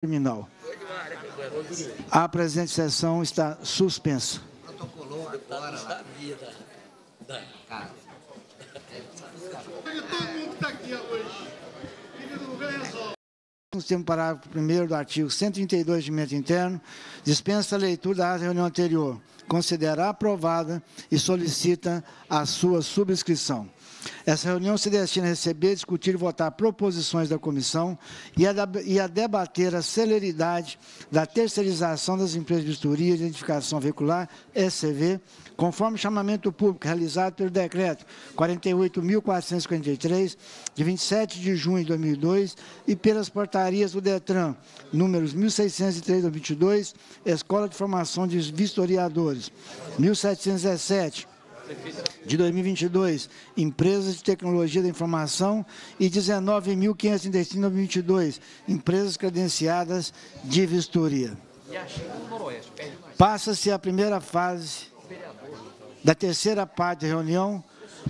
terminal. A presente sessão está suspensa. Protocolou agora. Sabia da, casa. Todo mundo que está aqui hoje. Nós temos o parágrafo 1 do artigo 132 de Mento Interno, dispensa a leitura da reunião anterior, considera aprovada e solicita a sua subscrição. Essa reunião se destina a receber, discutir e votar proposições da comissão e a, e a debater a celeridade da terceirização das empresas de vistoria e identificação veicular, SCV, conforme o chamamento público realizado pelo Decreto 48.453, de 27 de junho de 2002, e pelas portarias do DETRAN, números 1.603 22, Escola de Formação de Vistoriadores, 1.717, de 2022, empresas de tecnologia da informação e 19.535 em 2022, empresas credenciadas de vistoria. Passa-se a primeira fase da terceira parte da reunião,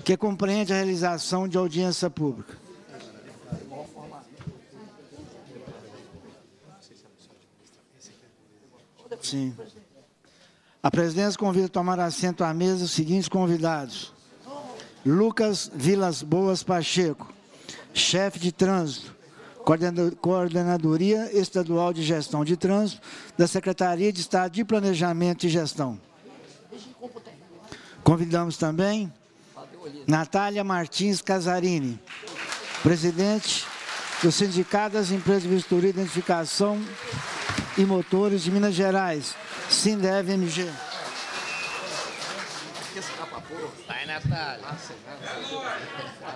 que compreende a realização de audiência pública. Sim. A presidência convida a tomar assento à mesa os seguintes convidados. Lucas Vilas Boas Pacheco, chefe de trânsito, Coordenadoria Estadual de Gestão de Trânsito da Secretaria de Estado de Planejamento e Gestão. Convidamos também Natália Martins Casarini, presidente do Sindicato das Empresas de Vistoria e Identificação e Motores de Minas Gerais. Sindev MG.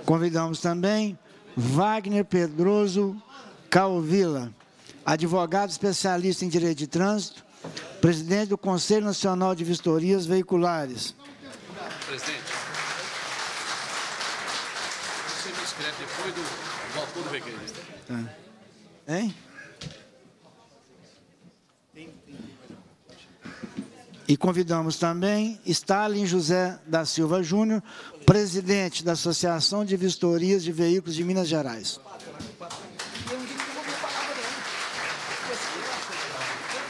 Convidamos também Wagner Pedroso Calvila, advogado especialista em direito de trânsito, presidente do Conselho Nacional de Vistorias Veiculares. Presidente, você me escreve depois do, do autor do requerimento. Hein? E convidamos também Stalin José da Silva Júnior, presidente da Associação de Vistorias de Veículos de Minas Gerais.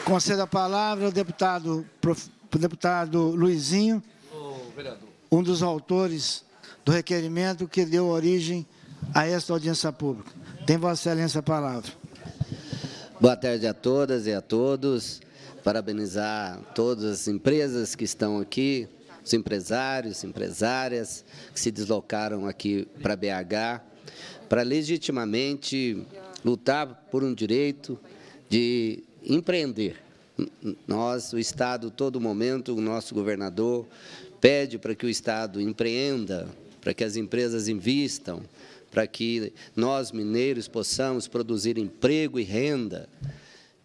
Concedo a palavra ao deputado, prof, deputado Luizinho, um dos autores do requerimento que deu origem a esta audiência pública. Tem Vossa Excelência a palavra. Boa tarde a todas e a todos parabenizar todas as empresas que estão aqui, os empresários, empresárias que se deslocaram aqui para BH, para legitimamente lutar por um direito de empreender. Nós, o Estado, todo momento, o nosso governador pede para que o Estado empreenda, para que as empresas invistam, para que nós, mineiros, possamos produzir emprego e renda.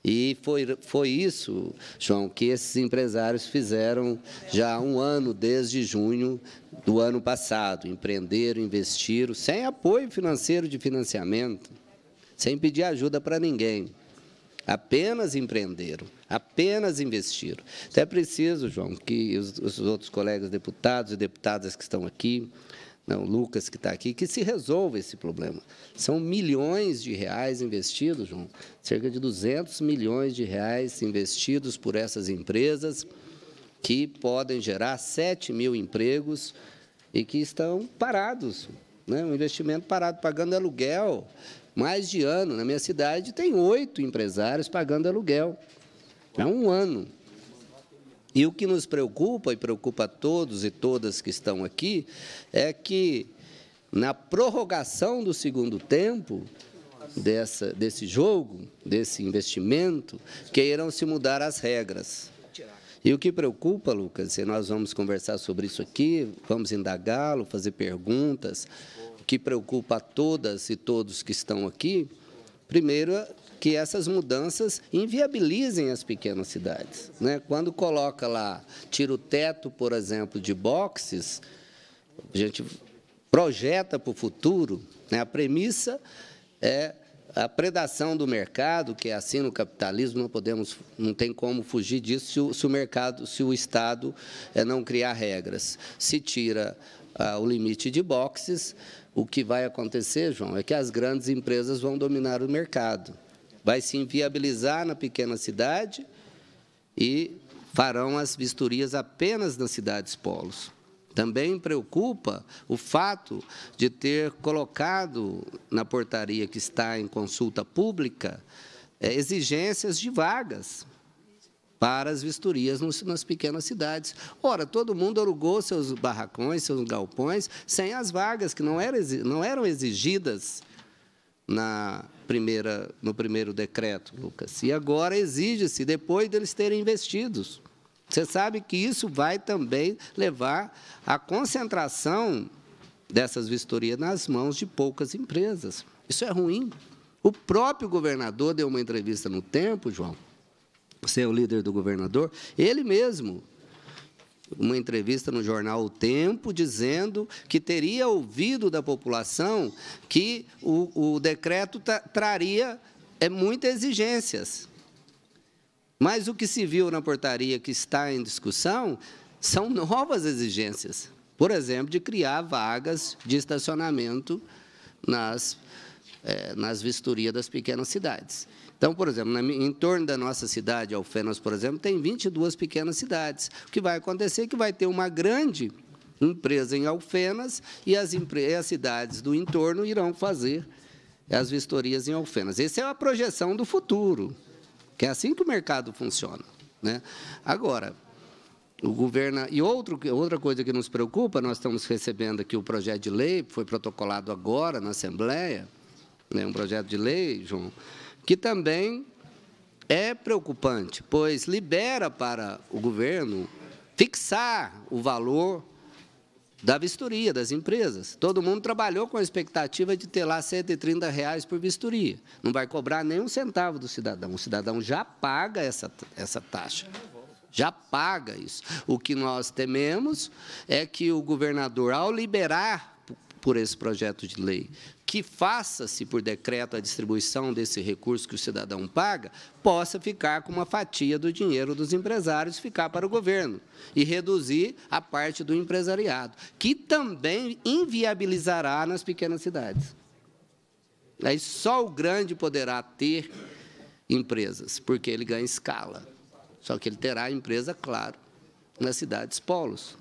E foi, foi isso, João, que esses empresários fizeram já há um ano, desde junho do ano passado. Empreenderam, investiram, sem apoio financeiro de financiamento, sem pedir ajuda para ninguém. Apenas empreenderam, apenas investiram. Então é preciso, João, que os, os outros colegas deputados e deputadas que estão aqui, não, Lucas que está aqui, que se resolva esse problema. São milhões de reais investidos, João, cerca de 200 milhões de reais investidos por essas empresas que podem gerar 7 mil empregos e que estão parados, né? um investimento parado, pagando aluguel mais de ano. Na minha cidade tem oito empresários pagando aluguel há um ano. E o que nos preocupa e preocupa a todos e todas que estão aqui é que na prorrogação do segundo tempo dessa, desse jogo, desse investimento, queiram se mudar as regras. E o que preocupa, Lucas, e nós vamos conversar sobre isso aqui, vamos indagá-lo, fazer perguntas, o que preocupa a todas e todos que estão aqui, primeiro que essas mudanças inviabilizem as pequenas cidades. Né? Quando coloca lá, tira o teto, por exemplo, de boxes, a gente projeta para o futuro, né? a premissa é a predação do mercado, que é assim no capitalismo, não podemos, não tem como fugir disso se o, se o mercado, se o Estado é, não criar regras. Se tira ah, o limite de boxes, o que vai acontecer, João, é que as grandes empresas vão dominar o mercado vai se inviabilizar na pequena cidade e farão as vistorias apenas nas cidades polos. Também preocupa o fato de ter colocado na portaria que está em consulta pública eh, exigências de vagas para as vistorias nas pequenas cidades. Ora, todo mundo alugou seus barracões, seus galpões, sem as vagas que não eram exigidas na primeira, no primeiro decreto, Lucas. E agora exige-se, depois deles terem investidos. Você sabe que isso vai também levar à concentração dessas vistorias nas mãos de poucas empresas. Isso é ruim. O próprio governador deu uma entrevista no tempo, João, você é o líder do governador, ele mesmo uma entrevista no jornal O Tempo, dizendo que teria ouvido da população que o, o decreto traria é, muitas exigências. Mas o que se viu na portaria que está em discussão são novas exigências. Por exemplo, de criar vagas de estacionamento nas, é, nas vistorias das pequenas cidades. Então, por exemplo, em torno da nossa cidade, Alfenas, por exemplo, tem 22 pequenas cidades. O que vai acontecer é que vai ter uma grande empresa em Alfenas e as, as cidades do entorno irão fazer as vistorias em Alfenas. Essa é a projeção do futuro, que é assim que o mercado funciona. Né? Agora, o governo e outro, outra coisa que nos preocupa, nós estamos recebendo aqui o projeto de lei, foi protocolado agora na Assembleia, né, um projeto de lei, João, que também é preocupante, pois libera para o governo fixar o valor da vistoria das empresas. Todo mundo trabalhou com a expectativa de ter lá R$ 130 reais por vistoria. Não vai cobrar nem um centavo do cidadão. O cidadão já paga essa, essa taxa. Já paga isso. O que nós tememos é que o governador, ao liberar por esse projeto de lei que faça-se por decreto a distribuição desse recurso que o cidadão paga, possa ficar com uma fatia do dinheiro dos empresários ficar para o governo e reduzir a parte do empresariado, que também inviabilizará nas pequenas cidades. Aí só o grande poderá ter empresas, porque ele ganha escala. Só que ele terá a empresa, claro, nas cidades polos,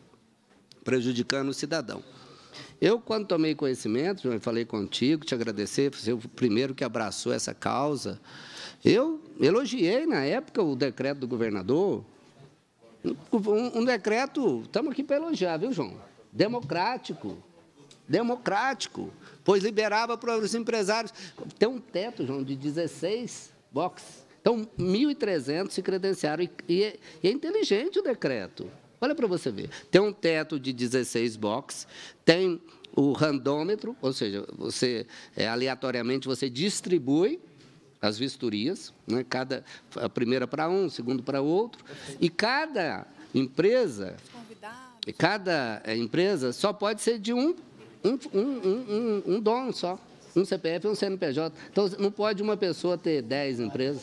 prejudicando o cidadão. Eu, quando tomei conhecimento, eu falei contigo, te agradecer, você é o primeiro que abraçou essa causa. Eu elogiei, na época, o decreto do governador. Um, um decreto, estamos aqui para elogiar, viu, João? Democrático. Democrático. Pois liberava para os empresários. Tem um teto, João, de 16 boxes. Então, 1.300 se credenciaram. E, e, é, e é inteligente o decreto. Olha para você ver. Tem um teto de 16 boxes, tem o randômetro, ou seja, você é, aleatoriamente você distribui as vistorias, né? cada a primeira para um, segundo para outro, e cada empresa, cada é, empresa só pode ser de um um, um, um, um dono só, um CPF e um CNPJ. Então não pode uma pessoa ter 10 empresas.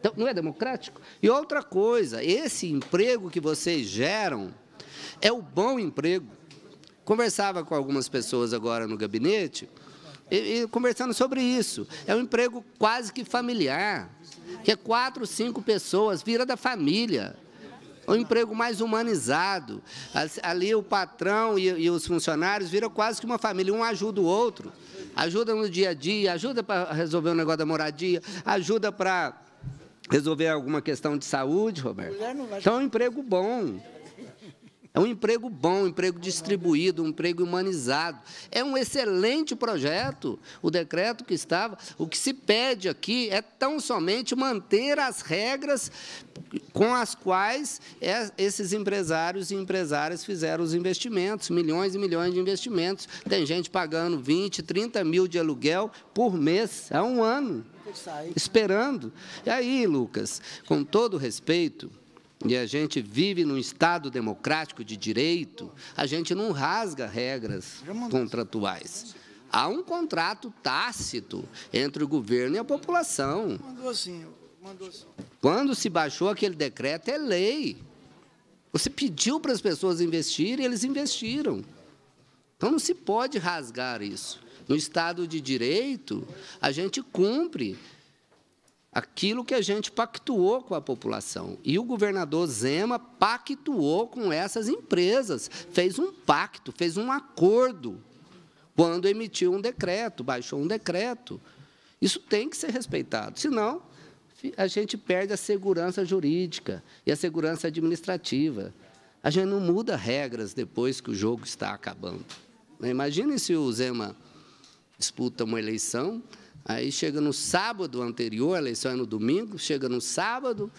Então, não é democrático? E outra coisa, esse emprego que vocês geram é o bom emprego. Conversava com algumas pessoas agora no gabinete, e, e conversando sobre isso. É um emprego quase que familiar, que é quatro, cinco pessoas, vira da família um emprego mais humanizado. Ali o patrão e, e, os funcionários viram quase que uma família, um ajuda o outro, ajuda no dia a dia, ajuda para resolver o negócio da moradia, ajuda para resolver alguma questão de saúde, Roberto. Então é um emprego bom. É um emprego bom, um emprego distribuído, um emprego humanizado. É um excelente projeto, o decreto que estava. O que se pede aqui é tão somente manter as regras com as quais é, esses empresários e empresárias fizeram os investimentos, milhões e milhões de investimentos. Tem gente pagando 20, 30 mil de aluguel por mês, é um ano esperando. E aí, Lucas, com todo respeito, e a gente vive num Estado democrático de direito, a gente não rasga regras contratuais. Há um contrato tácito entre o governo e a população. Mandou assim, Quando se baixou aquele decreto, é lei. Você pediu para as pessoas investirem, eles investiram. Então não se pode rasgar isso. No Estado de Direito, a gente cumpre aquilo que a gente pactuou com a população. E o governador Zema pactuou com essas empresas, fez um pacto, fez um acordo quando emitiu um decreto, baixou um decreto. Isso tem que ser respeitado, senão a gente perde a segurança jurídica e a segurança administrativa. A gente não muda regras depois que o jogo está acabando. Imagine se o Zema disputa uma eleição, aí chega no sábado anterior, a eleição é no domingo, chega no sábado,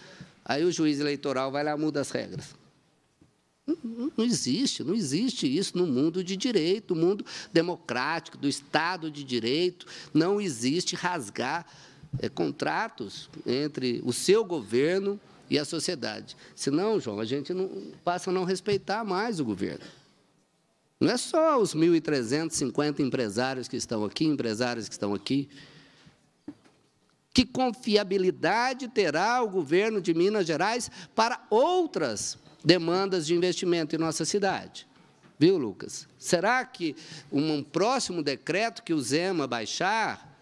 aí o juiz eleitoral vai lá muda as regras. Não, não existe, não existe isso no mundo de direito, no mundo democrático, do Estado de Direito, não existe rasgar é, contratos entre o seu governo e a sociedade. Senão, João, a gente não, passa a não respeitar mais o governo. Não é só os 1.350 empresários que estão aqui, empresários que estão aqui. Que confiabilidade terá o governo de Minas Gerais para outras demandas de investimento em nossa cidade? Viu, Lucas? Será que um próximo decreto que o Zema baixar,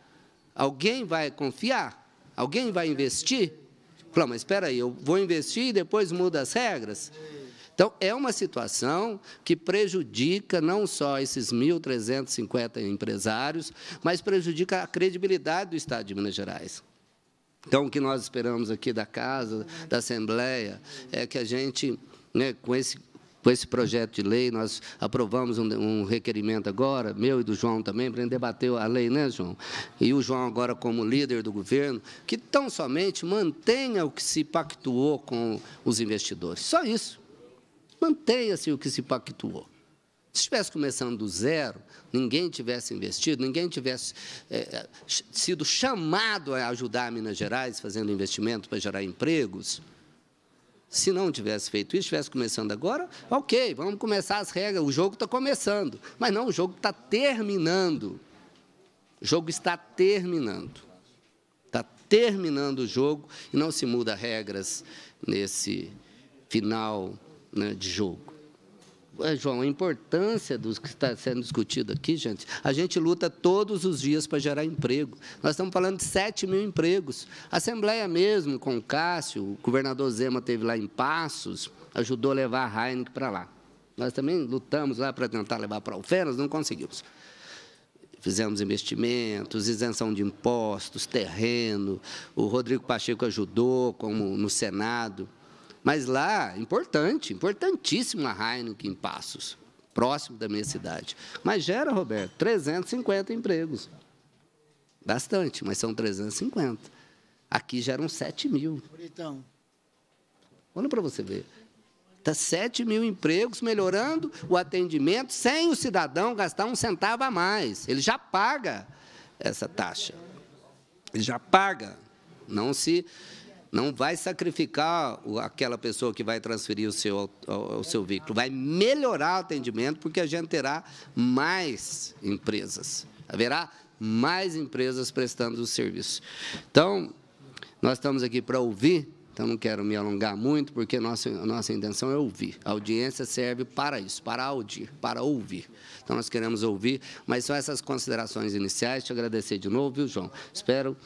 alguém vai confiar? Alguém vai investir? Fala, mas espera aí, eu vou investir e depois muda as regras? Então, é uma situação que prejudica não só esses 1.350 empresários, mas prejudica a credibilidade do Estado de Minas Gerais. Então, o que nós esperamos aqui da Casa, da Assembleia, é que a gente, né, com esse com esse projeto de lei, nós aprovamos um, um, requerimento agora, meu e do João também, para debater a lei, né, João? E o João agora como líder do governo, que tão somente mantenha o que se pactuou com os investidores. Só isso mantenha-se o que se pactuou. Se estivesse começando do zero, ninguém tivesse investido, ninguém tivesse é, sido chamado a ajudar Minas Gerais fazendo investimento para gerar empregos, se não tivesse feito isso, estivesse começando agora, ok, vamos começar as regras, o jogo está começando. Mas não, o jogo está terminando. O jogo está terminando. Está terminando o jogo e não se muda regras nesse final né, de jogo. João, a importância do que está sendo discutido aqui, gente, a gente luta todos os dias para gerar emprego. Nós estamos falando de 7 mil empregos. A Assembleia mesmo, com o Cássio, o governador Zema teve lá em Passos, ajudou a levar a Heineken para lá. Nós também lutamos lá para tentar levar para Alfenas, não conseguimos. Fizemos investimentos, isenção de impostos, terreno, o Rodrigo Pacheco ajudou como no Senado. Mas lá, importante, importantíssimo a Heineken em Passos, próximo da minha cidade. Mas gera, Roberto, 350 empregos. Bastante, mas são 350. Aqui geram 7 mil. Então, Olha para você ver. Está 7 mil empregos melhorando o atendimento sem o cidadão gastar um centavo a mais. Ele já paga essa taxa. Ele já paga. Não se não vai sacrificar aquela pessoa que vai transferir o seu, o seu veículo. Vai melhorar o atendimento, porque a gente terá mais empresas. Haverá mais empresas prestando o serviço. Então, nós estamos aqui para ouvir, então não quero me alongar muito, porque nossa, nossa intenção é ouvir. A audiência serve para isso, para audir, para ouvir. Então, nós queremos ouvir, mas são essas considerações iniciais. Te agradecer de novo, viu, João? Espero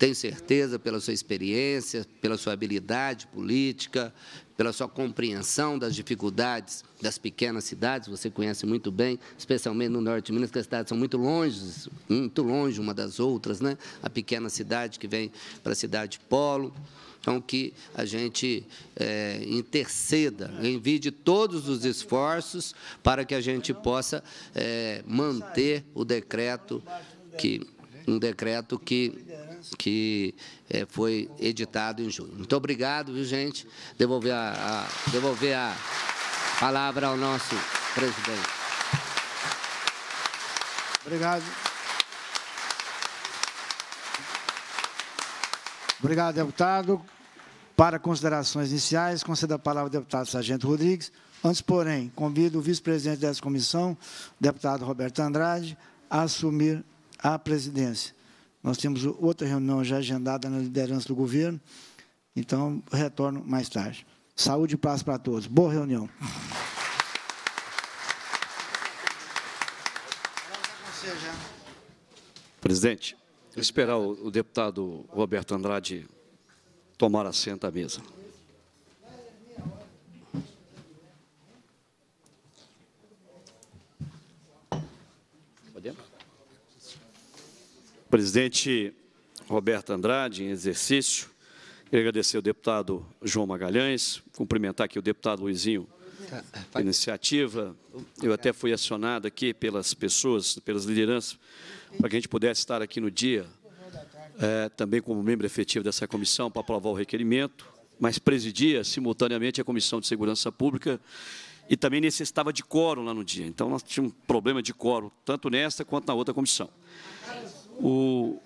tenho certeza, pela sua experiência, pela sua habilidade política, pela sua compreensão das dificuldades das pequenas cidades, você conhece muito bem, especialmente no norte de Minas, que as cidades são muito longe, muito longe uma das outras, né? a pequena cidade que vem para a cidade polo. Então, que a gente é, interceda, envide todos os esforços para que a gente possa é, manter o decreto que um decreto que que é, foi editado em junho. Muito obrigado, viu, gente? Devolver a, a devolver a palavra ao nosso presidente. Obrigado. Obrigado, deputado. Para considerações iniciais, concedo a palavra ao deputado Sargento Rodrigues. Antes, porém, convido o vice-presidente dessa comissão, deputado Roberto Andrade, a assumir a presidência. Nós temos outra reunião já agendada na liderança do governo, então retorno mais tarde. Saúde e paz para todos. Boa reunião. Presidente, esperar o deputado Roberto Andrade tomar assento à mesa. presidente Roberto Andrade, em exercício. Queria agradecer ao deputado João Magalhães, cumprimentar aqui o deputado Luizinho pela iniciativa. Eu até fui acionado aqui pelas pessoas, pelas lideranças, para que a gente pudesse estar aqui no dia, é, também como membro efetivo dessa comissão, para aprovar o requerimento, mas presidia simultaneamente a Comissão de Segurança Pública e também necessitava de quórum lá no dia. Então, nós tínhamos um problema de quórum, tanto nesta quanto na outra comissão. O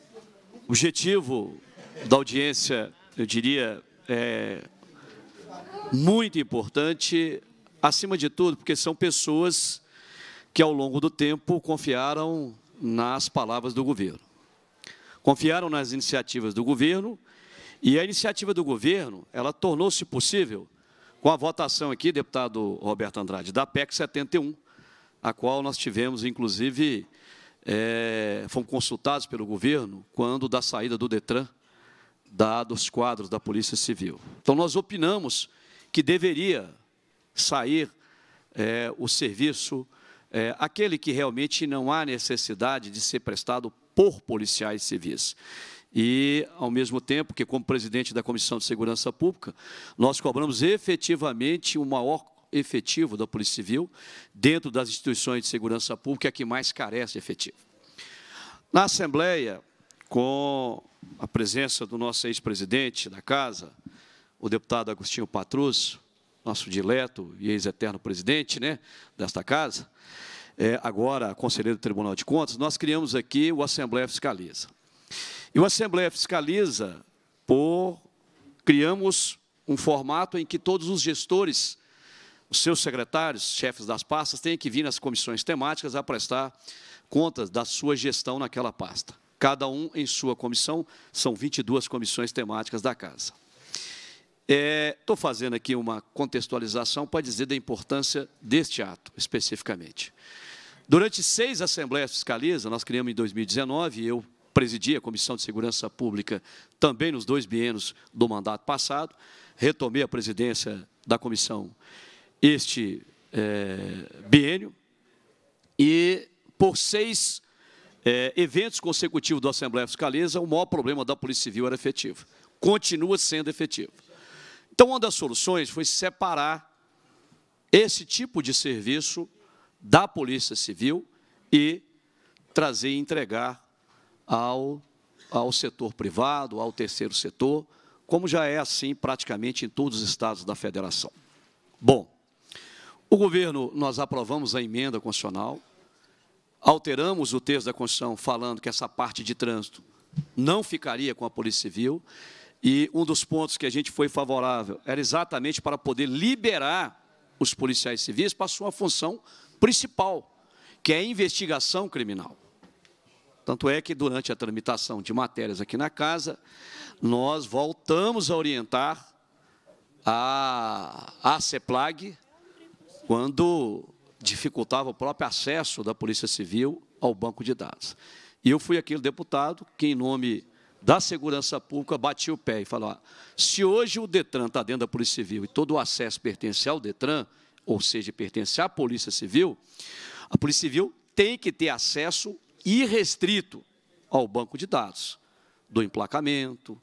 objetivo da audiência, eu diria, é muito importante, acima de tudo, porque são pessoas que, ao longo do tempo, confiaram nas palavras do governo. Confiaram nas iniciativas do governo, e a iniciativa do governo ela tornou-se possível com a votação aqui, deputado Roberto Andrade, da PEC 71, a qual nós tivemos, inclusive, é, foram consultados pelo governo quando da saída do Detran, dos quadros da Polícia Civil. Então, nós opinamos que deveria sair é, o serviço, é, aquele que realmente não há necessidade de ser prestado por policiais civis. E, ao mesmo tempo que, como presidente da Comissão de Segurança Pública, nós cobramos efetivamente o maior efetivo da Polícia Civil dentro das instituições de segurança pública é que mais carece de efetivo. Na Assembleia, com a presença do nosso ex-presidente da Casa, o deputado Agostinho Patrus, nosso dileto e ex-eterno presidente né, desta Casa, é, agora conselheiro do Tribunal de Contas, nós criamos aqui o Assembleia Fiscaliza. E o Assembleia Fiscaliza, por criamos um formato em que todos os gestores os seus secretários, chefes das pastas, têm que vir nas comissões temáticas a prestar contas da sua gestão naquela pasta. Cada um em sua comissão, são 22 comissões temáticas da Casa. Estou é, fazendo aqui uma contextualização para dizer da importância deste ato, especificamente. Durante seis assembleias fiscalistas, nós criamos em 2019, eu presidi a Comissão de Segurança Pública também nos dois bienos do mandato passado, retomei a presidência da comissão este é, e por seis é, eventos consecutivos da Assembleia Fiscaliza é o maior problema da Polícia Civil era efetivo. Continua sendo efetivo. Então, uma das soluções foi separar esse tipo de serviço da Polícia Civil e trazer e entregar ao, ao setor privado, ao terceiro setor, como já é assim praticamente em todos os estados da federação. Bom, o governo, nós aprovamos a emenda constitucional, alteramos o texto da Constituição falando que essa parte de trânsito não ficaria com a Polícia Civil, e um dos pontos que a gente foi favorável era exatamente para poder liberar os policiais civis para a sua função principal, que é a investigação criminal. Tanto é que, durante a tramitação de matérias aqui na casa, nós voltamos a orientar a, a CEPLAG quando dificultava o próprio acesso da Polícia Civil ao banco de dados. E eu fui aquele deputado que, em nome da segurança pública, bati o pé e falou: ah, se hoje o Detran está dentro da Polícia Civil e todo o acesso pertence ao Detran, ou seja, pertence à Polícia Civil, a Polícia Civil tem que ter acesso irrestrito ao banco de dados do emplacamento,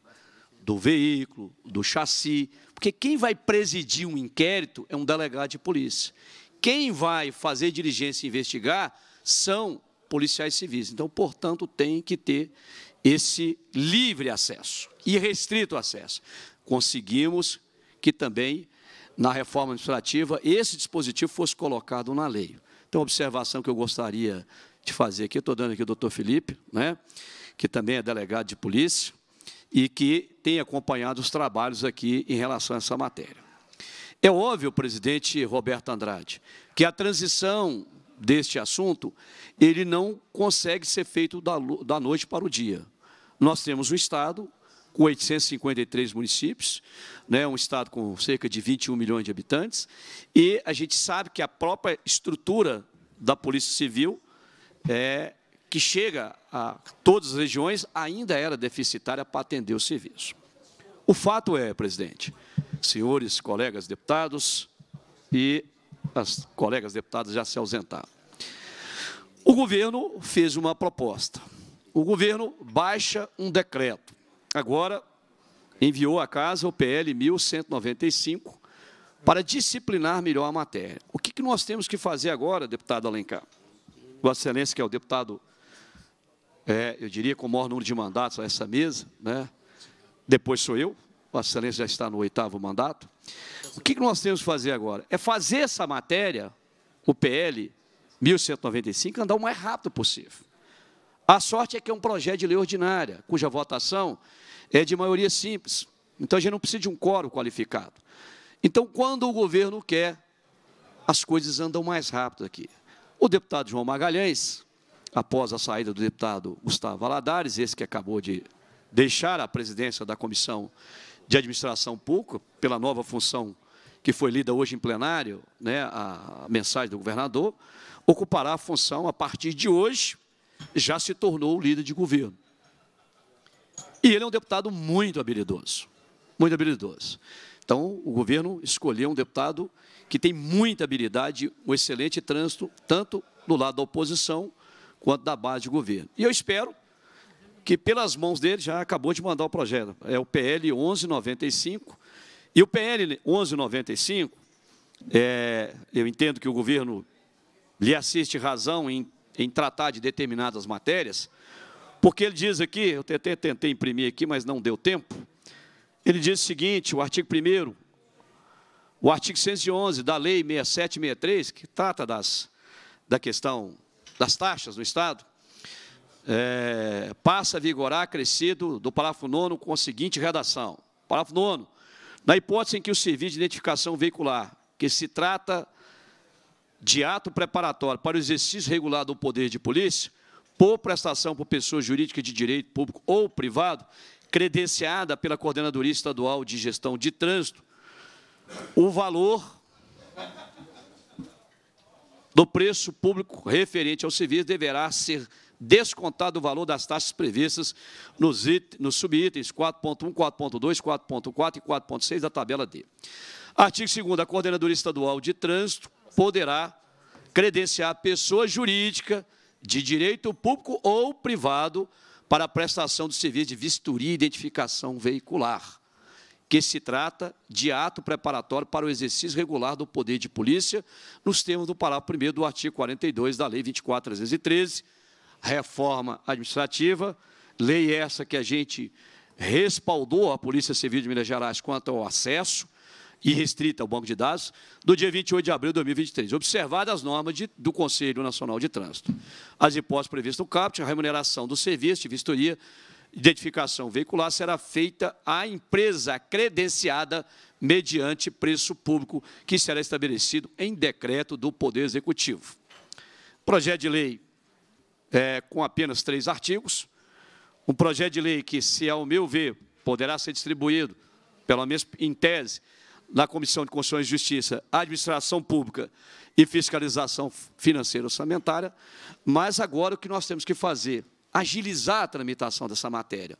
do veículo, do chassi, porque quem vai presidir um inquérito é um delegado de polícia. Quem vai fazer diligência e investigar são policiais civis. Então, portanto, tem que ter esse livre acesso e restrito acesso. Conseguimos que também na reforma administrativa esse dispositivo fosse colocado na lei. Então, a observação que eu gostaria de fazer aqui, estou dando aqui ao doutor Felipe, né, que também é delegado de polícia, e que tem acompanhado os trabalhos aqui em relação a essa matéria. É óbvio, presidente Roberto Andrade, que a transição deste assunto, ele não consegue ser feito da, da noite para o dia. Nós temos um Estado com 853 municípios, né, um Estado com cerca de 21 milhões de habitantes, e a gente sabe que a própria estrutura da Polícia Civil é, que chega a todas as regiões, ainda era deficitária para atender o serviço. O fato é, presidente, senhores colegas deputados, e as colegas deputadas já se ausentaram. O governo fez uma proposta. O governo baixa um decreto. Agora, enviou à casa o PL 1195 para disciplinar melhor a matéria. O que nós temos que fazer agora, deputado Alencar? Vossa Excelência, que é o deputado é, eu diria, com o maior número de mandatos a essa mesa. Né? Depois sou eu, Vossa Excelência já está no oitavo mandato. O que nós temos que fazer agora? É fazer essa matéria, o PL 1195, andar o mais rápido possível. A sorte é que é um projeto de lei ordinária, cuja votação é de maioria simples. Então, a gente não precisa de um coro qualificado. Então, quando o governo quer, as coisas andam mais rápido aqui. O deputado João Magalhães, após a saída do deputado Gustavo Valadares, esse que acabou de deixar a presidência da Comissão de Administração Pública, pela nova função que foi lida hoje em plenário, né, a mensagem do governador, ocupará a função a partir de hoje, já se tornou líder de governo. E ele é um deputado muito habilidoso, muito habilidoso. Então, o governo escolheu um deputado que tem muita habilidade, um excelente trânsito, tanto do lado da oposição quanto da base de governo. E eu espero que, pelas mãos dele, já acabou de mandar o projeto. É o PL 1195. E o PL 1195, é, eu entendo que o governo lhe assiste razão em, em tratar de determinadas matérias, porque ele diz aqui, eu até tentei imprimir aqui, mas não deu tempo, ele diz o seguinte, o artigo 1 o artigo 111 da Lei 6763, que trata das, da questão das taxas no Estado, é, passa a vigorar acrescido do parágrafo 9 com a seguinte redação. Parágrafo 9. Na hipótese em que o serviço de identificação veicular, que se trata de ato preparatório para o exercício regular do poder de polícia, por prestação por pessoa jurídica de direito público ou privado, credenciada pela Coordenadoria Estadual de Gestão de Trânsito, o valor do preço público referente ao serviço deverá ser descontado o valor das taxas previstas nos, nos subitens 4.1, 4.2, 4.4 e 4.6 da tabela D. Artigo 2 a Coordenadoria Estadual de Trânsito poderá credenciar pessoa jurídica de direito público ou privado para a prestação do serviço de vistoria e identificação veicular que se trata de ato preparatório para o exercício regular do poder de polícia, nos termos do parágrafo 1 do artigo 42 da Lei 24313, reforma administrativa, lei essa que a gente respaldou a Polícia Civil de Minas Gerais quanto ao acesso e restrita ao banco de dados, do dia 28 de abril de 2023, observadas as normas de, do Conselho Nacional de Trânsito. As hipóteses previstas no CAPT, a remuneração do serviço de vistoria identificação veicular será feita à empresa credenciada mediante preço público, que será estabelecido em decreto do Poder Executivo. Projeto de lei é, com apenas três artigos. Um projeto de lei que, se ao meu ver, poderá ser distribuído, pelo menos em tese, na Comissão de Constituição e Justiça, Administração Pública e Fiscalização Financeira Orçamentária, mas agora o que nós temos que fazer agilizar a tramitação dessa matéria.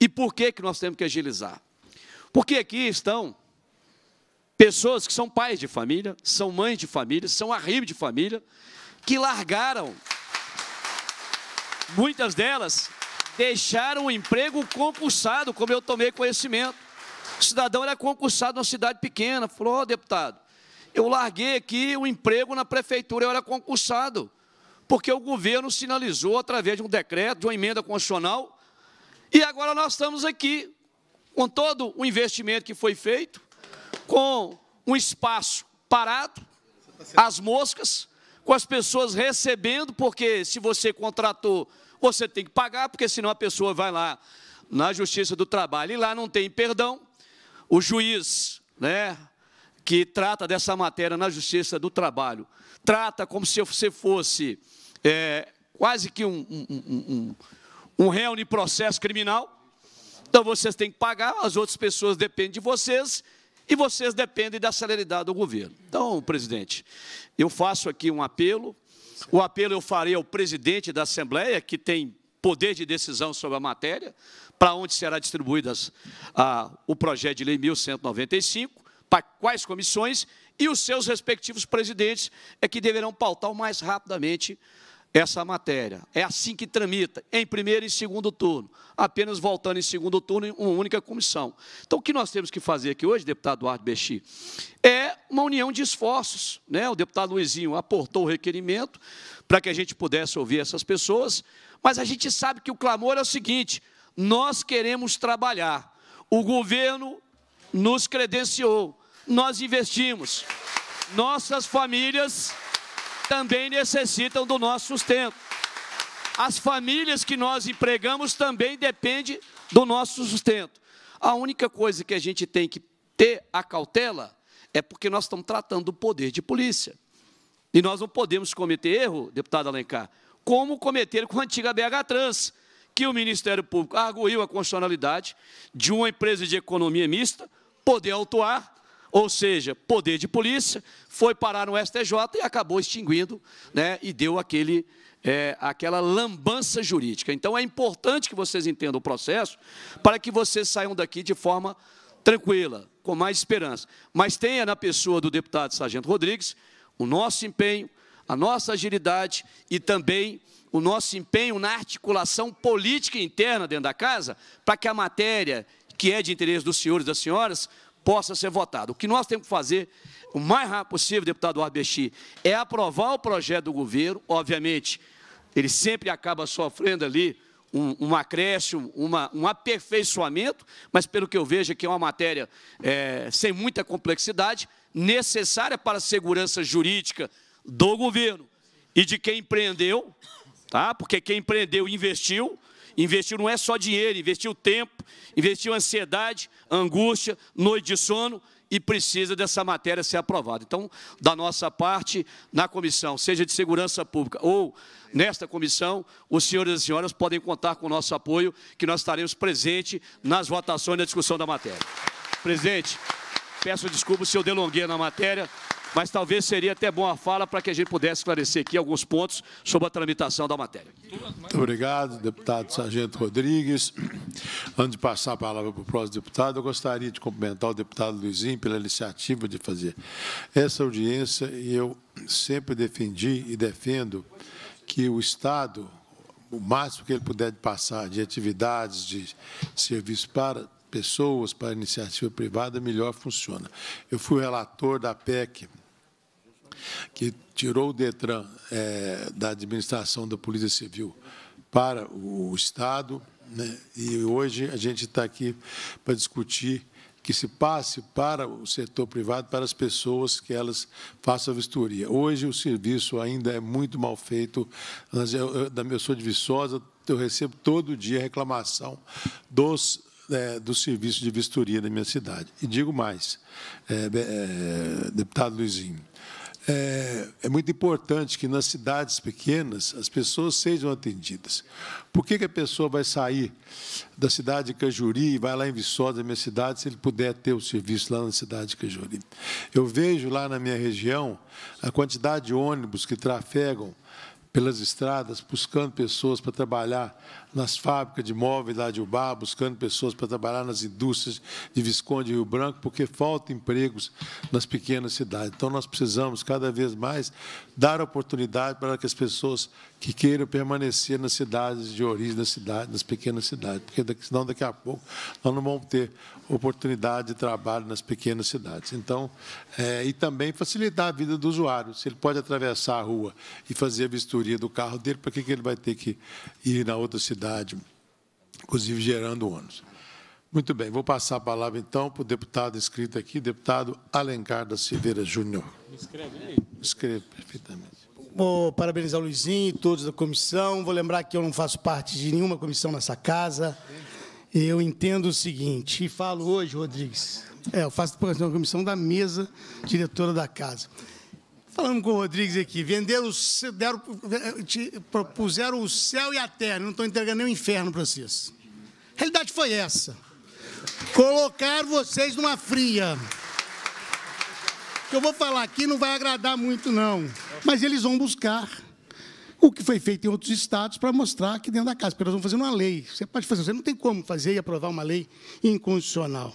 E por que, que nós temos que agilizar? Porque aqui estão pessoas que são pais de família, são mães de família, são arribo de família, que largaram. Muitas delas deixaram o emprego concursado, como eu tomei conhecimento. O cidadão era concursado numa cidade pequena, falou, oh, deputado, eu larguei aqui o emprego na prefeitura, eu era concursado porque o governo sinalizou através de um decreto, de uma emenda constitucional, e agora nós estamos aqui com todo o investimento que foi feito, com um espaço parado, as moscas, com as pessoas recebendo, porque se você contratou, você tem que pagar, porque senão a pessoa vai lá na Justiça do Trabalho e lá não tem perdão. O juiz, né, que trata dessa matéria na Justiça do Trabalho, trata como se você fosse é, quase que um, um, um, um réu de processo criminal. Então vocês têm que pagar, as outras pessoas dependem de vocês e vocês dependem da celeridade do governo. Então, presidente, eu faço aqui um apelo. O apelo eu farei ao presidente da Assembleia, que tem poder de decisão sobre a matéria, para onde será distribuídas ah, o projeto de lei 1195, para quais comissões e os seus respectivos presidentes é que deverão pautar o mais rapidamente essa matéria. É assim que tramita, em primeiro e segundo turno, apenas voltando em segundo turno em uma única comissão. Então, o que nós temos que fazer aqui hoje, deputado Eduardo Bexi, é uma união de esforços. Né? O deputado Luizinho aportou o requerimento para que a gente pudesse ouvir essas pessoas, mas a gente sabe que o clamor é o seguinte, nós queremos trabalhar. O governo nos credenciou, nós investimos. Nossas famílias também necessitam do nosso sustento. As famílias que nós empregamos também dependem do nosso sustento. A única coisa que a gente tem que ter a cautela é porque nós estamos tratando do poder de polícia. E nós não podemos cometer erro, deputado Alencar, como cometer com a antiga BH Trans, que o Ministério Público arguiu a constitucionalidade de uma empresa de economia mista poder autuar ou seja, poder de polícia, foi parar no STJ e acabou extinguindo, né, e deu aquele, é, aquela lambança jurídica. Então, é importante que vocês entendam o processo para que vocês saiam daqui de forma tranquila, com mais esperança. Mas tenha na pessoa do deputado Sargento Rodrigues o nosso empenho, a nossa agilidade e também o nosso empenho na articulação política interna dentro da casa para que a matéria que é de interesse dos senhores e das senhoras possa ser votado. O que nós temos que fazer, o mais rápido possível, deputado Arbechi, é aprovar o projeto do governo, obviamente, ele sempre acaba sofrendo ali um, um acréscimo, uma, um aperfeiçoamento, mas pelo que eu vejo aqui é uma matéria é, sem muita complexidade, necessária para a segurança jurídica do governo e de quem empreendeu, tá? porque quem empreendeu investiu, Investiu não é só dinheiro, investiu tempo, investiu ansiedade, angústia, noite de sono e precisa dessa matéria ser aprovada. Então, da nossa parte, na comissão, seja de segurança pública ou nesta comissão, os senhores e senhoras podem contar com o nosso apoio, que nós estaremos presentes nas votações e na discussão da matéria. Presidente, peço desculpa se eu delonguei na matéria, mas talvez seria até bom a fala para que a gente pudesse esclarecer aqui alguns pontos sobre a tramitação da matéria. Muito obrigado, deputado Sargento Rodrigues. Antes de passar a palavra para o próximo deputado, eu gostaria de cumprimentar o deputado Luizinho pela iniciativa de fazer essa audiência e eu sempre defendi e defendo que o Estado, o máximo que ele puder de passar de atividades, de serviço para pessoas, para iniciativa privada, melhor funciona. Eu fui relator da PEC, que tirou o DETRAN é, da administração da Polícia Civil para o Estado, né? e hoje a gente está aqui para discutir que se passe para o setor privado, para as pessoas que elas façam a vistoria. Hoje o serviço ainda é muito mal feito. Eu, eu, eu sou de Viçosa, eu recebo todo dia reclamação dos é, do serviço de vistoria da minha cidade. E digo mais, é, é, deputado Luizinho, é, é, muito importante que nas cidades pequenas as pessoas sejam atendidas. Por que, que a pessoa vai sair da cidade de Cajuri e vai lá em Viçosa, minha cidade, se ele puder ter o serviço lá na cidade de Cajuri? Eu vejo lá na minha região a quantidade de ônibus que trafegam pelas estradas, buscando pessoas para trabalhar nas fábricas de móveis lá de Ubá, buscando pessoas para trabalhar nas indústrias de Visconde e Rio Branco, porque faltam empregos nas pequenas cidades. Então, nós precisamos cada vez mais dar oportunidade para que as pessoas que queiram permanecer nas cidades de origem, nas, cidades, nas pequenas cidades, porque senão daqui a pouco nós não vamos ter oportunidade de trabalho nas pequenas cidades. Então, é, e também facilitar a vida do usuário. Se ele pode atravessar a rua e fazer a vistoria do carro dele, para que, que ele vai ter que ir na outra cidade, inclusive gerando ônus? Muito bem, vou passar a palavra então para o deputado inscrito aqui, deputado Alencar da Silveira Júnior. Me escreve aí. Escreve perfeitamente. Vou parabenizar o Luizinho e todos da comissão. Vou lembrar que eu não faço parte de nenhuma comissão nessa casa. Eu entendo o seguinte, e falo hoje, Rodrigues, é, eu faço parte da comissão da mesa diretora da casa. Falando com o Rodrigues aqui, venderam, deram, te, propuseram o céu e a terra, não estão entregando nem o inferno para vocês. A realidade foi essa. Colocaram vocês numa fria. O que eu vou falar aqui não vai agradar muito, não. Mas eles vão buscar o que foi feito em outros estados para mostrar que dentro da casa, porque nós vamos fazer uma lei. Você pode fazer, você não tem como fazer e aprovar uma lei inconstitucional.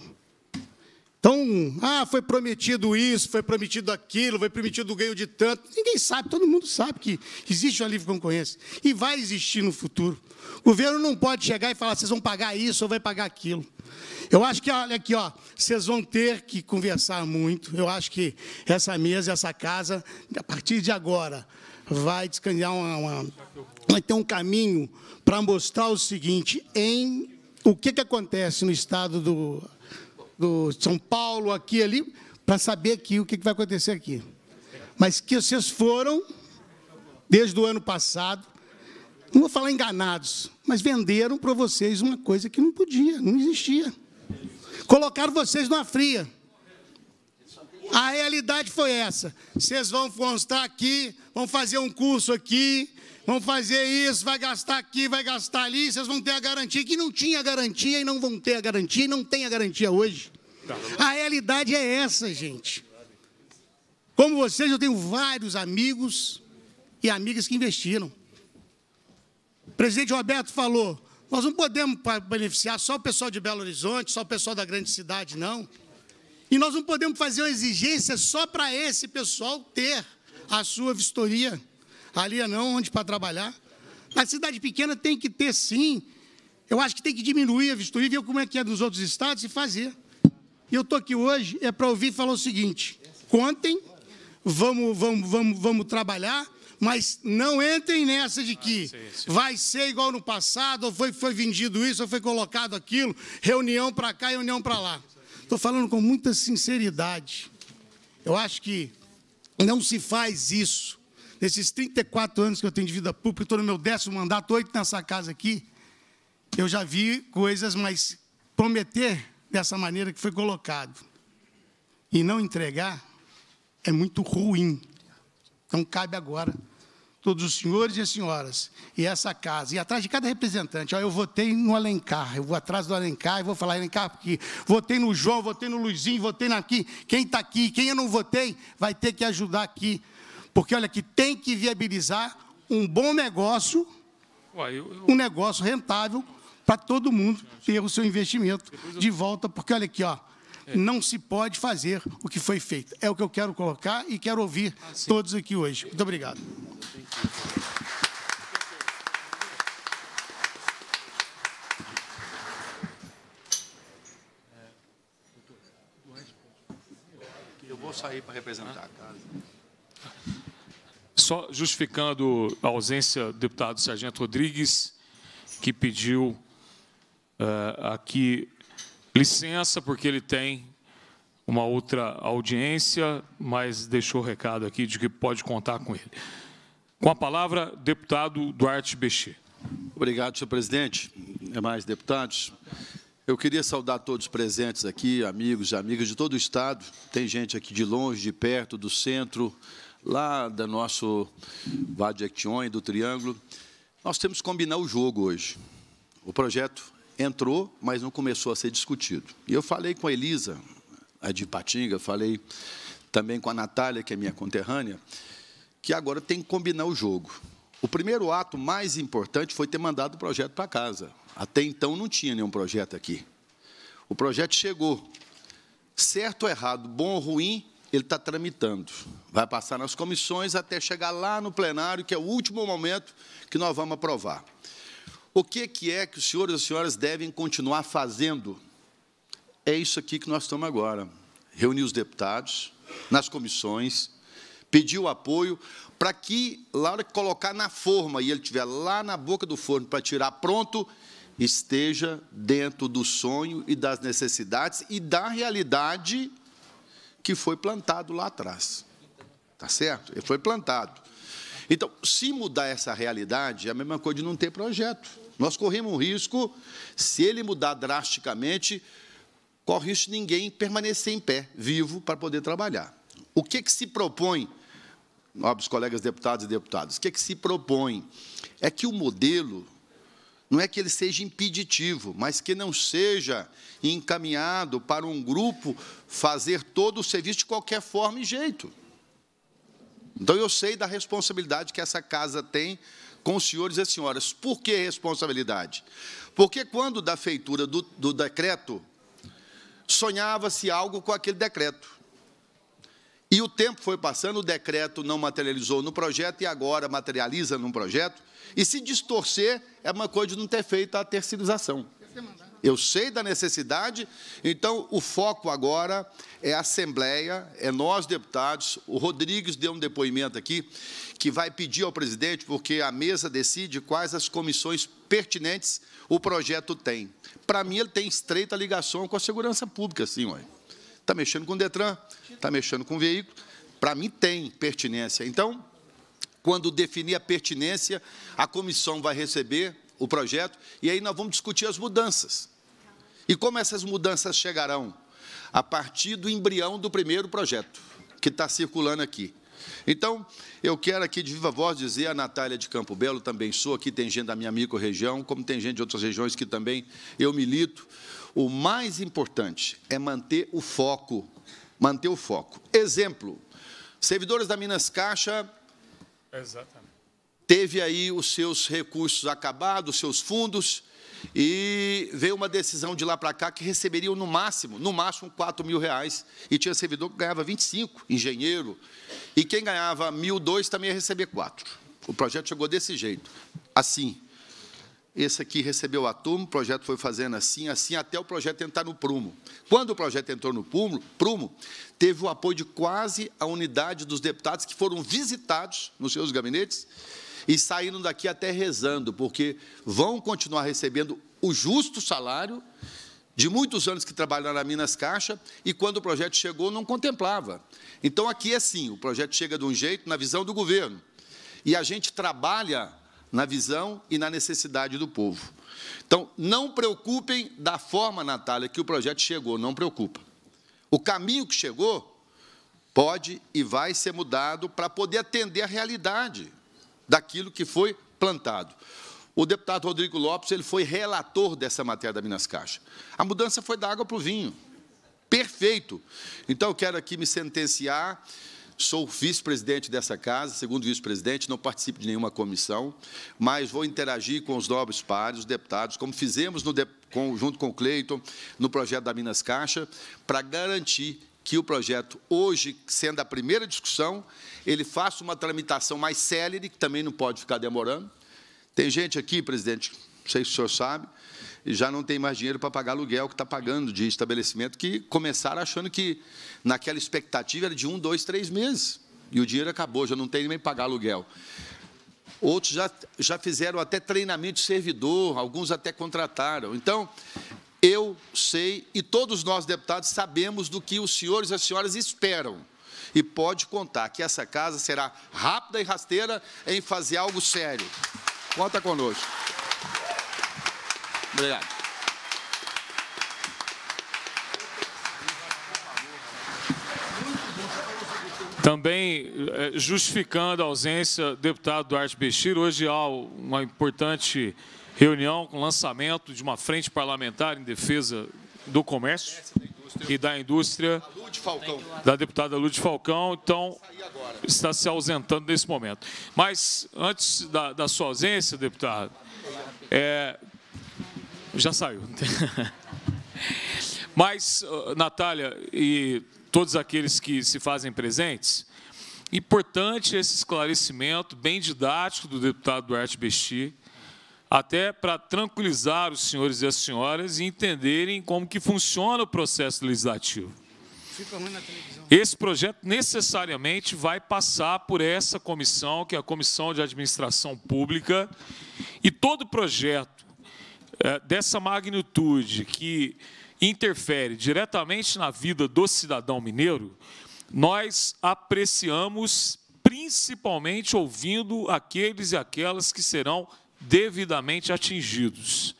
Então, ah, foi prometido isso, foi prometido aquilo, foi prometido o ganho de tanto. Ninguém sabe, todo mundo sabe que existe uma livre concorrência e vai existir no futuro. O governo não pode chegar e falar, vocês vão pagar isso ou vai pagar aquilo. Eu acho que, olha aqui, ó, vocês vão ter que conversar muito. Eu acho que essa mesa, essa casa, a partir de agora, vai descansar uma, uma, vai ter um caminho para mostrar o seguinte, em o que, que acontece no estado do, do São Paulo, aqui ali, para saber aqui o que, que vai acontecer aqui. Mas que vocês foram, desde o ano passado, não vou falar enganados, mas venderam para vocês uma coisa que não podia, não existia. Colocaram vocês numa fria. A realidade foi essa. Vocês vão constar aqui, vão fazer um curso aqui, vão fazer isso, vai gastar aqui, vai gastar ali, vocês vão ter a garantia que não tinha garantia e não vão ter a garantia e não tem a garantia hoje. A realidade é essa, gente. Como vocês, eu tenho vários amigos e amigas que investiram. O presidente Roberto falou: nós não podemos beneficiar só o pessoal de Belo Horizonte, só o pessoal da grande cidade, não. E nós não podemos fazer uma exigência só para esse pessoal ter a sua vistoria. Ali é não, onde para trabalhar. Na cidade pequena tem que ter sim. Eu acho que tem que diminuir a vistoria, ver como é que é nos outros estados e fazer. E eu estou aqui hoje é para ouvir falar o seguinte: contem, vamos, vamos, vamos, vamos trabalhar, mas não entrem nessa de que ah, sim, sim. vai ser igual no passado, ou foi, foi vendido isso, ou foi colocado aquilo, reunião para cá, e reunião para lá. Estou falando com muita sinceridade. Eu acho que não se faz isso. Nesses 34 anos que eu tenho de vida pública, estou no meu décimo mandato, oito nessa casa aqui, eu já vi coisas, mas prometer dessa maneira que foi colocado e não entregar é muito ruim. Então, cabe agora todos os senhores e as senhoras, e essa casa, e atrás de cada representante, ó, eu votei no Alencar, eu vou atrás do Alencar e vou falar, Alencar, porque votei no João, votei no Luizinho, votei naqui, quem está aqui, quem eu não votei, vai ter que ajudar aqui, porque, olha, que tem que viabilizar um bom negócio, um negócio rentável, para todo mundo ter o seu investimento de volta, porque, olha aqui, ó, é. Não se pode fazer o que foi feito. É o que eu quero colocar e quero ouvir ah, todos aqui hoje. Muito obrigado. É, eu vou sair para representar a casa. Só justificando a ausência do deputado Sargento Rodrigues, que pediu uh, aqui licença, porque ele tem uma outra audiência, mas deixou o recado aqui de que pode contar com ele. Com a palavra, deputado Duarte Bexê. Obrigado, senhor presidente. Demais deputados. Eu queria saudar todos presentes aqui, amigos e amigas de todo o Estado. Tem gente aqui de longe, de perto, do centro, lá do nosso Vade Action, do Triângulo. Nós temos que combinar o jogo hoje. O projeto entrou, mas não começou a ser discutido. E eu falei com a Elisa, a de Patinga, falei também com a Natália, que é minha conterrânea, que agora tem que combinar o jogo. O primeiro ato mais importante foi ter mandado o projeto para casa. Até então não tinha nenhum projeto aqui. O projeto chegou. Certo ou errado, bom ou ruim, ele está tramitando. Vai passar nas comissões até chegar lá no plenário, que é o último momento que nós vamos aprovar. O que, que é que os senhores e as senhoras devem continuar fazendo? É isso aqui que nós estamos agora. Reunir os deputados nas comissões, pedir o apoio para que, lá hora que colocar na forma e ele estiver lá na boca do forno para tirar pronto, esteja dentro do sonho e das necessidades e da realidade que foi plantado lá atrás. Tá certo? Ele foi plantado. Então, se mudar essa realidade, é a mesma coisa de não ter projeto. Nós corremos um risco, se ele mudar drasticamente, corre risco de ninguém permanecer em pé, vivo, para poder trabalhar. O que, que se propõe, nobres colegas deputados e deputadas, o que, que se propõe é que o modelo não é que ele seja impeditivo, mas que não seja encaminhado para um grupo fazer todo o serviço de qualquer forma e jeito. Então, eu sei da responsabilidade que essa casa tem com os senhores e senhoras. Por que responsabilidade? Porque quando da feitura do, do decreto, sonhava-se algo com aquele decreto. E o tempo foi passando, o decreto não materializou no projeto e agora materializa num projeto. E se distorcer, é uma coisa de não ter feito a terceirização. Eu sei da necessidade, então o foco agora é a Assembleia, é nós deputados. O Rodrigues deu um depoimento aqui que vai pedir ao presidente, porque a mesa decide quais as comissões pertinentes o projeto tem. Para mim, ele tem estreita ligação com a segurança pública, sim, ué. Está mexendo com o Detran, está mexendo com o veículo. Para mim, tem pertinência. Então, quando definir a pertinência, a comissão vai receber o projeto, e aí nós vamos discutir as mudanças. E como essas mudanças chegarão? A partir do embrião do primeiro projeto, que está circulando aqui. Então, eu quero aqui de viva voz dizer a Natália de Campo Belo, também sou, aqui tem gente da minha micro-região, como tem gente de outras regiões que também eu milito. O mais importante é manter o foco, manter o foco. Exemplo, servidores da Minas Caixa Exatamente. teve aí os seus recursos acabados, os seus fundos, e veio uma decisão de lá para cá que receberiam no máximo, no máximo, 4 mil reais. E tinha servidor que ganhava 25, engenheiro. E quem ganhava mil, dois, também ia receber quatro. O projeto chegou desse jeito, assim. Esse aqui recebeu a turma, o projeto foi fazendo assim, assim, até o projeto entrar no prumo. Quando o projeto entrou no prumo, prumo, teve o apoio de quase a unidade dos deputados que foram visitados nos seus gabinetes e saindo daqui até rezando, porque vão continuar recebendo o justo salário de muitos anos que trabalharam na Minas Caixa e quando o projeto chegou não contemplava. Então aqui é assim, o projeto chega de um jeito na visão do governo e a gente trabalha na visão e na necessidade do povo. Então, não preocupem da forma, Natália, que o projeto chegou, não preocupa. O caminho que chegou pode e vai ser mudado para poder atender a realidade daquilo que foi plantado. O deputado Rodrigo Lopes ele foi relator dessa matéria da Minas Caixa. A mudança foi da água para o vinho. Perfeito. Então, eu quero aqui me sentenciar. Sou vice-presidente dessa casa, segundo vice-presidente, não participo de nenhuma comissão, mas vou interagir com os nobres pares, os deputados, como fizemos no, junto com o Cleiton, no projeto da Minas Caixa, para garantir que o projeto, hoje, sendo a primeira discussão, ele faça uma tramitação mais célere, que também não pode ficar demorando. Tem gente aqui, presidente, não sei se o senhor sabe, já não tem mais dinheiro para pagar aluguel que está pagando de estabelecimento, que começaram achando que naquela expectativa era de um, dois, três meses. E o dinheiro acabou, já não tem nem pagar aluguel. Outros já, já fizeram até treinamento de servidor, alguns até contrataram. Então, eu sei e todos nós deputados sabemos do que os senhores e as senhoras esperam. E pode contar que essa casa será rápida e rasteira em fazer algo sério. Conta conosco. Obrigado. Também eh, justificando a ausência, deputado Duarte Bechir, hoje há uma importante reunião com lançamento de uma frente parlamentar em defesa do comércio e da indústria da deputada Lúcia Falcão, então está se ausentando nesse momento. Mas antes da, da sua ausência, deputado, é, já saiu. Mas, Natália e todos aqueles que se fazem presentes, importante esse esclarecimento bem didático do deputado Duarte Besti, até para tranquilizar os senhores e as senhoras e entenderem como que funciona o processo legislativo. Esse projeto necessariamente vai passar por essa comissão, que é a Comissão de Administração Pública, e todo projeto é, dessa magnitude que interfere diretamente na vida do cidadão mineiro, nós apreciamos principalmente ouvindo aqueles e aquelas que serão devidamente atingidos.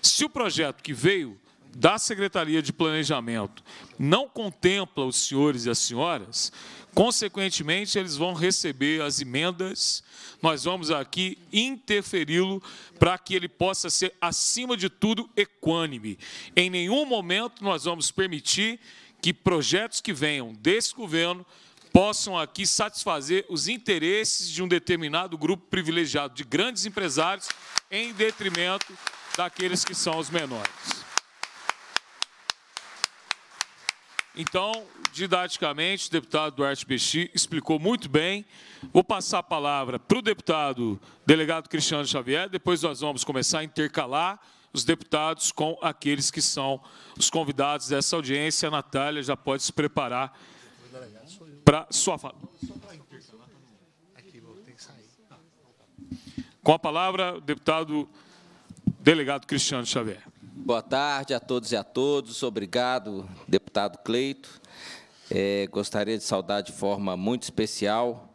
Se o projeto que veio da Secretaria de Planejamento não contempla os senhores e as senhoras, consequentemente, eles vão receber as emendas. Nós vamos aqui interferi-lo para que ele possa ser, acima de tudo, equânime. Em nenhum momento nós vamos permitir que projetos que venham desse governo possam aqui satisfazer os interesses de um determinado grupo privilegiado de grandes empresários em detrimento daqueles que são os menores. Então, didaticamente, o deputado Duarte Bexi explicou muito bem. Vou passar a palavra para o deputado delegado Cristiano Xavier, depois nós vamos começar a intercalar os deputados com aqueles que são os convidados dessa audiência. A Natália já pode se preparar para sua fala. Com a palavra, deputado delegado Cristiano Xavier. Boa tarde a todos e a todos. Obrigado, deputado Cleito. É, gostaria de saudar de forma muito especial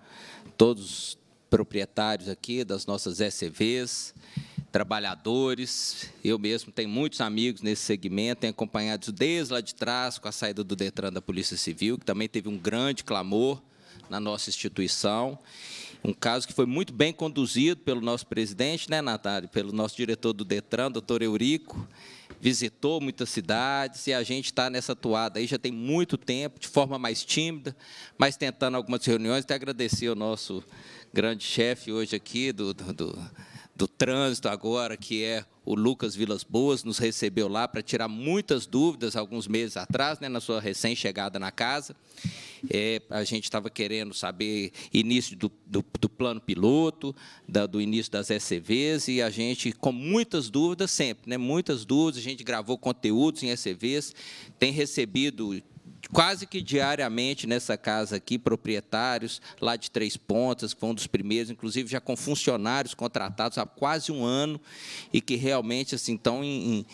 todos os proprietários aqui das nossas SCVs trabalhadores. Eu mesmo tenho muitos amigos nesse segmento, tenho acompanhado desde lá de trás com a saída do Detran da Polícia Civil, que também teve um grande clamor na nossa instituição. Um caso que foi muito bem conduzido pelo nosso presidente, né, Natália, pelo nosso diretor do Detran, doutor Eurico, visitou muitas cidades e a gente está nessa toada aí já tem muito tempo, de forma mais tímida, mas tentando algumas reuniões, até agradecer o nosso grande chefe hoje aqui do, do, do do trânsito agora, que é o Lucas Vilas Boas, nos recebeu lá para tirar muitas dúvidas alguns meses atrás, né, na sua recém-chegada na casa. É, a gente estava querendo saber início do, do, do plano piloto, da, do início das ECVs, e a gente, com muitas dúvidas sempre, né, muitas dúvidas, a gente gravou conteúdos em ECVs, tem recebido quase que diariamente nessa casa aqui, proprietários lá de Três Pontas, que foi um dos primeiros, inclusive já com funcionários contratados há quase um ano e que realmente assim, estão em,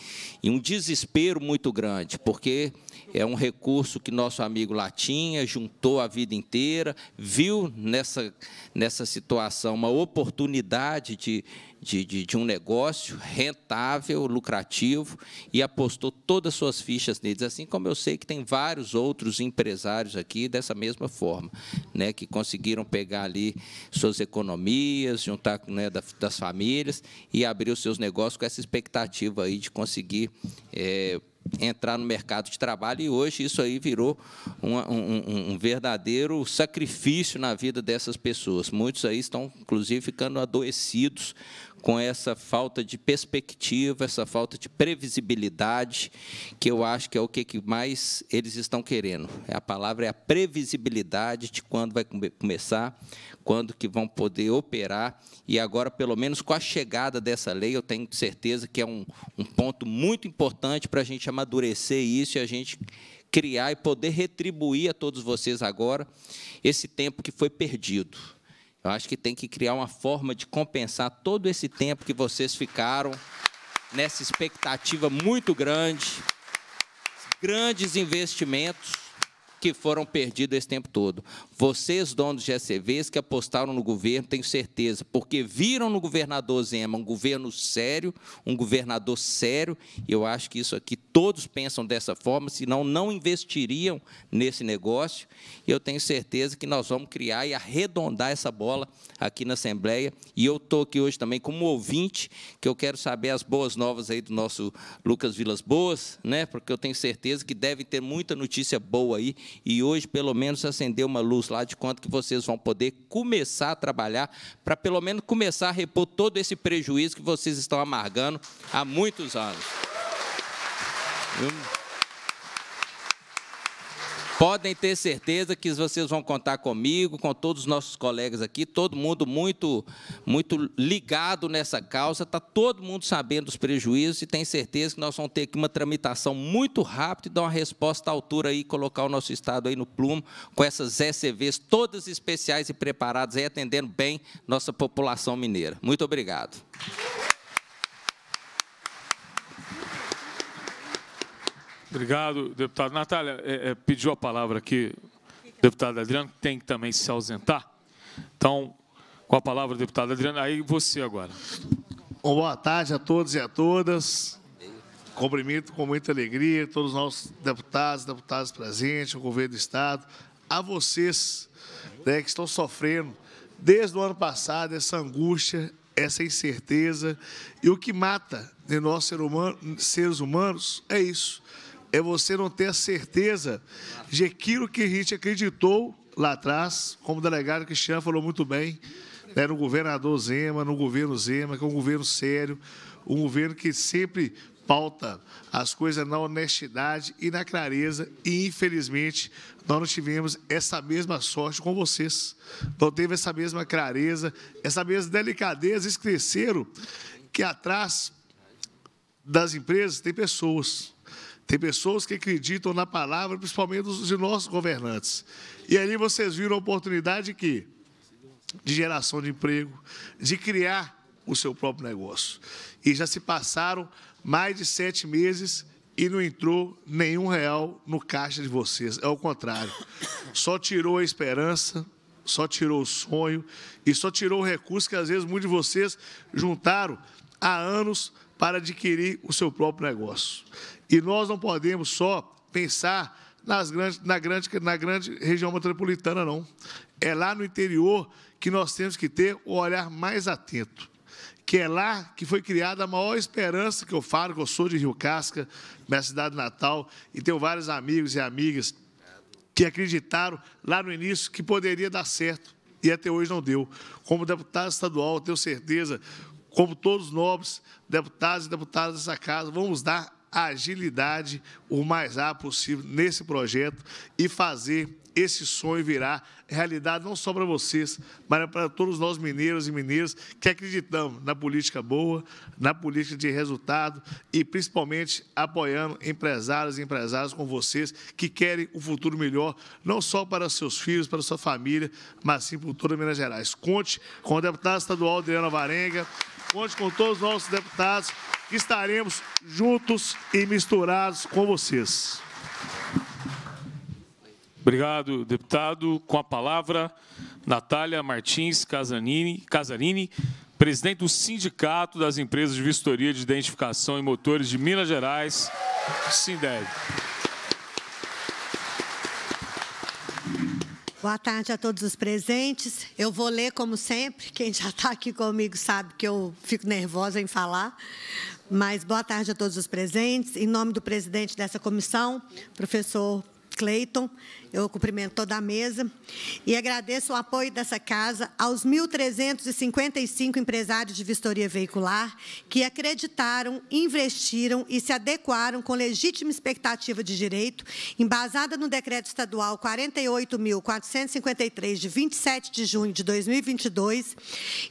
em um desespero muito grande, porque é um recurso que nosso amigo lá tinha, juntou a vida inteira, viu nessa, nessa situação uma oportunidade de, de, de, de um negócio rentável, lucrativo, e apostou todas as suas fichas neles, assim como eu sei que tem vários outros empresários aqui dessa mesma forma, né, que conseguiram pegar ali suas economias, juntar né, das famílias e abrir os seus negócios com essa expectativa aí de conseguir é, entrar no mercado de trabalho e hoje isso aí virou um, um, um, verdadeiro sacrifício na vida dessas pessoas. Muitos aí estão, inclusive, ficando adoecidos com essa falta de perspectiva, essa falta de previsibilidade, que eu acho que é o que mais eles estão querendo. A palavra é a previsibilidade de quando vai começar, quando que vão poder operar, e agora, pelo menos com a chegada dessa lei, eu tenho certeza que é um, um ponto muito importante para a gente amadurecer isso e a gente criar e poder retribuir a todos vocês agora esse tempo que foi perdido. Eu acho que tem que criar uma forma de compensar todo esse tempo que vocês ficaram nessa expectativa muito grande, grandes investimentos que foram perdidos esse tempo todo. Vocês, donos de SCVs, que apostaram no governo, tenho certeza, porque viram no governador Zema um governo sério, um governador sério, e eu acho que isso aqui todos pensam dessa forma, senão não investiriam nesse negócio, e eu tenho certeza que nós vamos criar e arredondar essa bola aqui na Assembleia, e eu estou aqui hoje também como ouvinte, que eu quero saber as boas novas aí do nosso Lucas Vilas Boas, né? porque eu tenho certeza que deve ter muita notícia boa aí, e hoje, pelo menos, acendeu uma luz lá de quanto que vocês vão poder começar a trabalhar para, pelo menos, começar a repor todo esse prejuízo que vocês estão amargando há muitos anos. Podem ter certeza que vocês vão contar comigo, com todos os nossos colegas aqui, todo mundo muito, muito ligado nessa causa, está todo mundo sabendo dos prejuízos e tem certeza que nós vamos ter aqui uma tramitação muito rápida e dar uma resposta à altura e colocar o nosso Estado aí no plumo, com essas SCVs todas especiais e preparadas aí, atendendo bem nossa população mineira. Muito obrigado. Obrigado, deputado. Natália, é, é, pediu a palavra aqui o deputado Adriano, que tem que também se ausentar. Então, com a palavra, deputado Adriano, aí você agora. Bom, boa tarde a todos e a todas. Cumprimento com muita alegria todos os nossos deputados, deputadas presentes, o governo do Estado, a vocês né, que estão sofrendo desde o ano passado essa angústia, essa incerteza. E o que mata de nós, seres humanos, é isso é você não ter a certeza de aquilo que a gente acreditou lá atrás, como o delegado Cristiano falou muito bem, né, no governador Zema, no governo Zema, que é um governo sério, um governo que sempre pauta as coisas na honestidade e na clareza, e infelizmente nós não tivemos essa mesma sorte com vocês. Não teve essa mesma clareza, essa mesma delicadeza, esqueceram que atrás das empresas tem pessoas. Tem pessoas que acreditam na palavra, principalmente dos de nossos governantes. E ali vocês viram a oportunidade de quê? De geração de emprego, de criar o seu próprio negócio. E já se passaram mais de sete meses e não entrou nenhum real no caixa de vocês. É o contrário. Só tirou a esperança, só tirou o sonho e só tirou o recurso que às vezes muitos de vocês juntaram há anos para adquirir o seu próprio negócio. E nós não podemos só pensar nas grandes, na, grande, na grande região metropolitana, não. É lá no interior que nós temos que ter o olhar mais atento que é lá que foi criada a maior esperança que eu falo, que eu sou de Rio Casca, minha cidade natal, e tenho vários amigos e amigas que acreditaram lá no início que poderia dar certo, e até hoje não deu. Como deputado estadual, tenho certeza, como todos os nobres deputados e deputadas dessa casa, vamos dar agilidade o mais rápido possível nesse projeto e fazer esse sonho virar realidade não só para vocês, mas é para todos nós mineiros e mineiras que acreditamos na política boa, na política de resultado e principalmente apoiando empresários e empresários como vocês que querem um futuro melhor, não só para seus filhos, para sua família, mas sim para toda Minas Gerais. Conte com o deputado estadual Adriano Varenga, Conte com todos os nossos deputados que estaremos juntos e misturados com vocês. Obrigado, deputado. Com a palavra, Natália Martins Casanini, Casarini, presidente do Sindicato das Empresas de Vistoria de Identificação e Motores de Minas Gerais, Sindeb. Boa tarde a todos os presentes. Eu vou ler como sempre. Quem já está aqui comigo sabe que eu fico nervosa em falar. Mas boa tarde a todos os presentes. Em nome do presidente dessa comissão, professor Clayton. Eu cumprimento toda a mesa e agradeço o apoio dessa casa aos 1.355 empresários de vistoria veicular que acreditaram, investiram e se adequaram com legítima expectativa de direito, embasada no Decreto Estadual 48.453, de 27 de junho de 2022,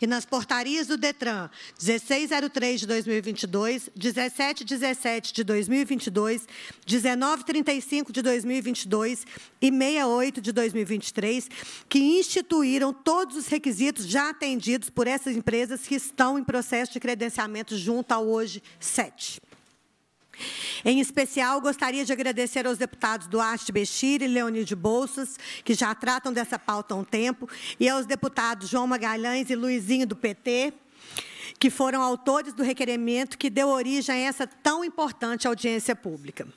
e nas portarias do DETRAN 1603 de 2022, 1717 de 2022, 1935 de 2022 e 68 de 2023, que instituíram todos os requisitos já atendidos por essas empresas que estão em processo de credenciamento junto ao hoje sete. Em especial, gostaria de agradecer aos deputados Duarte Bechira e de Bolsas, que já tratam dessa pauta há um tempo, e aos deputados João Magalhães e Luizinho do PT, que foram autores do requerimento que deu origem a essa tão importante audiência pública.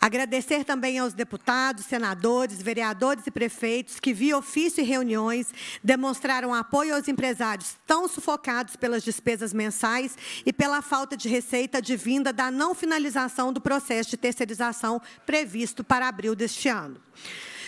Agradecer também aos deputados, senadores, vereadores e prefeitos que, via ofício e reuniões, demonstraram apoio aos empresários tão sufocados pelas despesas mensais e pela falta de receita advinda da não finalização do processo de terceirização previsto para abril deste ano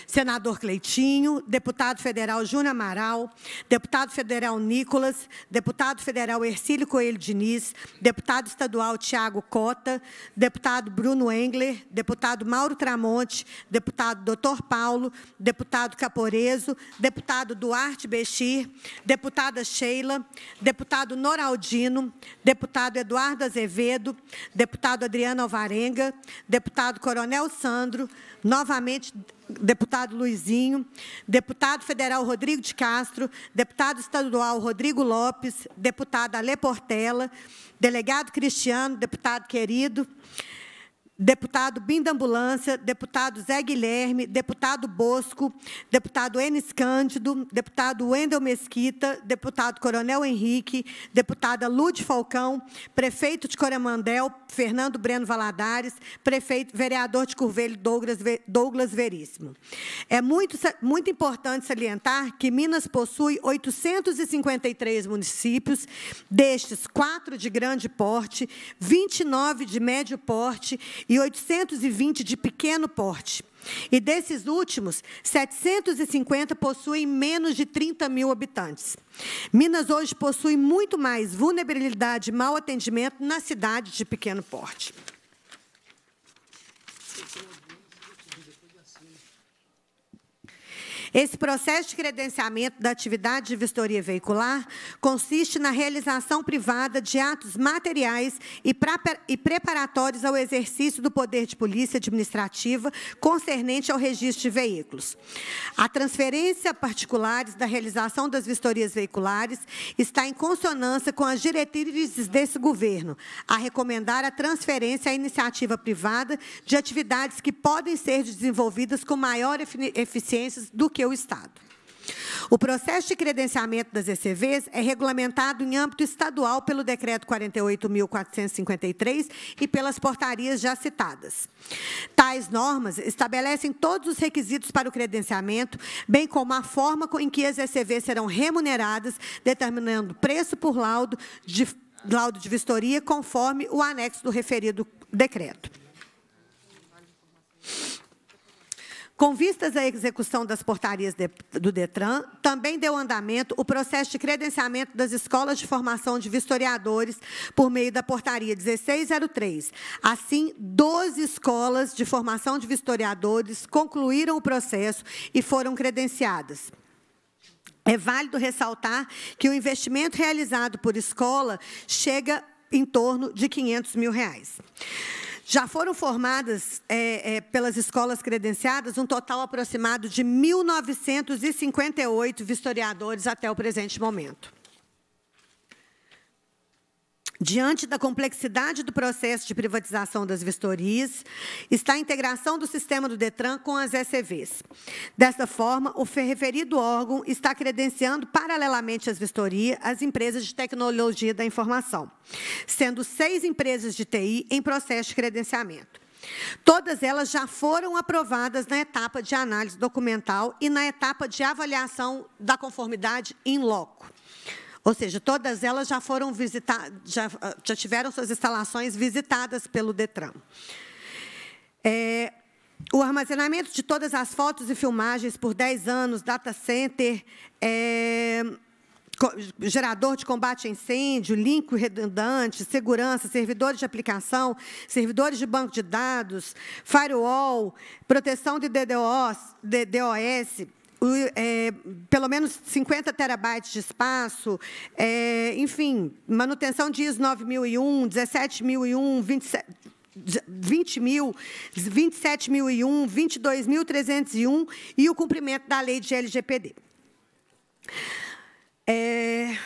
senador Cleitinho, deputado federal Júnior Amaral, deputado federal Nicolas, deputado federal Ercílio Coelho Diniz, deputado estadual Tiago Cota, deputado Bruno Engler, deputado Mauro Tramonte, deputado Dr. Paulo, deputado Caporeso, deputado Duarte Bechir, deputada Sheila, deputado Noraldino, deputado Eduardo Azevedo, deputado Adriano Alvarenga, deputado Coronel Sandro, novamente deputado Luizinho, deputado federal Rodrigo de Castro, deputado estadual Rodrigo Lopes, deputada Alê Portela, delegado Cristiano, deputado querido, deputado binda Ambulância, deputado Zé Guilherme, deputado Bosco, deputado Enes Cândido, deputado Wendel Mesquita, deputado Coronel Henrique, deputada Lude Falcão, prefeito de Coromandel, Fernando Breno Valadares, prefeito, vereador de Curvelho, Douglas, Douglas Veríssimo. É muito, muito importante salientar que Minas possui 853 municípios, destes quatro de grande porte, 29 de médio porte e 820 de pequeno porte. E desses últimos, 750 possuem menos de 30 mil habitantes. Minas hoje possui muito mais vulnerabilidade e mau atendimento na cidade de pequeno porte. Esse processo de credenciamento da atividade de vistoria veicular consiste na realização privada de atos materiais e, pra, e preparatórios ao exercício do poder de polícia administrativa concernente ao registro de veículos. A transferência particulares da realização das vistorias veiculares está em consonância com as diretrizes desse governo, a recomendar a transferência à iniciativa privada de atividades que podem ser desenvolvidas com maior eficiência do que seu estado. O processo de credenciamento das ECVs é regulamentado em âmbito estadual pelo Decreto 48.453 e pelas portarias já citadas. Tais normas estabelecem todos os requisitos para o credenciamento, bem como a forma em que as ECVs serão remuneradas, determinando preço por laudo de, laudo de vistoria, conforme o anexo do referido decreto. Com vistas à execução das portarias de, do DETRAN, também deu andamento o processo de credenciamento das escolas de formação de vistoriadores por meio da portaria 1603. Assim, 12 escolas de formação de vistoriadores concluíram o processo e foram credenciadas. É válido ressaltar que o investimento realizado por escola chega em torno de 500 mil reais. Já foram formadas é, é, pelas escolas credenciadas um total aproximado de 1.958 vistoriadores até o presente momento. Diante da complexidade do processo de privatização das vistorias, está a integração do sistema do DETRAN com as SCVs. Dessa forma, o referido órgão está credenciando, paralelamente às vistorias, as empresas de tecnologia da informação, sendo seis empresas de TI em processo de credenciamento. Todas elas já foram aprovadas na etapa de análise documental e na etapa de avaliação da conformidade em loco. Ou seja, todas elas já foram visitadas, já, ah, já tiveram suas instalações visitadas pelo Detran. É, o armazenamento de todas as fotos e filmagens por 10 anos, data center, é, gerador de combate a incêndio, link redundante, segurança, servidores de aplicação, servidores de banco de dados, firewall, proteção de DDoS, DDoS é, pelo menos 50 terabytes de espaço, é, enfim, manutenção diz 9001, 17001, 27 20 mil, 27 mil e 1, 22 mil 301 e o cumprimento da lei de LGPD. É,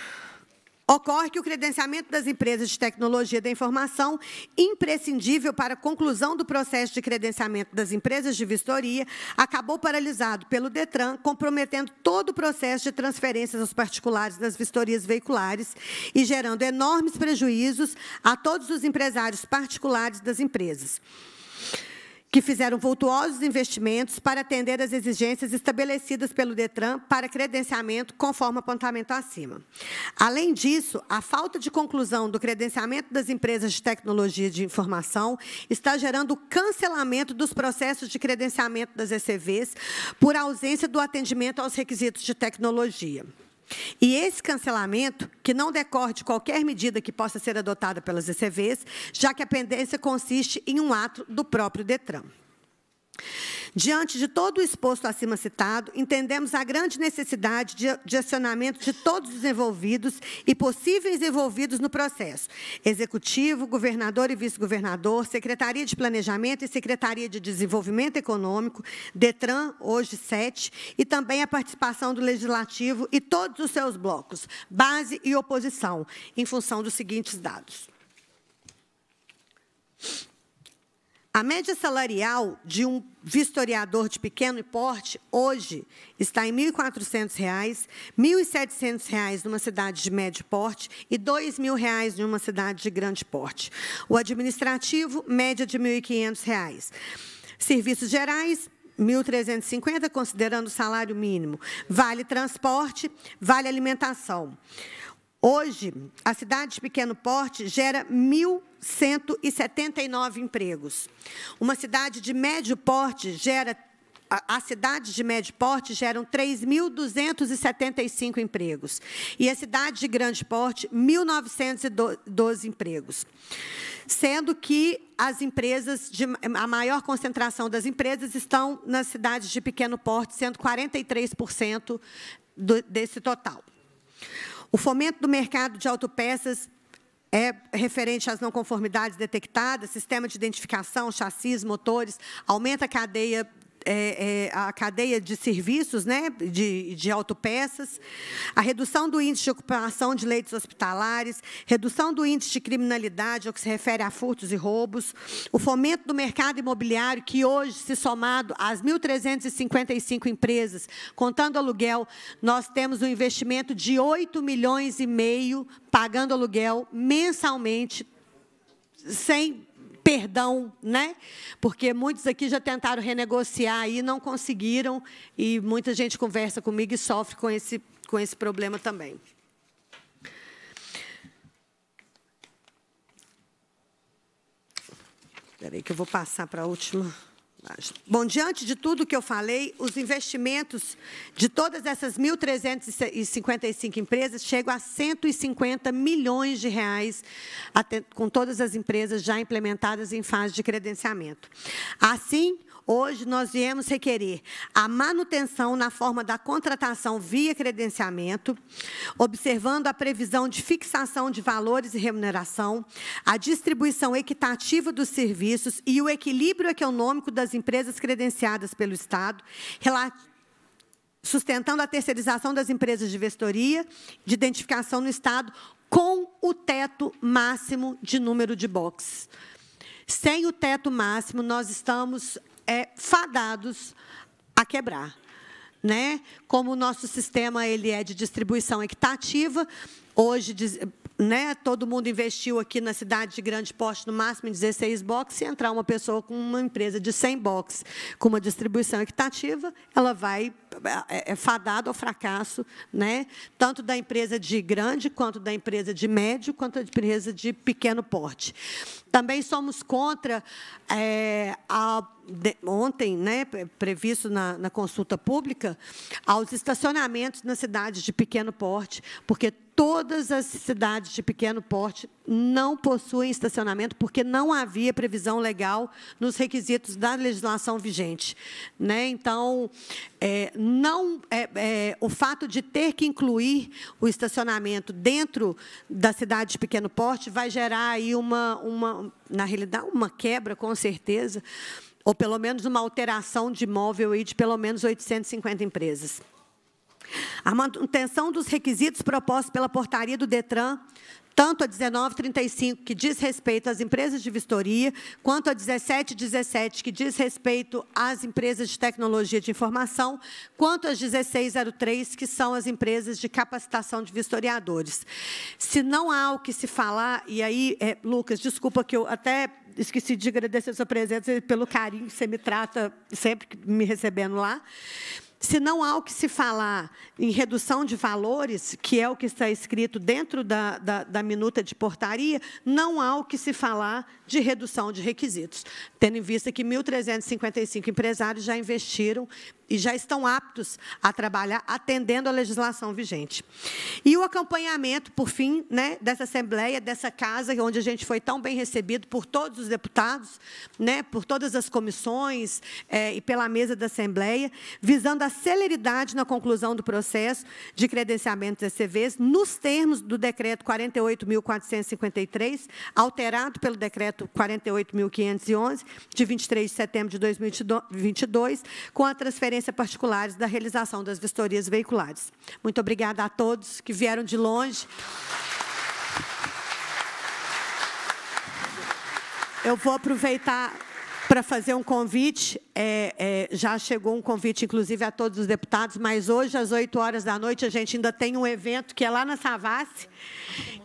Ocorre que o credenciamento das empresas de tecnologia da informação, imprescindível para a conclusão do processo de credenciamento das empresas de vistoria, acabou paralisado pelo DETRAN, comprometendo todo o processo de transferências aos particulares das vistorias veiculares e gerando enormes prejuízos a todos os empresários particulares das empresas que fizeram voltuosos investimentos para atender às exigências estabelecidas pelo DETRAN para credenciamento, conforme apontamento acima. Além disso, a falta de conclusão do credenciamento das empresas de tecnologia de informação está gerando o cancelamento dos processos de credenciamento das ECVs por ausência do atendimento aos requisitos de tecnologia. E esse cancelamento, que não decorre de qualquer medida que possa ser adotada pelas ECVs, já que a pendência consiste em um ato do próprio DETRAN. Diante de todo o exposto acima citado, entendemos a grande necessidade de, de acionamento de todos os envolvidos e possíveis envolvidos no processo: executivo, governador e vice-governador, Secretaria de Planejamento e Secretaria de Desenvolvimento Econômico, Detran, hoje sete, e também a participação do legislativo e todos os seus blocos, base e oposição, em função dos seguintes dados. A média salarial de um vistoriador de pequeno porte hoje está em R$ 1.400, R$ 1.700 numa cidade de médio porte e R$ 2.000 em uma cidade de grande porte. O administrativo, média de R$ 1.500. Serviços gerais, 1.350, considerando o salário mínimo. Vale transporte, vale alimentação. Hoje, a cidade de pequeno porte gera 1.179 empregos. Uma cidade de médio porte gera as cidades de médio porte geram 3.275 empregos e a cidade de grande porte, 1.912 empregos. Sendo que as empresas, de, a maior concentração das empresas estão nas cidades de pequeno porte, sendo 43% do, desse total. O fomento do mercado de autopeças é referente às não conformidades detectadas, sistema de identificação, chassis, motores, aumenta a cadeia é, é, a cadeia de serviços, né, de, de autopeças, a redução do índice de ocupação de leitos hospitalares, redução do índice de criminalidade, ao que se refere a furtos e roubos, o fomento do mercado imobiliário, que hoje, se somado às 1.355 empresas, contando aluguel, nós temos um investimento de 8 milhões e meio pagando aluguel mensalmente, sem perdão, né? Porque muitos aqui já tentaram renegociar e não conseguiram, e muita gente conversa comigo e sofre com esse, com esse problema também. Espera aí que eu vou passar para a última. Bom, diante de tudo que eu falei, os investimentos de todas essas 1.355 empresas chegam a 150 milhões de reais, com todas as empresas já implementadas em fase de credenciamento. Assim, Hoje nós viemos requerer a manutenção na forma da contratação via credenciamento, observando a previsão de fixação de valores e remuneração, a distribuição equitativa dos serviços e o equilíbrio econômico das empresas credenciadas pelo Estado, sustentando a terceirização das empresas de vestoria, de identificação no Estado, com o teto máximo de número de boxes. Sem o teto máximo, nós estamos é, fadados a quebrar. Né? Como o nosso sistema ele é de distribuição equitativa, hoje né, todo mundo investiu aqui na cidade de grande porte, no máximo em 16 boxes, se entrar uma pessoa com uma empresa de 100 boxes, com uma distribuição equitativa, ela vai é, é fadado ao fracasso, né, tanto da empresa de grande, quanto da empresa de médio, quanto da empresa de pequeno porte. Também somos contra é, a, de, ontem, né, previsto na, na consulta pública, aos estacionamentos nas cidades de pequeno porte, porque todas as cidades de pequeno porte não possuem estacionamento porque não havia previsão legal nos requisitos da legislação vigente. Né? Então, é, não é, é, o fato de ter que incluir o estacionamento dentro da cidade de pequeno porte vai gerar aí uma, uma, na realidade, uma quebra, com certeza, ou pelo menos uma alteração de imóvel de pelo menos 850 empresas. A manutenção dos requisitos propostos pela portaria do DETRAN tanto a 1935, que diz respeito às empresas de vistoria, quanto a 1717, que diz respeito às empresas de tecnologia de informação, quanto às 1603, que são as empresas de capacitação de vistoriadores. Se não há o que se falar, e aí, é, Lucas, desculpa que eu até esqueci de agradecer a sua presença pelo carinho que você me trata sempre me recebendo lá, se não há o que se falar em redução de valores, que é o que está escrito dentro da, da, da minuta de portaria, não há o que se falar de redução de requisitos, tendo em vista que 1.355 empresários já investiram e já estão aptos a trabalhar atendendo à legislação vigente. E o acompanhamento, por fim, né, dessa Assembleia, dessa casa, onde a gente foi tão bem recebido por todos os deputados, né, por todas as comissões é, e pela mesa da Assembleia, visando a celeridade na conclusão do processo de credenciamento das CVs, nos termos do Decreto 48.453, alterado pelo Decreto decreto 48.511, de 23 de setembro de 2022, com a transferência particulares da realização das vistorias veiculares. Muito obrigada a todos que vieram de longe. Eu vou aproveitar para fazer um convite. É, é, já chegou um convite, inclusive, a todos os deputados, mas hoje, às 8 horas da noite, a gente ainda tem um evento que é lá na Savassi,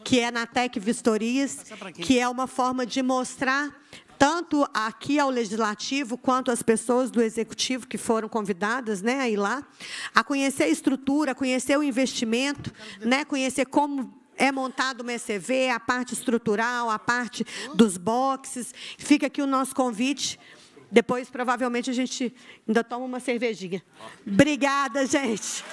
que é na Tec Vistorias, é que é uma forma de mostrar tanto aqui ao Legislativo quanto às pessoas do Executivo que foram convidadas né, a ir lá, a conhecer a estrutura, a conhecer o investimento, né, conhecer como é montado uma ECV, a parte estrutural, a parte dos boxes. Fica aqui o nosso convite. Depois, provavelmente, a gente ainda toma uma cervejinha. Obrigada, gente.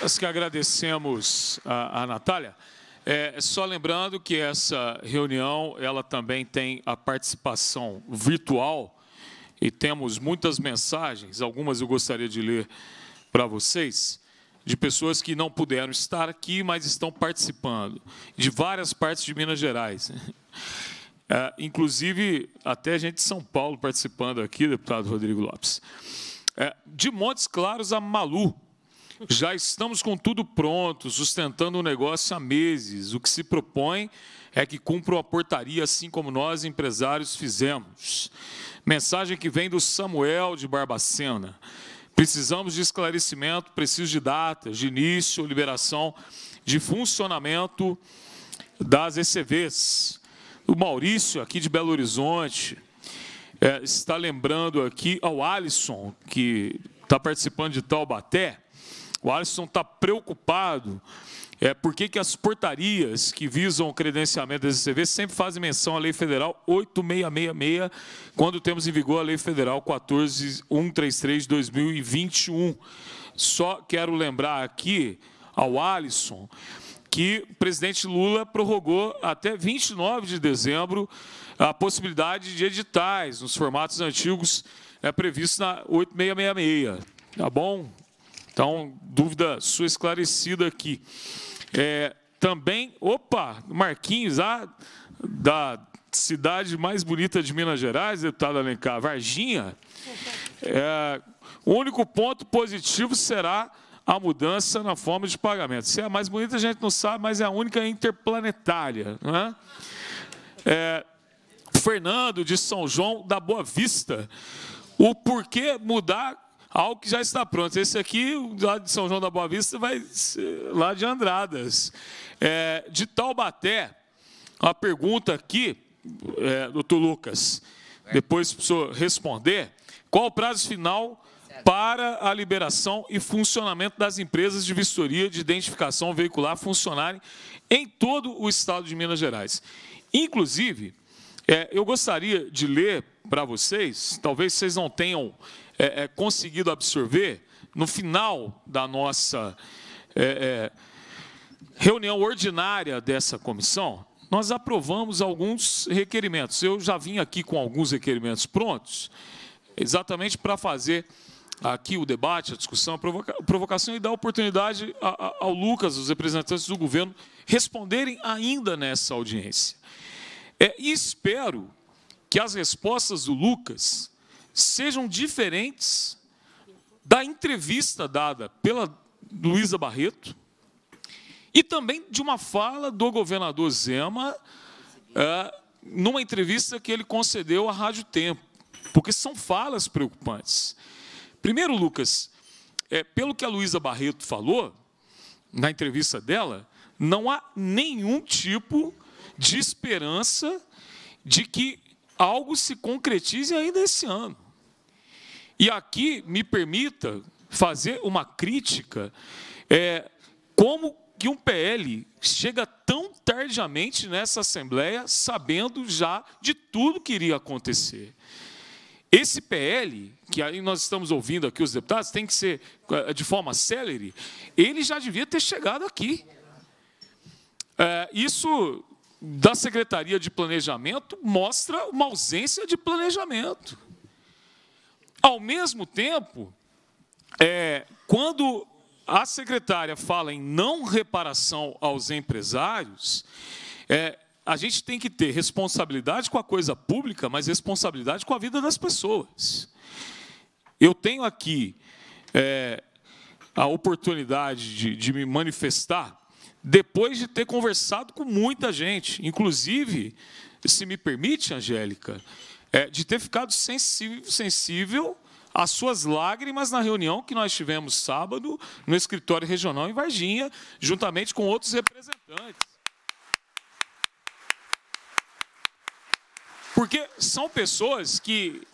Nós que agradecemos a, a Natália. É, só lembrando que essa reunião ela também tem a participação virtual e temos muitas mensagens, algumas eu gostaria de ler para vocês de pessoas que não puderam estar aqui, mas estão participando, de várias partes de Minas Gerais. É, inclusive, até gente de São Paulo participando aqui, deputado Rodrigo Lopes. É, de Montes Claros a Malu. Já estamos com tudo pronto, sustentando o negócio há meses. O que se propõe é que cumpram a portaria, assim como nós, empresários, fizemos. Mensagem que vem do Samuel de Barbacena. Precisamos de esclarecimento, preciso de datas de início, liberação, de funcionamento das ECVs. O Maurício, aqui de Belo Horizonte, é, está lembrando aqui ao Alisson, que está participando de Taubaté. O Alisson está preocupado é, por que, as portarias que visam o credenciamento das ICV sempre fazem menção à Lei Federal 8666, quando temos em vigor a Lei Federal 14133 de 2021? Só quero lembrar aqui ao Alisson que o presidente Lula prorrogou até 29 de dezembro a possibilidade de editais nos formatos antigos é previsto na 8666. Tá bom? Então, dúvida sua esclarecida aqui. É, também, opa, Marquinhos, ah, da cidade mais bonita de Minas Gerais, deputado Alencar, Varginha. É, o único ponto positivo será a mudança na forma de pagamento. Se é a mais bonita, a gente não sabe, mas é a única interplanetária. Né? É, Fernando de São João da Boa Vista. O porquê mudar algo que já está pronto. Esse aqui, lá de São João da Boa Vista, vai lá de Andradas. É, de Taubaté, uma pergunta aqui, é, doutor Lucas, depois para o responder. Qual o prazo final para a liberação e funcionamento das empresas de vistoria de identificação veicular funcionarem em todo o estado de Minas Gerais? Inclusive, é, eu gostaria de ler para vocês, talvez vocês não tenham é, é, conseguido absorver, no final da nossa é, é, reunião ordinária dessa comissão, nós aprovamos alguns requerimentos. Eu já vim aqui com alguns requerimentos prontos, exatamente para fazer aqui o debate, a discussão, a provoca provocação e dar oportunidade a, a, ao Lucas, os representantes do governo, responderem ainda nessa audiência. É, e espero que as respostas do Lucas sejam diferentes da entrevista dada pela Luísa Barreto e também de uma fala do governador Zema é, numa entrevista que ele concedeu à Rádio Tempo, porque são falas preocupantes. Primeiro, Lucas, é, pelo que a Luísa Barreto falou na entrevista dela, não há nenhum tipo de esperança de que algo se concretize ainda esse ano. E aqui me permita fazer uma crítica, é, como que um PL chega tão tardiamente nessa Assembleia, sabendo já de tudo que iria acontecer. Esse PL, que aí nós estamos ouvindo aqui os deputados, tem que ser eh, de forma célere, ele já devia ter chegado aqui. É, isso da Secretaria de Planejamento mostra uma ausência de planejamento. Ao mesmo tempo, é, quando a secretária fala em não reparação aos empresários, é, a gente tem que ter responsabilidade com a coisa pública, mas responsabilidade com a vida das pessoas. Eu tenho aqui é, a oportunidade de, de me manifestar depois de ter conversado com muita gente, inclusive, se me permite, Angélica, é, de ter ficado sensível, sensível às suas lágrimas na reunião que nós tivemos sábado no escritório regional em Varginha, juntamente com outros representantes. Porque são pessoas que,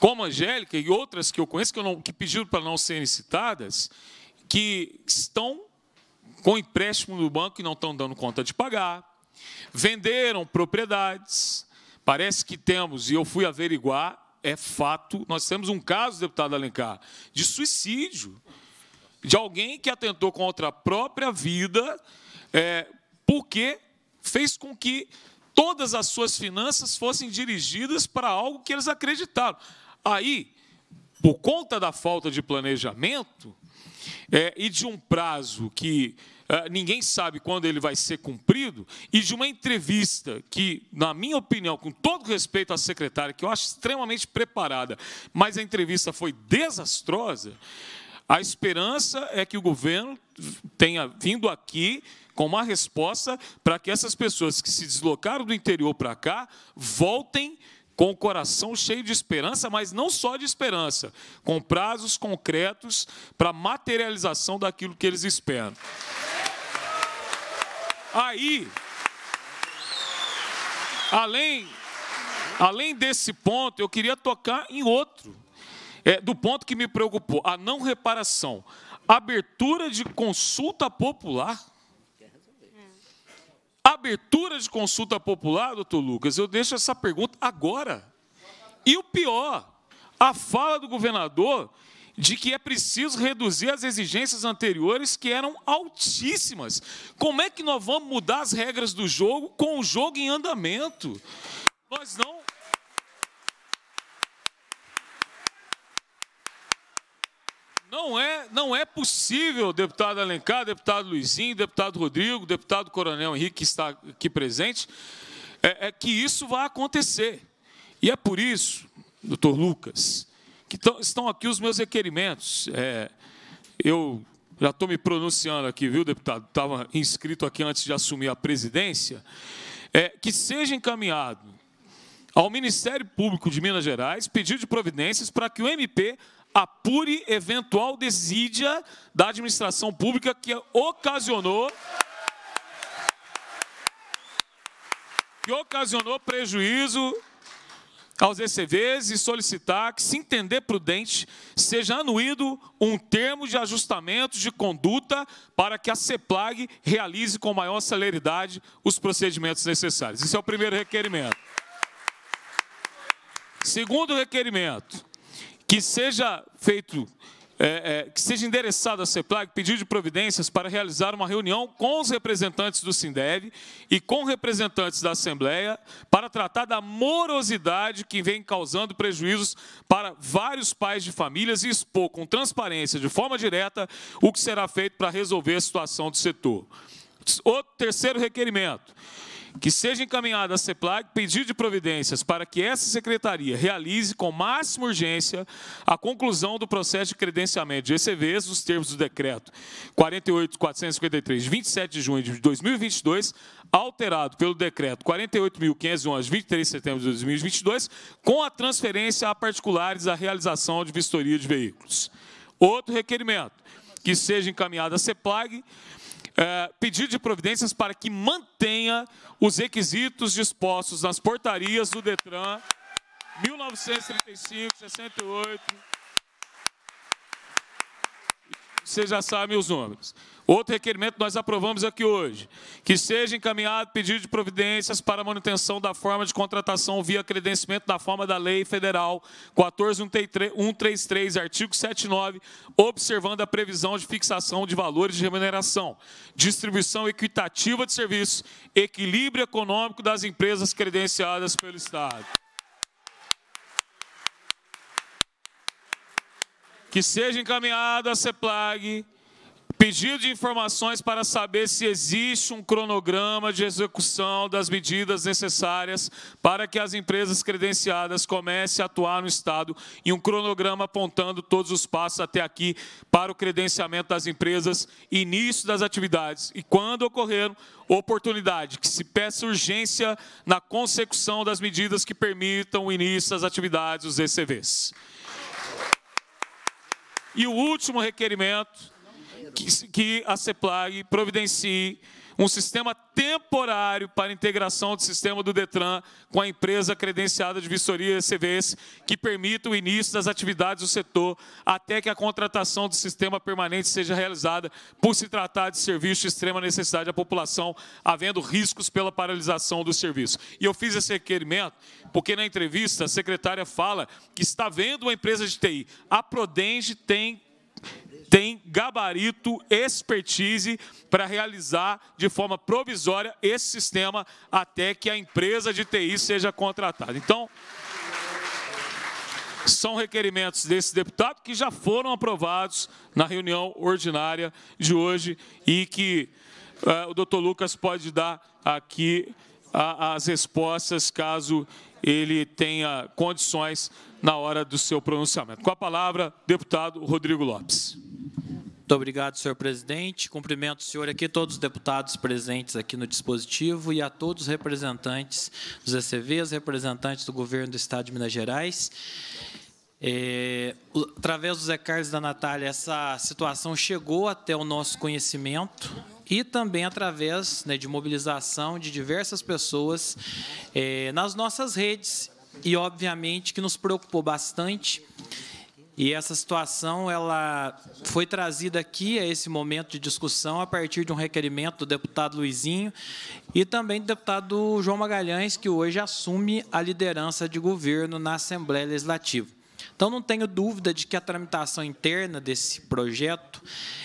como a Angélica e outras que eu conheço, que, eu não, que pediram para não serem citadas, que estão com empréstimo no banco e não estão dando conta de pagar, venderam propriedades, Parece que temos, e eu fui averiguar, é fato, nós temos um caso, deputado Alencar, de suicídio, de alguém que atentou contra a própria vida, é, porque fez com que todas as suas finanças fossem dirigidas para algo que eles acreditaram. Aí, por conta da falta de planejamento, é, e de um prazo que é, ninguém sabe quando ele vai ser cumprido, e de uma entrevista que, na minha opinião, com todo respeito à secretária, que eu acho extremamente preparada, mas a entrevista foi desastrosa, a esperança é que o governo tenha vindo aqui com uma resposta para que essas pessoas que se deslocaram do interior para cá voltem com o coração cheio de esperança, mas não só de esperança, com prazos concretos para materialização daquilo que eles esperam. Aí, além, além desse ponto, eu queria tocar em outro, é, do ponto que me preocupou, a não reparação, abertura de consulta popular abertura de consulta popular, doutor Lucas, eu deixo essa pergunta agora. E o pior, a fala do governador de que é preciso reduzir as exigências anteriores que eram altíssimas. Como é que nós vamos mudar as regras do jogo com o jogo em andamento? Nós não Não é, não é possível, deputado Alencar, deputado Luizinho, deputado Rodrigo, deputado Coronel Henrique, que está aqui presente, é, é que isso vai acontecer. E é por isso, doutor Lucas, que estão aqui os meus requerimentos. É, eu já estou me pronunciando aqui, viu, deputado? Estava inscrito aqui antes de assumir a presidência. É, que seja encaminhado ao Ministério Público de Minas Gerais pedido de providências para que o MP apure eventual desídia da administração pública que ocasionou que ocasionou prejuízo aos ECVs e solicitar que, se entender prudente, seja anuído um termo de ajustamento de conduta para que a CEPLAG realize com maior celeridade os procedimentos necessários. Esse é o primeiro requerimento. Segundo requerimento, que seja feito, é, é, que seja endereçado à CEPLAG pedido de providências para realizar uma reunião com os representantes do Sindev e com representantes da Assembleia para tratar da morosidade que vem causando prejuízos para vários pais de famílias e expor com transparência, de forma direta, o que será feito para resolver a situação do setor. Outro terceiro requerimento que seja encaminhada à CEPLAG pedido de providências para que essa secretaria realize com máxima urgência a conclusão do processo de credenciamento de ECVs nos termos do decreto 48.453, de 27 de junho de 2022, alterado pelo decreto 48.511, 23 de setembro de 2022, com a transferência a particulares da realização de vistoria de veículos. Outro requerimento, que seja encaminhada à CEPLAG é, pedido de providências para que mantenha os requisitos dispostos nas portarias do Detran 1935, 68. Vocês já sabem os números. Outro requerimento nós aprovamos aqui hoje, que seja encaminhado pedido de providências para manutenção da forma de contratação via credenciamento da forma da Lei Federal 14133, artigo 79, observando a previsão de fixação de valores de remuneração, distribuição equitativa de serviços, equilíbrio econômico das empresas credenciadas pelo Estado. Que seja encaminhado a CEPLAG Pedido de informações para saber se existe um cronograma de execução das medidas necessárias para que as empresas credenciadas comecem a atuar no Estado e um cronograma apontando todos os passos até aqui para o credenciamento das empresas, início das atividades e, quando ocorrer oportunidade, que se peça urgência na consecução das medidas que permitam o início das atividades dos ECVs. E o último requerimento que, que a CEPLAG providencie um sistema temporário para integração do sistema do DETRAN com a empresa credenciada de vistoria CVS, que permita o início das atividades do setor até que a contratação do sistema permanente seja realizada, por se tratar de serviço de extrema necessidade à população, havendo riscos pela paralisação do serviço. E eu fiz esse requerimento porque na entrevista a secretária fala que está vendo uma empresa de TI. A Prodenge tem tem gabarito, expertise para realizar de forma provisória esse sistema até que a empresa de TI seja contratada. Então, são requerimentos desse deputado que já foram aprovados na reunião ordinária de hoje e que uh, o doutor Lucas pode dar aqui a, as respostas caso ele tenha condições na hora do seu pronunciamento. Com a palavra, deputado Rodrigo Lopes. Muito obrigado, senhor presidente. Cumprimento o senhor aqui, todos os deputados presentes aqui no dispositivo e a todos os representantes dos ECVs, representantes do governo do Estado de Minas Gerais. É, através do Zé Carlos e da Natália, essa situação chegou até o nosso conhecimento e também através né, de mobilização de diversas pessoas é, nas nossas redes. E, obviamente, que nos preocupou bastante e essa situação ela foi trazida aqui a esse momento de discussão a partir de um requerimento do deputado Luizinho e também do deputado João Magalhães, que hoje assume a liderança de governo na Assembleia Legislativa. Então, não tenho dúvida de que a tramitação interna desse projeto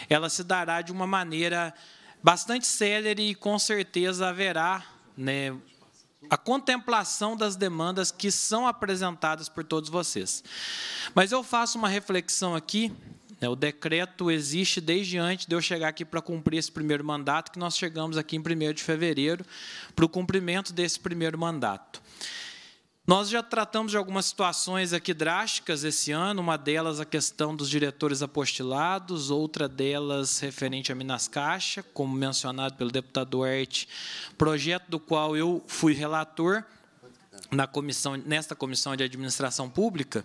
ela se dará de uma maneira bastante célere e, com certeza, haverá né, a contemplação das demandas que são apresentadas por todos vocês. Mas eu faço uma reflexão aqui. Né, o decreto existe desde antes de eu chegar aqui para cumprir esse primeiro mandato, que nós chegamos aqui em 1 de fevereiro, para o cumprimento desse primeiro mandato. Nós já tratamos de algumas situações aqui drásticas esse ano, uma delas a questão dos diretores apostilados, outra delas referente a Minas Caixa, como mencionado pelo deputado Duarte, projeto do qual eu fui relator na comissão, nesta comissão de administração pública.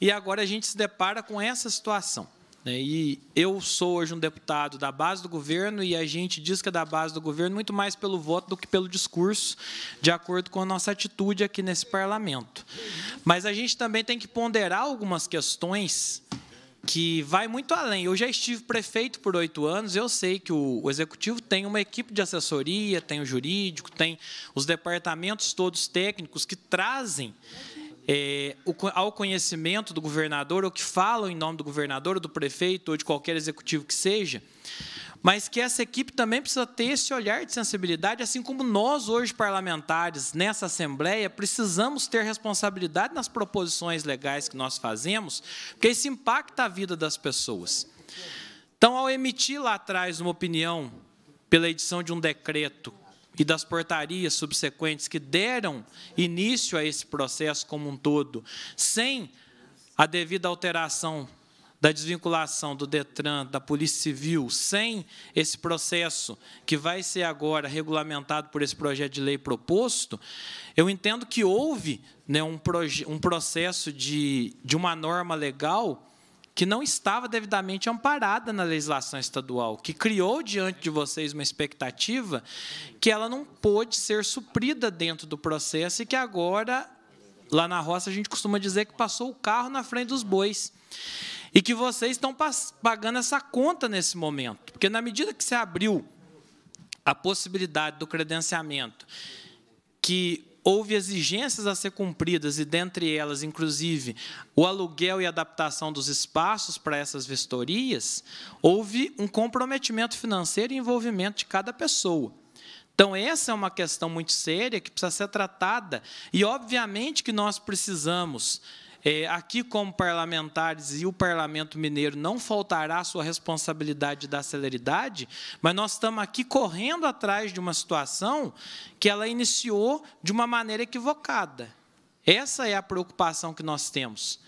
E agora a gente se depara com essa situação. Né? E eu sou hoje um deputado da base do governo e a gente diz que é da base do governo muito mais pelo voto do que pelo discurso, de acordo com a nossa atitude aqui nesse parlamento. Mas a gente também tem que ponderar algumas questões que vai muito além. Eu já estive prefeito por oito anos, eu sei que o, executivo tem uma equipe de assessoria, tem o jurídico, tem os departamentos todos técnicos que trazem é, o, ao conhecimento do governador, ou que falam em nome do governador, ou do prefeito, ou de qualquer executivo que seja, mas que essa equipe também precisa ter esse olhar de sensibilidade, assim como nós, hoje, parlamentares, nessa Assembleia, precisamos ter responsabilidade nas proposições legais que nós fazemos, porque isso impacta a vida das pessoas. Então, ao emitir lá atrás uma opinião pela edição de um decreto e das portarias subsequentes que deram início a esse processo como um todo, sem a devida alteração da desvinculação do Detran, da Polícia Civil, sem esse processo que vai ser agora regulamentado por esse projeto de lei proposto, eu entendo que houve né, um, um processo de, de uma norma legal que não estava devidamente amparada na legislação estadual, que criou diante de vocês uma expectativa que ela não pôde ser suprida dentro do processo e que agora, lá na roça, a gente costuma dizer que passou o carro na frente dos bois. E que vocês estão pagando essa conta nesse momento. Porque, na medida que se abriu a possibilidade do credenciamento, que houve exigências a ser cumpridas, e dentre elas, inclusive, o aluguel e adaptação dos espaços para essas vistorias, houve um comprometimento financeiro e envolvimento de cada pessoa. Então, essa é uma questão muito séria que precisa ser tratada, e, obviamente, que nós precisamos é, aqui, como parlamentares e o Parlamento Mineiro, não faltará a sua responsabilidade da celeridade, mas nós estamos aqui correndo atrás de uma situação que ela iniciou de uma maneira equivocada. Essa é a preocupação que nós temos.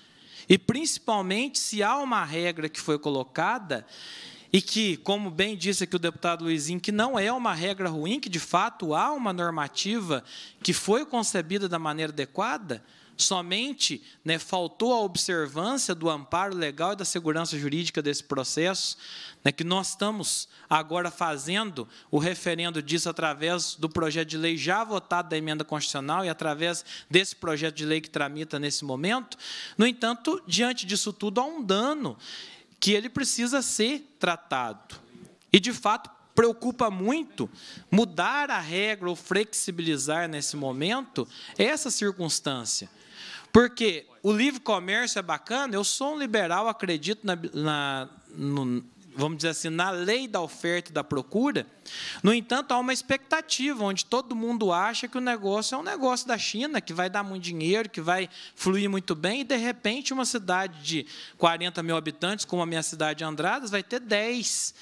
E, principalmente, se há uma regra que foi colocada e que, como bem disse aqui o deputado Luizinho, que não é uma regra ruim, que, de fato, há uma normativa que foi concebida da maneira adequada, Somente né, faltou a observância do amparo legal e da segurança jurídica desse processo, né, que nós estamos agora fazendo o referendo disso através do projeto de lei já votado da emenda constitucional e através desse projeto de lei que tramita nesse momento. No entanto, diante disso tudo, há um dano que ele precisa ser tratado. E, de fato, preocupa muito mudar a regra ou flexibilizar nesse momento essa circunstância. Porque o livre comércio é bacana, eu sou um liberal, acredito na, na no, vamos dizer assim, na lei da oferta e da procura. No entanto, há uma expectativa onde todo mundo acha que o negócio é um negócio da China, que vai dar muito dinheiro, que vai fluir muito bem, e de repente uma cidade de 40 mil habitantes, como a minha cidade Andradas, vai ter 10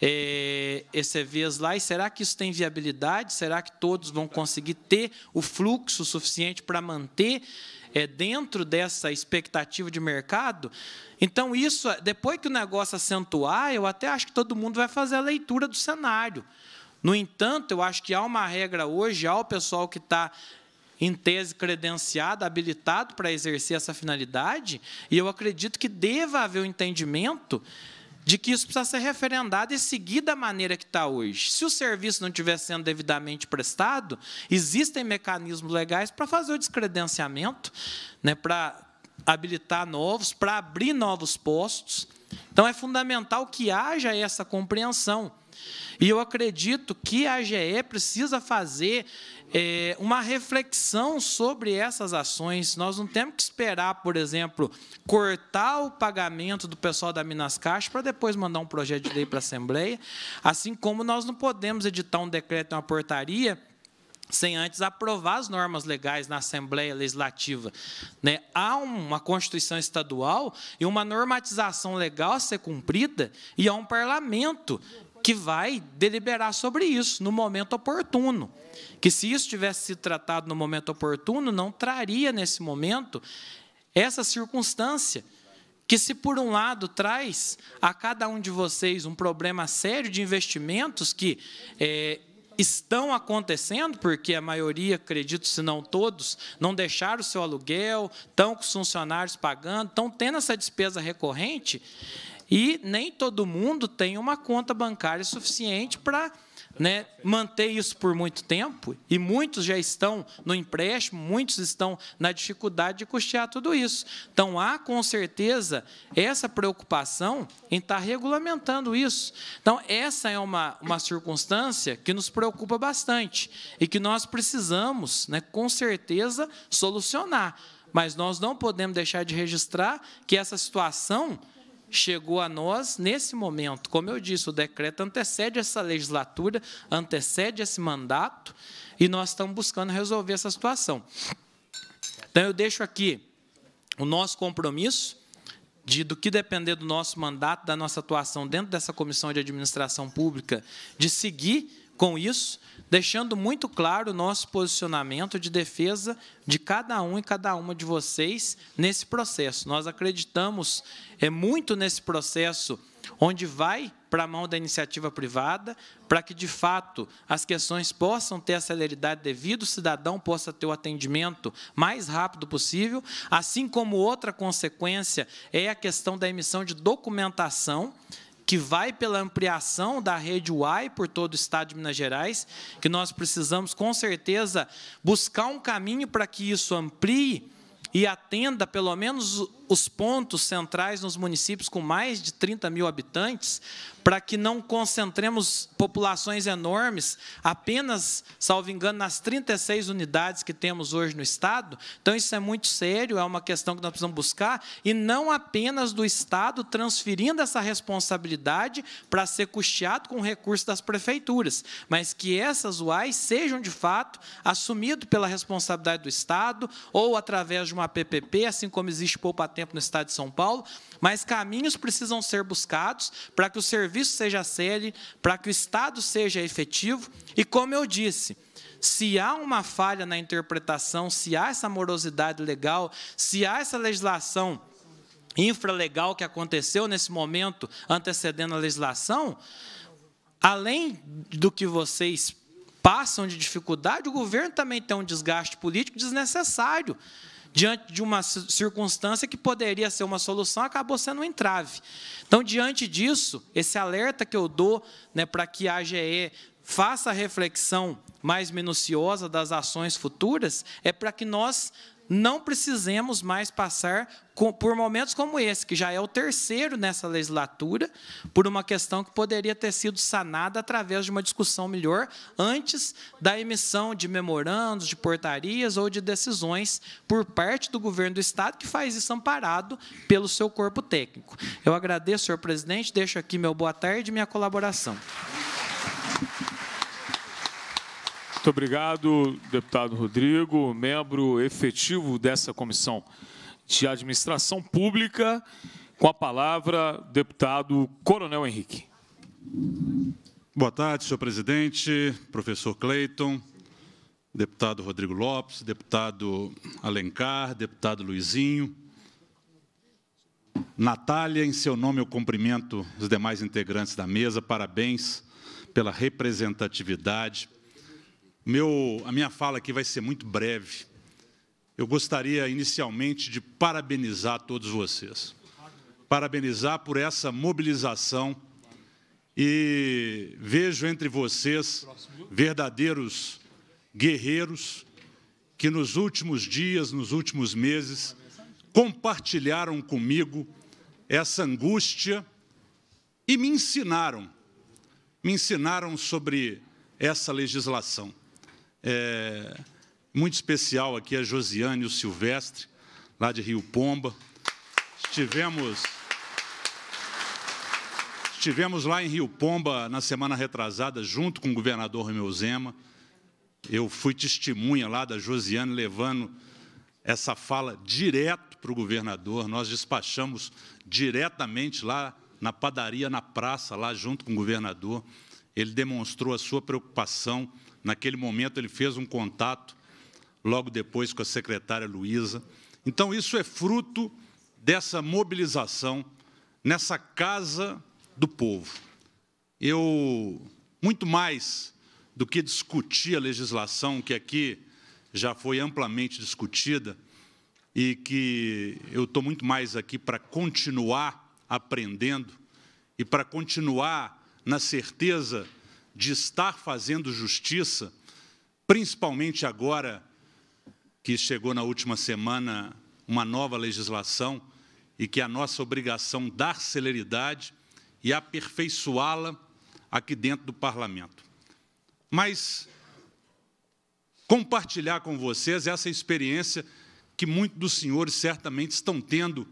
é, ECVs eh, lá, e será que isso tem viabilidade? Será que todos vão conseguir ter o fluxo suficiente para manter é, dentro dessa expectativa de mercado. Então, isso, depois que o negócio acentuar, eu até acho que todo mundo vai fazer a leitura do cenário. No entanto, eu acho que há uma regra hoje, há o pessoal que está em tese credenciado, habilitado para exercer essa finalidade, e eu acredito que deva haver o um entendimento de que isso precisa ser referendado e seguir da maneira que está hoje. Se o serviço não estiver sendo devidamente prestado, existem mecanismos legais para fazer o descredenciamento, né, para habilitar novos, para abrir novos postos. Então, é fundamental que haja essa compreensão. E eu acredito que a AGE precisa fazer é, uma reflexão sobre essas ações. Nós não temos que esperar, por exemplo, cortar o pagamento do pessoal da Minas Caixa para depois mandar um projeto de lei para a Assembleia, assim como nós não podemos editar um decreto, uma portaria sem antes aprovar as normas legais na Assembleia Legislativa. Né? Há uma Constituição estadual e uma normatização legal a ser cumprida, e há um parlamento que vai deliberar sobre isso no momento oportuno. Que se isso tivesse sido tratado no momento oportuno, não traria nesse momento essa circunstância que se por um lado traz a cada um de vocês um problema sério de investimentos que é, estão acontecendo, porque a maioria, acredito se não todos, não deixaram o seu aluguel, estão com os funcionários pagando, estão tendo essa despesa recorrente, e nem todo mundo tem uma conta bancária suficiente para né, manter isso por muito tempo, e muitos já estão no empréstimo, muitos estão na dificuldade de custear tudo isso. Então, há com certeza essa preocupação em estar tá regulamentando isso. Então, essa é uma, uma circunstância que nos preocupa bastante e que nós precisamos, né, com certeza, solucionar. Mas nós não podemos deixar de registrar que essa situação chegou a nós nesse momento. Como eu disse, o decreto antecede essa legislatura, antecede esse mandato, e nós estamos buscando resolver essa situação. Então, eu deixo aqui o nosso compromisso de do que depender do nosso mandato, da nossa atuação dentro dessa comissão de administração pública, de seguir com isso, deixando muito claro o nosso posicionamento de defesa de cada um e cada uma de vocês nesse processo. Nós acreditamos é muito nesse processo onde vai para a mão da iniciativa privada, para que de fato as questões possam ter a celeridade devida, o cidadão possa ter o atendimento mais rápido possível, assim como outra consequência é a questão da emissão de documentação que vai pela ampliação da rede UAI por todo o estado de Minas Gerais, que nós precisamos, com certeza, buscar um caminho para que isso amplie, e atenda pelo menos os pontos centrais nos municípios com mais de 30 mil habitantes, para que não concentremos populações enormes apenas, salvo engano, nas 36 unidades que temos hoje no Estado. Então, isso é muito sério, é uma questão que nós precisamos buscar, e não apenas do Estado transferindo essa responsabilidade para ser custeado com recursos das prefeituras, mas que essas UAIs sejam, de fato, assumidas pela responsabilidade do Estado ou através de uma a PPP, assim como existe poupa-tempo no estado de São Paulo, mas caminhos precisam ser buscados para que o serviço seja sério, para que o Estado seja efetivo. E, como eu disse, se há uma falha na interpretação, se há essa morosidade legal, se há essa legislação infralegal que aconteceu nesse momento antecedendo a legislação, além do que vocês passam de dificuldade, o governo também tem um desgaste político desnecessário diante de uma circunstância que poderia ser uma solução, acabou sendo um entrave. Então, diante disso, esse alerta que eu dou né, para que a AGE faça a reflexão mais minuciosa das ações futuras é para que nós não precisemos mais passar por momentos como esse, que já é o terceiro nessa legislatura, por uma questão que poderia ter sido sanada através de uma discussão melhor antes da emissão de memorandos, de portarias ou de decisões por parte do governo do Estado, que faz isso amparado pelo seu corpo técnico. Eu agradeço, senhor presidente, deixo aqui meu boa tarde e minha colaboração. Muito obrigado, deputado Rodrigo, membro efetivo dessa comissão de administração pública. Com a palavra, deputado Coronel Henrique. Boa tarde, senhor presidente, professor Cleiton, deputado Rodrigo Lopes, deputado Alencar, deputado Luizinho. Natália, em seu nome eu cumprimento os demais integrantes da mesa, parabéns pela representatividade, meu, a minha fala aqui vai ser muito breve. Eu gostaria inicialmente de parabenizar todos vocês. Parabenizar por essa mobilização e vejo entre vocês verdadeiros guerreiros que nos últimos dias, nos últimos meses, compartilharam comigo essa angústia e me ensinaram, me ensinaram sobre essa legislação. É, muito especial aqui a Josiane e o Silvestre, lá de Rio Pomba. Estivemos, estivemos lá em Rio Pomba na semana retrasada, junto com o governador Romeu Zema. Eu fui testemunha lá da Josiane levando essa fala direto para o governador. Nós despachamos diretamente lá na padaria, na praça, lá junto com o governador. Ele demonstrou a sua preocupação Naquele momento, ele fez um contato, logo depois, com a secretária Luísa. Então, isso é fruto dessa mobilização nessa casa do povo. Eu, muito mais do que discutir a legislação, que aqui já foi amplamente discutida, e que eu estou muito mais aqui para continuar aprendendo e para continuar na certeza de estar fazendo justiça, principalmente agora que chegou na última semana uma nova legislação e que é a nossa obrigação dar celeridade e aperfeiçoá-la aqui dentro do parlamento. Mas compartilhar com vocês essa experiência que muitos dos senhores certamente estão tendo,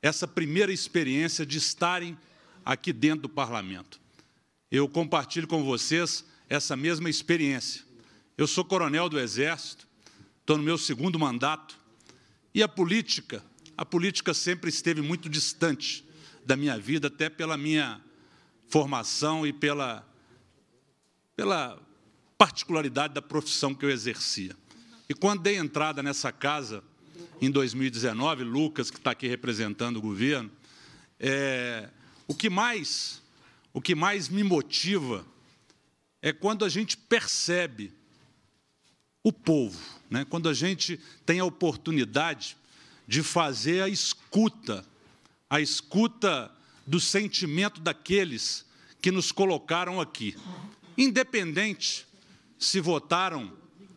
essa primeira experiência de estarem aqui dentro do parlamento eu compartilho com vocês essa mesma experiência. Eu sou coronel do Exército, estou no meu segundo mandato, e a política, a política sempre esteve muito distante da minha vida, até pela minha formação e pela, pela particularidade da profissão que eu exercia. E quando dei entrada nessa casa, em 2019, Lucas, que está aqui representando o governo, é, o que mais o que mais me motiva é quando a gente percebe o povo, né? quando a gente tem a oportunidade de fazer a escuta, a escuta do sentimento daqueles que nos colocaram aqui. Independente se votaram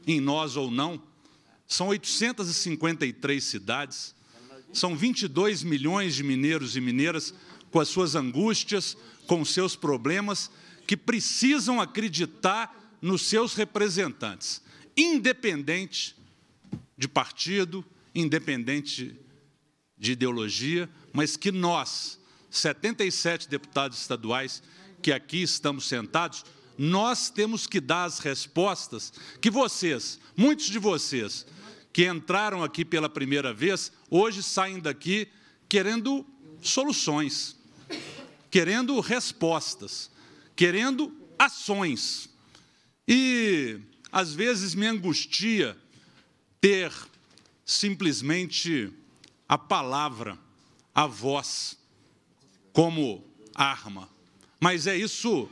em nós ou não, são 853 cidades, são 22 milhões de mineiros e mineiras com as suas angústias, com seus problemas, que precisam acreditar nos seus representantes, independente de partido, independente de ideologia, mas que nós, 77 deputados estaduais que aqui estamos sentados, nós temos que dar as respostas que vocês, muitos de vocês, que entraram aqui pela primeira vez, hoje saem daqui querendo soluções, querendo respostas, querendo ações. E às vezes me angustia ter simplesmente a palavra, a voz, como arma. Mas é isso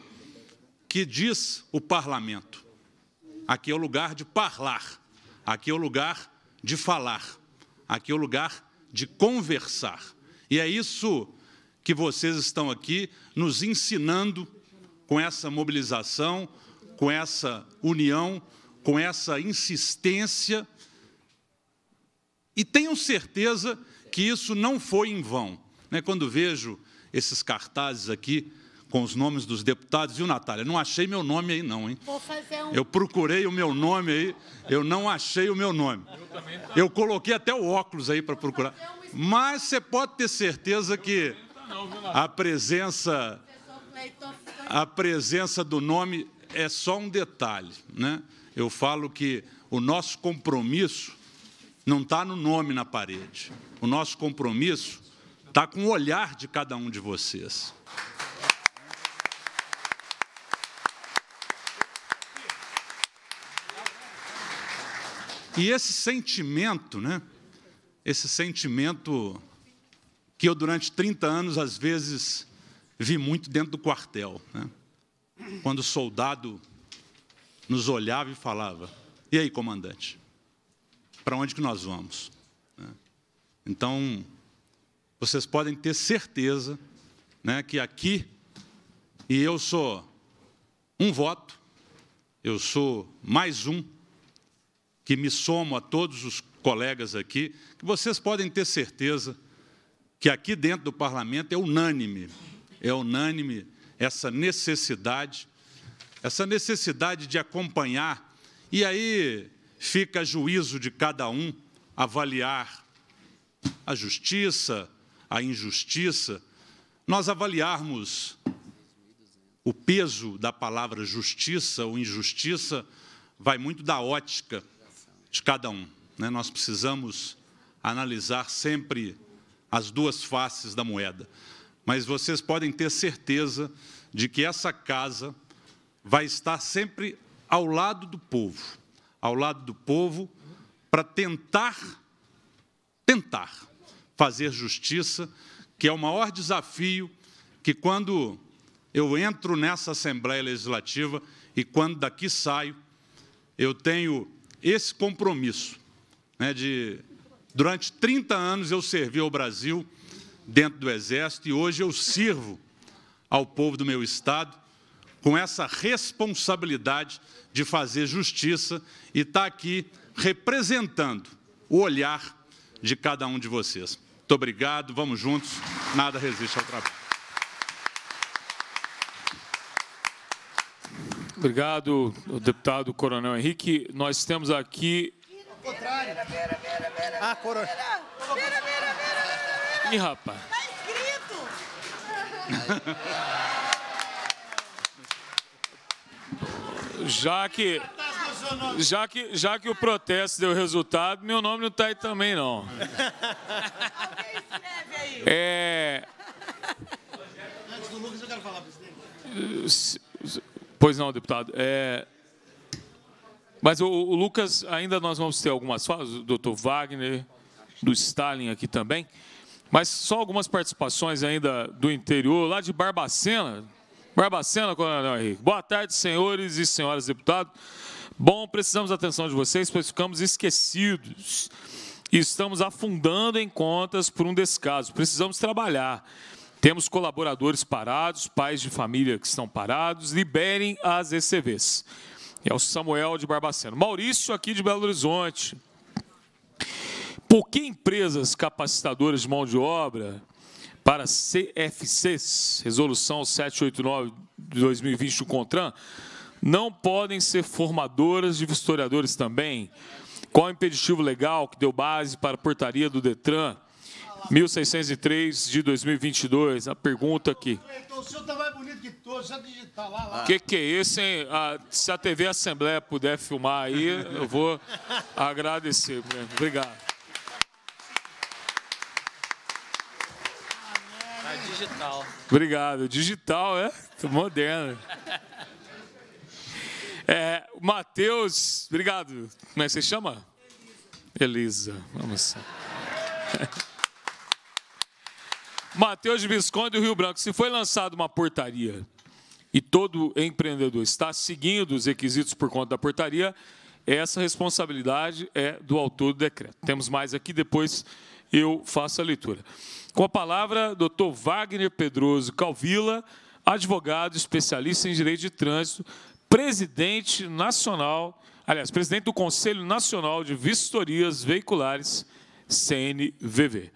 que diz o parlamento. Aqui é o lugar de parlar, aqui é o lugar de falar, aqui é o lugar de conversar. E é isso que vocês estão aqui nos ensinando com essa mobilização, com essa união, com essa insistência. E tenho certeza que isso não foi em vão. Né? Quando vejo esses cartazes aqui com os nomes dos deputados, viu, Natália? Não achei meu nome aí, não, hein? Um... Eu procurei o meu nome aí, eu não achei o meu nome. Eu, eu coloquei até o óculos aí para procurar. Um... Mas você pode ter certeza que. A presença, a presença do nome é só um detalhe. Né? Eu falo que o nosso compromisso não está no nome na parede. O nosso compromisso está com o olhar de cada um de vocês. E esse sentimento, né? Esse sentimento que eu, durante 30 anos, às vezes, vi muito dentro do quartel. Né? Quando o soldado nos olhava e falava: E aí, comandante? Para onde que nós vamos? Né? Então, vocês podem ter certeza né, que aqui, e eu sou um voto, eu sou mais um, que me somo a todos os colegas aqui, que vocês podem ter certeza que aqui dentro do parlamento é unânime, é unânime essa necessidade, essa necessidade de acompanhar, e aí fica a juízo de cada um avaliar a justiça, a injustiça, nós avaliarmos o peso da palavra justiça ou injustiça vai muito da ótica de cada um. Né? Nós precisamos analisar sempre as duas faces da moeda. Mas vocês podem ter certeza de que essa casa vai estar sempre ao lado do povo, ao lado do povo para tentar tentar fazer justiça, que é o maior desafio que quando eu entro nessa Assembleia Legislativa e quando daqui saio, eu tenho esse compromisso né, de Durante 30 anos eu servi ao Brasil dentro do Exército e hoje eu sirvo ao povo do meu Estado com essa responsabilidade de fazer justiça e estar tá aqui representando o olhar de cada um de vocês. Muito obrigado, vamos juntos, nada resiste ao trabalho. Obrigado, deputado Coronel Henrique. Nós temos aqui Contrário. Ah, coroa. Pera, pera, pera, pera. Ih, rapaz. Tá escrito. já que já que, já que o protesto deu resultado, meu nome não está aí também, não. Alguém escreve aí. É... Antes do Lucas, eu quero falar, você. Pois não, deputado. É... Mas o, o, Lucas, ainda nós vamos ter algumas falas, do doutor Wagner, do Stalin aqui também, mas só algumas participações ainda do interior, lá de Barbacena. Barbacena, Coronel é, Henrique. Boa tarde, senhores e senhoras deputados. Bom, precisamos da atenção de vocês, pois ficamos esquecidos. E estamos afundando em contas por um descaso. Precisamos trabalhar. Temos colaboradores parados, pais de família que estão parados. Liberem as ECVs. E é o Samuel de Barbacena. Maurício, aqui de Belo Horizonte. Por que empresas capacitadoras de mão de obra para CFCs, Resolução 789 de 2020 do CONTRAN, não podem ser formadoras de vistoriadores também? Qual é o impeditivo legal que deu base para a portaria do DETRAN 1603 de 2022, a pergunta aqui. o senhor está mais bonito que todos, já digitar lá, Que que é esse, hein? Ah, se a TV Assembleia puder filmar aí, eu vou agradecer. Obrigado. Tá digital. Obrigado. Digital, é? Tô moderno. É, Matheus, obrigado. Como é que você chama? Elisa. Vamos. Matheus Visconde do Rio Branco, se foi lançada uma portaria e todo empreendedor está seguindo os requisitos por conta da portaria, essa responsabilidade é do autor do decreto. Temos mais aqui, depois eu faço a leitura. Com a palavra, doutor Wagner Pedroso Calvila, advogado, especialista em direito de trânsito, presidente nacional, aliás, presidente do Conselho Nacional de Vistorias Veiculares, CNVV.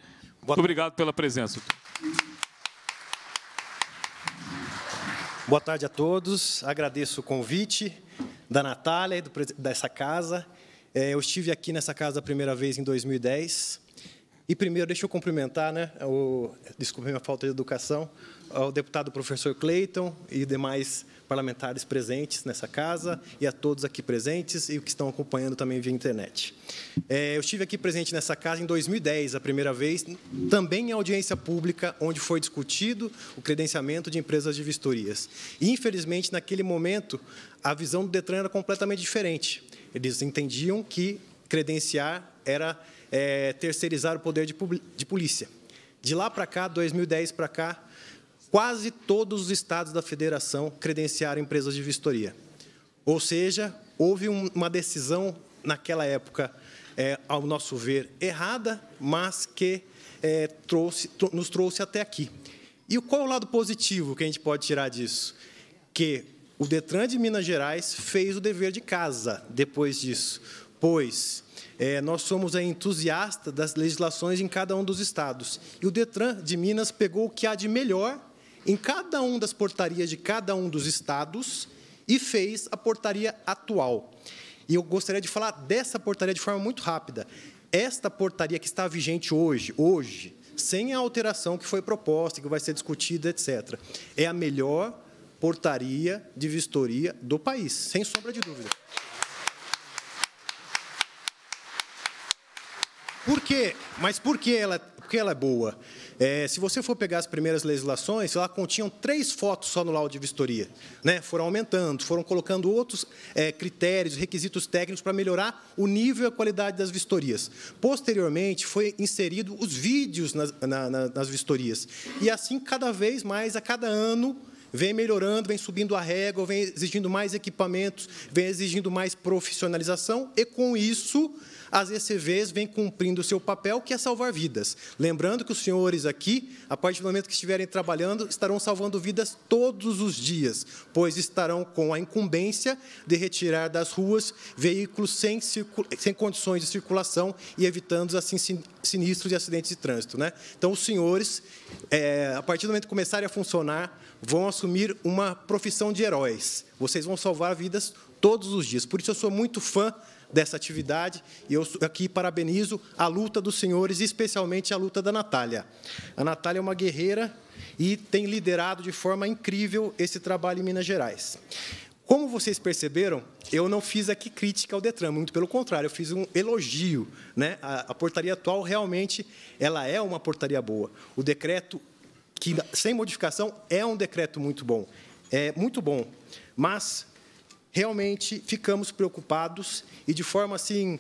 Muito obrigado pela presença. Boa tarde a todos. Agradeço o convite da Natália e dessa casa. É, eu estive aqui nessa casa a primeira vez em 2010. E primeiro, deixa eu cumprimentar, né, o, desculpe minha falta de educação, ao deputado professor Cleiton e demais parlamentares presentes nessa casa e a todos aqui presentes e que estão acompanhando também via internet. É, eu estive aqui presente nessa casa em 2010, a primeira vez, também em audiência pública, onde foi discutido o credenciamento de empresas de vistorias. E, infelizmente, naquele momento, a visão do Detran era completamente diferente. Eles entendiam que credenciar era é, terceirizar o poder de, de polícia. De lá para cá, 2010 para cá, quase todos os estados da federação credenciaram empresas de vistoria. Ou seja, houve uma decisão naquela época, é, ao nosso ver, errada, mas que é, trouxe, nos trouxe até aqui. E qual é o lado positivo que a gente pode tirar disso? Que o Detran de Minas Gerais fez o dever de casa depois disso, pois é, nós somos entusiastas das legislações em cada um dos estados. E o Detran de Minas pegou o que há de melhor em cada uma das portarias de cada um dos estados e fez a portaria atual. E eu gostaria de falar dessa portaria de forma muito rápida. Esta portaria que está vigente hoje, hoje, sem a alteração que foi proposta, que vai ser discutida, etc., é a melhor portaria de vistoria do país, sem sombra de dúvida. Por quê? Mas por que ela, por que ela é boa? É, se você for pegar as primeiras legislações, lá continham três fotos só no laudo de vistoria. Né? Foram aumentando, foram colocando outros é, critérios, requisitos técnicos para melhorar o nível e a qualidade das vistorias. Posteriormente, foi inserido os vídeos nas, na, nas vistorias. E assim, cada vez mais, a cada ano, vem melhorando, vem subindo a régua, vem exigindo mais equipamentos, vem exigindo mais profissionalização, e com isso as ECVs vêm cumprindo o seu papel, que é salvar vidas. Lembrando que os senhores aqui, a partir do momento que estiverem trabalhando, estarão salvando vidas todos os dias, pois estarão com a incumbência de retirar das ruas veículos sem, sem condições de circulação e evitando, assim, sinistros e acidentes de trânsito. Né? Então, os senhores, é, a partir do momento que começarem a funcionar, vão assumir uma profissão de heróis. Vocês vão salvar vidas todos os dias. Por isso, eu sou muito fã dessa atividade. E eu aqui parabenizo a luta dos senhores, especialmente a luta da Natália. A Natália é uma guerreira e tem liderado de forma incrível esse trabalho em Minas Gerais. Como vocês perceberam, eu não fiz aqui crítica ao Detran, muito pelo contrário, eu fiz um elogio. Né? A, a portaria atual realmente ela é uma portaria boa. O decreto que sem modificação é um decreto muito bom, é muito bom. Mas realmente ficamos preocupados e, de forma assim,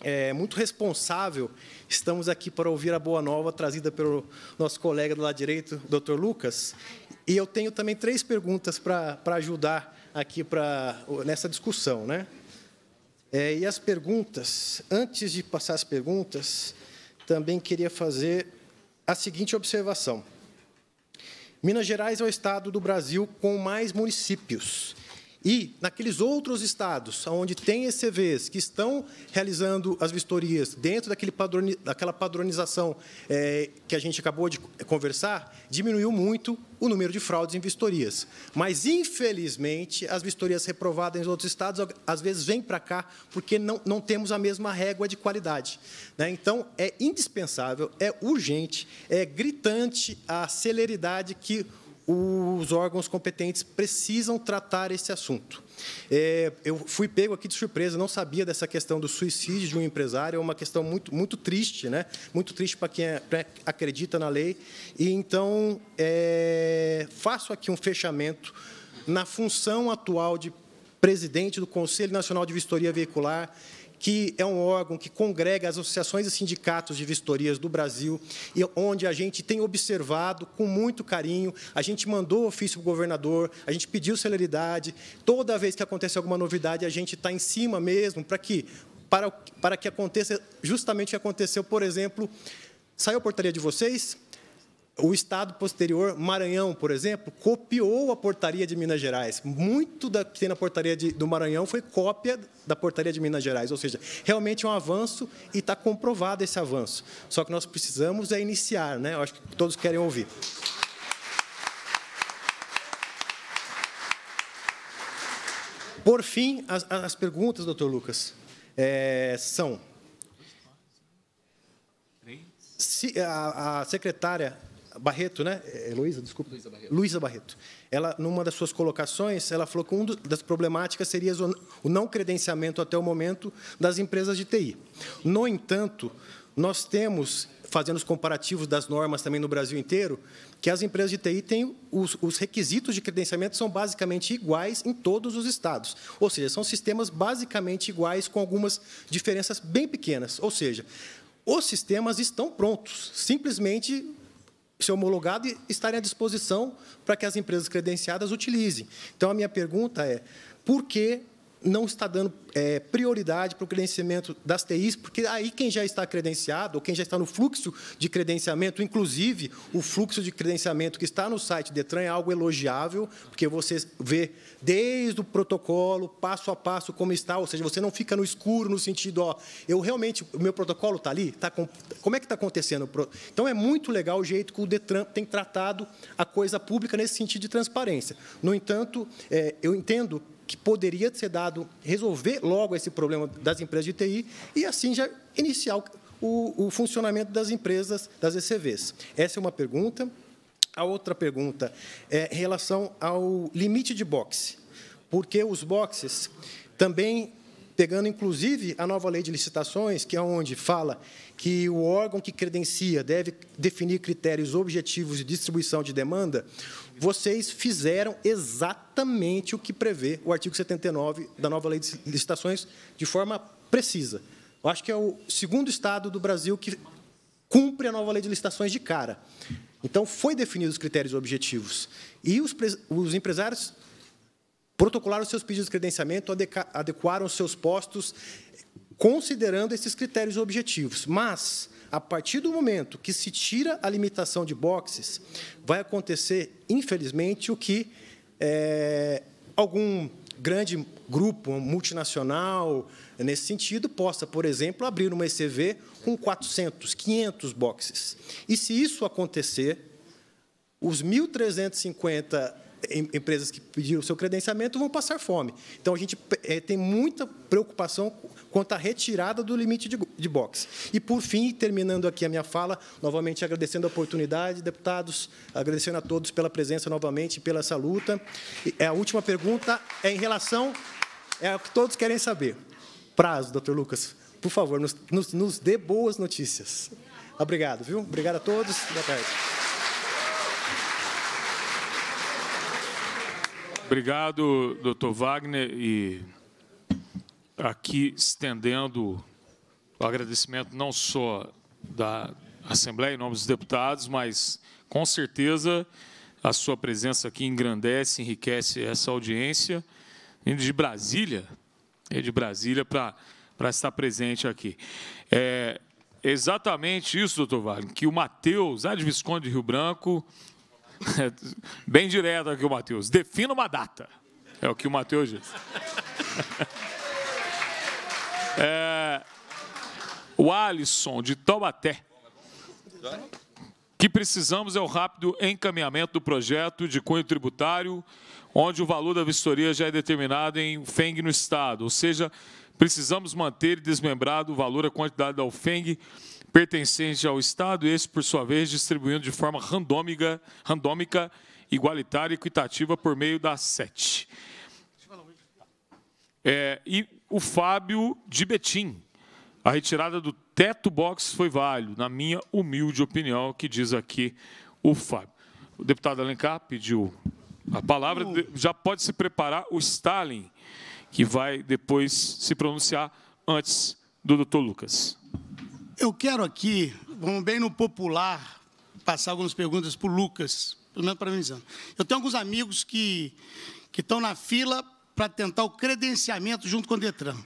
é, muito responsável, estamos aqui para ouvir a boa nova trazida pelo nosso colega do lado direito, Dr. Lucas. E eu tenho também três perguntas para, para ajudar aqui para, nessa discussão. Né? É, e as perguntas, antes de passar as perguntas, também queria fazer a seguinte observação. Minas Gerais é o estado do Brasil com mais municípios, e naqueles outros estados onde tem ECVs que estão realizando as vistorias dentro daquele padroni, daquela padronização é, que a gente acabou de conversar, diminuiu muito o número de fraudes em vistorias. Mas, infelizmente, as vistorias reprovadas em outros estados, às vezes, vêm para cá porque não, não temos a mesma régua de qualidade. Né? Então, é indispensável, é urgente, é gritante a celeridade que os órgãos competentes precisam tratar esse assunto. É, eu fui pego aqui de surpresa, não sabia dessa questão do suicídio de um empresário, é uma questão muito, muito triste, né? muito triste para quem, é, pra, acredita na lei. E, então, é, faço aqui um fechamento na função atual de presidente do Conselho Nacional de Vistoria Veicular, que é um órgão que congrega as associações e sindicatos de vistorias do Brasil, e onde a gente tem observado com muito carinho, a gente mandou ofício para o governador, a gente pediu celeridade, toda vez que acontece alguma novidade, a gente está em cima mesmo para que, para, para que aconteça justamente o que aconteceu, por exemplo, saiu a portaria de vocês, o Estado posterior, Maranhão, por exemplo, copiou a portaria de Minas Gerais. Muito da que tem na portaria de, do Maranhão foi cópia da portaria de Minas Gerais. Ou seja, realmente é um avanço e está comprovado esse avanço. Só que nós precisamos é iniciar, né? Eu acho que todos querem ouvir. Por fim, as, as perguntas, doutor Lucas, é, são. Se a, a secretária Barreto, né? Heloísa, é, é desculpa. Luísa Barreto. Luísa Barreto. Ela, numa das suas colocações, ela falou que uma das problemáticas seria o não credenciamento até o momento das empresas de TI. No entanto, nós temos, fazendo os comparativos das normas também no Brasil inteiro, que as empresas de TI têm os, os requisitos de credenciamento são basicamente iguais em todos os estados. Ou seja, são sistemas basicamente iguais com algumas diferenças bem pequenas. Ou seja, os sistemas estão prontos. Simplesmente ser homologado e estarem à disposição para que as empresas credenciadas utilizem. Então, a minha pergunta é, por que não está dando é, prioridade para o credenciamento das TIs, porque aí quem já está credenciado, ou quem já está no fluxo de credenciamento, inclusive o fluxo de credenciamento que está no site Detran é algo elogiável, porque você vê desde o protocolo, passo a passo, como está, ou seja, você não fica no escuro no sentido, ó, eu realmente, o meu protocolo está ali? Tá com, como é que está acontecendo? Então, é muito legal o jeito que o Detran tem tratado a coisa pública nesse sentido de transparência. No entanto, é, eu entendo que poderia ser dado, resolver logo esse problema das empresas de TI e, assim, já iniciar o, o funcionamento das empresas, das ECVs? Essa é uma pergunta. A outra pergunta é em relação ao limite de boxe, porque os boxes também pegando inclusive a nova lei de licitações, que é onde fala que o órgão que credencia deve definir critérios objetivos de distribuição de demanda, vocês fizeram exatamente o que prevê o artigo 79 da nova lei de licitações de forma precisa. Eu acho que é o segundo estado do Brasil que cumpre a nova lei de licitações de cara. Então, foi definido os critérios objetivos. E os, os empresários protocolaram seus pedidos de credenciamento, adequaram seus postos, considerando esses critérios objetivos. Mas a partir do momento que se tira a limitação de boxes, vai acontecer, infelizmente, o que é, algum grande grupo multinacional, nesse sentido, possa, por exemplo, abrir uma ECV com 400, 500 boxes. E se isso acontecer, os 1.350 empresas que pediram o seu credenciamento vão passar fome. Então, a gente é, tem muita preocupação quanto à retirada do limite de, de box. E, por fim, terminando aqui a minha fala, novamente agradecendo a oportunidade, deputados, agradecendo a todos pela presença novamente, pela essa luta. E é, a última pergunta é em relação é o que todos querem saber. Prazo, doutor Lucas, por favor, nos, nos, nos dê boas notícias. Obrigado, viu? Obrigado a todos. Boa tarde. Obrigado, doutor Wagner, e aqui estendendo o agradecimento não só da Assembleia, em nome dos deputados, mas, com certeza, a sua presença aqui engrandece, enriquece essa audiência, vindo de Brasília, é de Brasília para, para estar presente aqui. É exatamente isso, doutor Wagner, que o Matheus, lá de Visconde de Rio Branco, Bem direto aqui o Mateus. Defina uma data. É o que o Mateus diz. É, o Alisson de Taubaté. Que precisamos é o rápido encaminhamento do projeto de cunho tributário, onde o valor da vistoria já é determinado em FENG no Estado. Ou seja, precisamos manter desmembrado o valor valor a quantidade da UFENG pertencente ao Estado, e esse, por sua vez, distribuindo de forma randômica, randômica igualitária e equitativa por meio da SET. É, e o Fábio de Betim. A retirada do teto box foi válido, na minha humilde opinião, que diz aqui o Fábio. O deputado Alencar pediu a palavra. Uhum. Já pode se preparar o Stalin, que vai depois se pronunciar antes do doutor Lucas. Eu quero aqui, vamos bem no popular, passar algumas perguntas para o Lucas, pelo menos para mim. Eu tenho alguns amigos que, que estão na fila para tentar o credenciamento junto com o Detran.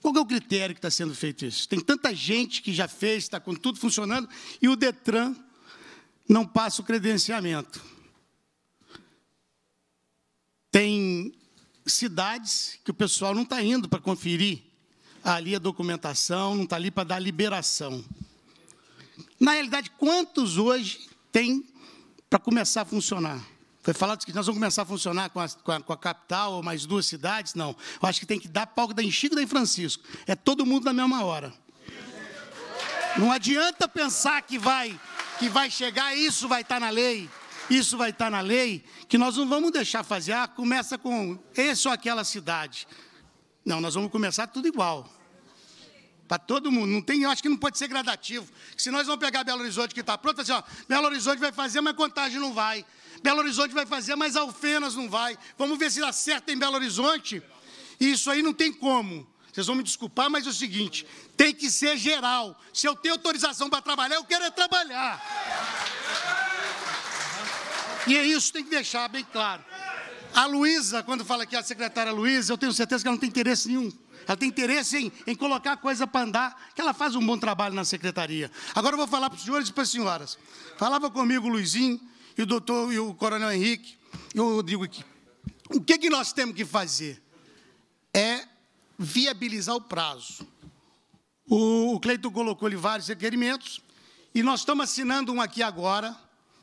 Qual é o critério que está sendo feito isso? Tem tanta gente que já fez, está com tudo funcionando, e o Detran não passa o credenciamento. Tem cidades que o pessoal não está indo para conferir ali a documentação, não está ali para dar liberação. Na realidade, quantos hoje tem para começar a funcionar? Foi falado que nós vamos começar a funcionar com a, com, a, com a, capital ou mais duas cidades? Não. Eu acho que tem que dar palco da Chico e da em Francisco. É todo mundo na mesma hora. Não adianta pensar que vai, que vai chegar, isso vai estar tá na lei, isso vai estar tá na lei, que nós não vamos deixar fazer. Ah, começa com esse ou aquela cidade. Não, nós vamos começar tudo igual. Para todo mundo. Não tem, eu acho que não pode ser gradativo. Se nós vamos pegar Belo Horizonte que está pronto, assim, ó, Belo Horizonte vai fazer, mas contagem não vai. Belo Horizonte vai fazer, mas Alfenas não vai. Vamos ver se dá certo em Belo Horizonte. Isso aí não tem como. Vocês vão me desculpar, mas é o seguinte: tem que ser geral. Se eu tenho autorização para trabalhar, eu quero é trabalhar. E é isso que tem que deixar bem claro. A Luísa, quando fala aqui, é a secretária Luísa, eu tenho certeza que ela não tem interesse nenhum. Ela tem interesse em, em colocar coisa para andar, que ela faz um bom trabalho na secretaria. Agora eu vou falar para os senhores e para as senhoras. Falava comigo o Luizinho e o doutor e o coronel Henrique, e o Rodrigo aqui. O que, que nós temos que fazer? É viabilizar o prazo. O, o Cleiton colocou ali vários requerimentos, e nós estamos assinando um aqui agora,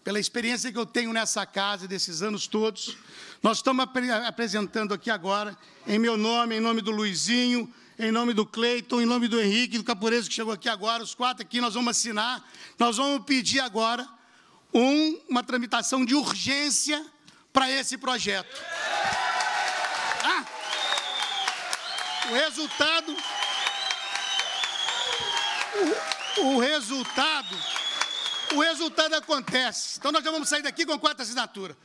pela experiência que eu tenho nessa casa desses anos todos, nós estamos ap apresentando aqui agora, em meu nome, em nome do Luizinho, em nome do Cleiton, em nome do Henrique, do Caporeiro que chegou aqui agora, os quatro aqui, nós vamos assinar, nós vamos pedir agora um, uma tramitação de urgência para esse projeto. Ah, o resultado. O, o resultado o resultado acontece. Então nós já vamos sair daqui com quatro assinaturas.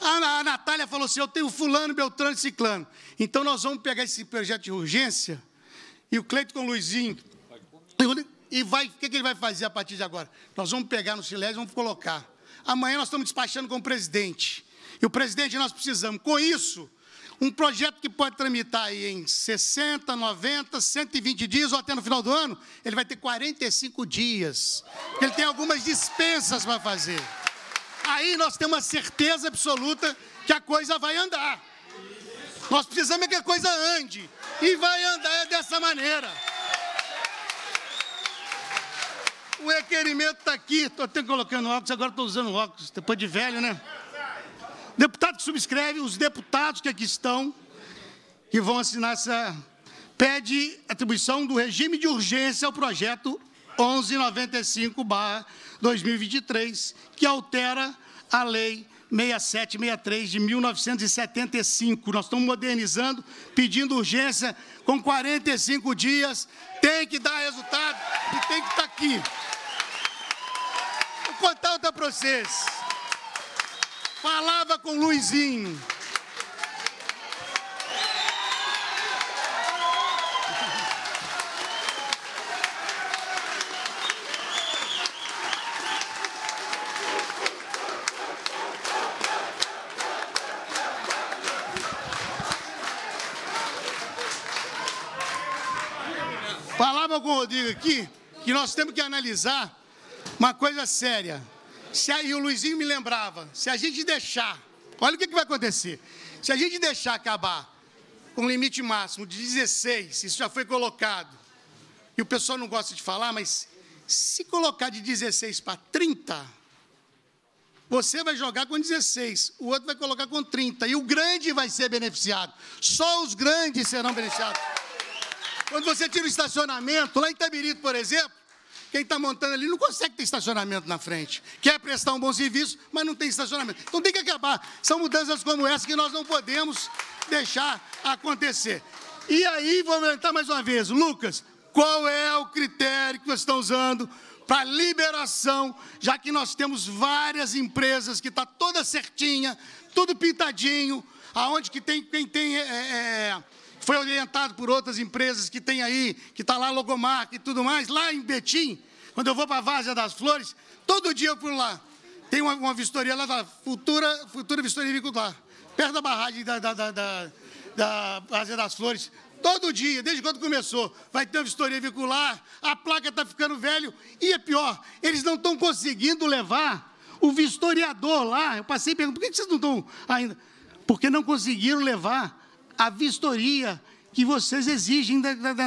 A, a Natália falou assim: eu tenho fulano, Beltrano e Ciclano. Então nós vamos pegar esse projeto de urgência e o Cleito com o Luizinho. E vai, o que, que ele vai fazer a partir de agora? Nós vamos pegar no Silésio e vamos colocar. Amanhã nós estamos despachando com o presidente. E o presidente nós precisamos. Com isso, um projeto que pode tramitar aí em 60, 90, 120 dias ou até no final do ano, ele vai ter 45 dias. Porque ele tem algumas dispensas para fazer. Aí nós temos uma certeza absoluta que a coisa vai andar. Nós precisamos é que a coisa ande. E vai andar dessa maneira. O requerimento está aqui. Estou até colocando óculos, agora estou usando óculos, depois de velho, né? deputado que subscreve, os deputados que aqui estão, que vão assinar essa. pede atribuição do regime de urgência ao projeto 1195-2023, que altera a lei 6763 de 1975. Nós estamos modernizando, pedindo urgência, com 45 dias, tem que dar resultado e tem que estar tá aqui. Vou contar outra para vocês falava com Luizinho. Falava com o Rodrigo aqui que nós temos que analisar uma coisa séria. Se aí o Luizinho me lembrava, se a gente deixar, olha o que, que vai acontecer. Se a gente deixar acabar com o limite máximo de 16, isso já foi colocado, e o pessoal não gosta de falar, mas se colocar de 16 para 30, você vai jogar com 16, o outro vai colocar com 30, e o grande vai ser beneficiado. Só os grandes serão beneficiados. Quando você tira o estacionamento, lá em Tabirito, por exemplo, quem está montando ali não consegue ter estacionamento na frente. Quer prestar um bom serviço, mas não tem estacionamento. Então tem que acabar. São mudanças como essa que nós não podemos deixar acontecer. E aí, vou aumentar mais uma vez. Lucas, qual é o critério que vocês estão usando para liberação, já que nós temos várias empresas que está toda certinha, tudo pintadinho, aonde que tem quem tem é, é, foi orientado por outras empresas que tem aí, que está lá Logomarca e tudo mais, lá em Betim, quando eu vou para a Várzea das Flores, todo dia eu por lá. Tem uma, uma vistoria lá da futura, futura vistoria avicultar, perto da barragem da, da, da, da, da Várzea das Flores. Todo dia, desde quando começou, vai ter uma vistoria veicular, a placa está ficando velho e é pior, eles não estão conseguindo levar o vistoriador lá. Eu passei e por que vocês não estão ainda? Porque não conseguiram levar a vistoria que vocês exigem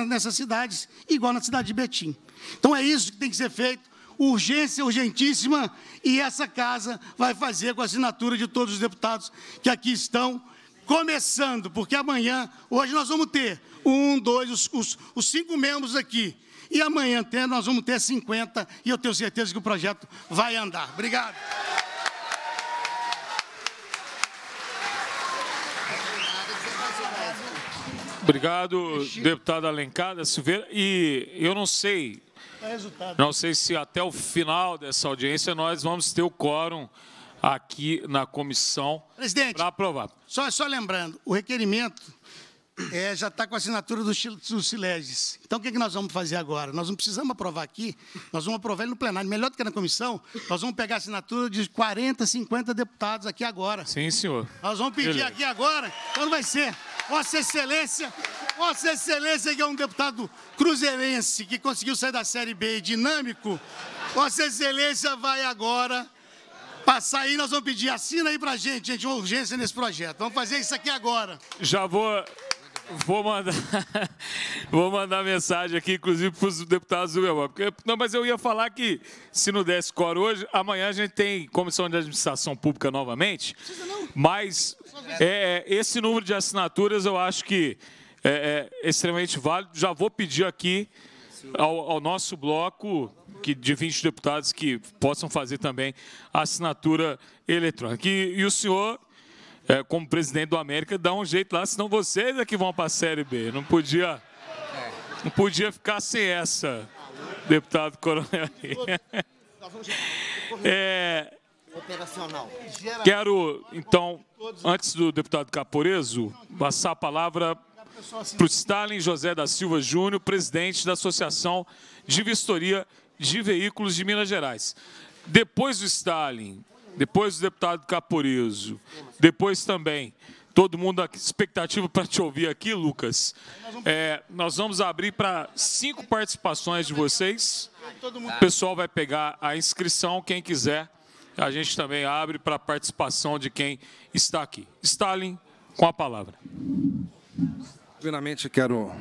nessas cidades, igual na cidade de Betim. Então é isso que tem que ser feito, urgência urgentíssima, e essa casa vai fazer com a assinatura de todos os deputados que aqui estão, começando, porque amanhã, hoje nós vamos ter um, dois, os, os, os cinco membros aqui, e amanhã nós vamos ter 50, e eu tenho certeza que o projeto vai andar. Obrigado. Obrigado, é deputado Alencada Silveira. E eu não sei, tá não sei se até o final dessa audiência nós vamos ter o quórum aqui na comissão para aprovar. Só, só lembrando, o requerimento é, já está com a assinatura do, do Sileges. Então, o que, é que nós vamos fazer agora? Nós não precisamos aprovar aqui, nós vamos aprovar ele no plenário. Melhor do que na comissão, nós vamos pegar a assinatura de 40, 50 deputados aqui agora. Sim, senhor. Nós vamos pedir Beleza. aqui agora, quando vai ser? Vossa Excelência, Vossa Excelência que é um deputado cruzeirense que conseguiu sair da Série B dinâmico, Vossa Excelência vai agora passar aí, nós vamos pedir, assina aí pra gente, gente, uma urgência nesse projeto. Vamos fazer isso aqui agora. Já vou... Vou mandar, vou mandar mensagem aqui, inclusive, para os deputados do meu bloco. Não, mas eu ia falar que, se não desse coro hoje, amanhã a gente tem comissão de administração pública novamente. Não precisa não. Mas é, é, esse número de assinaturas eu acho que é, é extremamente válido. Já vou pedir aqui ao, ao, nosso bloco que, de 20 deputados que possam fazer também a assinatura eletrônica. E, e o senhor, é, como presidente do América, dá um jeito lá, senão vocês é que vão para a Série B. Não podia, não podia ficar sem essa, deputado Coronel. É, operacional. Quero, então, antes do deputado Caporeso, passar a palavra para o Stalin José da Silva Júnior, presidente da Associação de Vistoria de Veículos de Minas Gerais. Depois do Stalin, depois do deputado Caporeso, depois também todo mundo aqui, expectativa para te ouvir aqui, Lucas. É, nós vamos abrir para cinco participações de vocês. O pessoal vai pegar a inscrição, quem quiser a gente também abre para a participação de quem está aqui. Stalin, com a palavra. Primeiramente, quero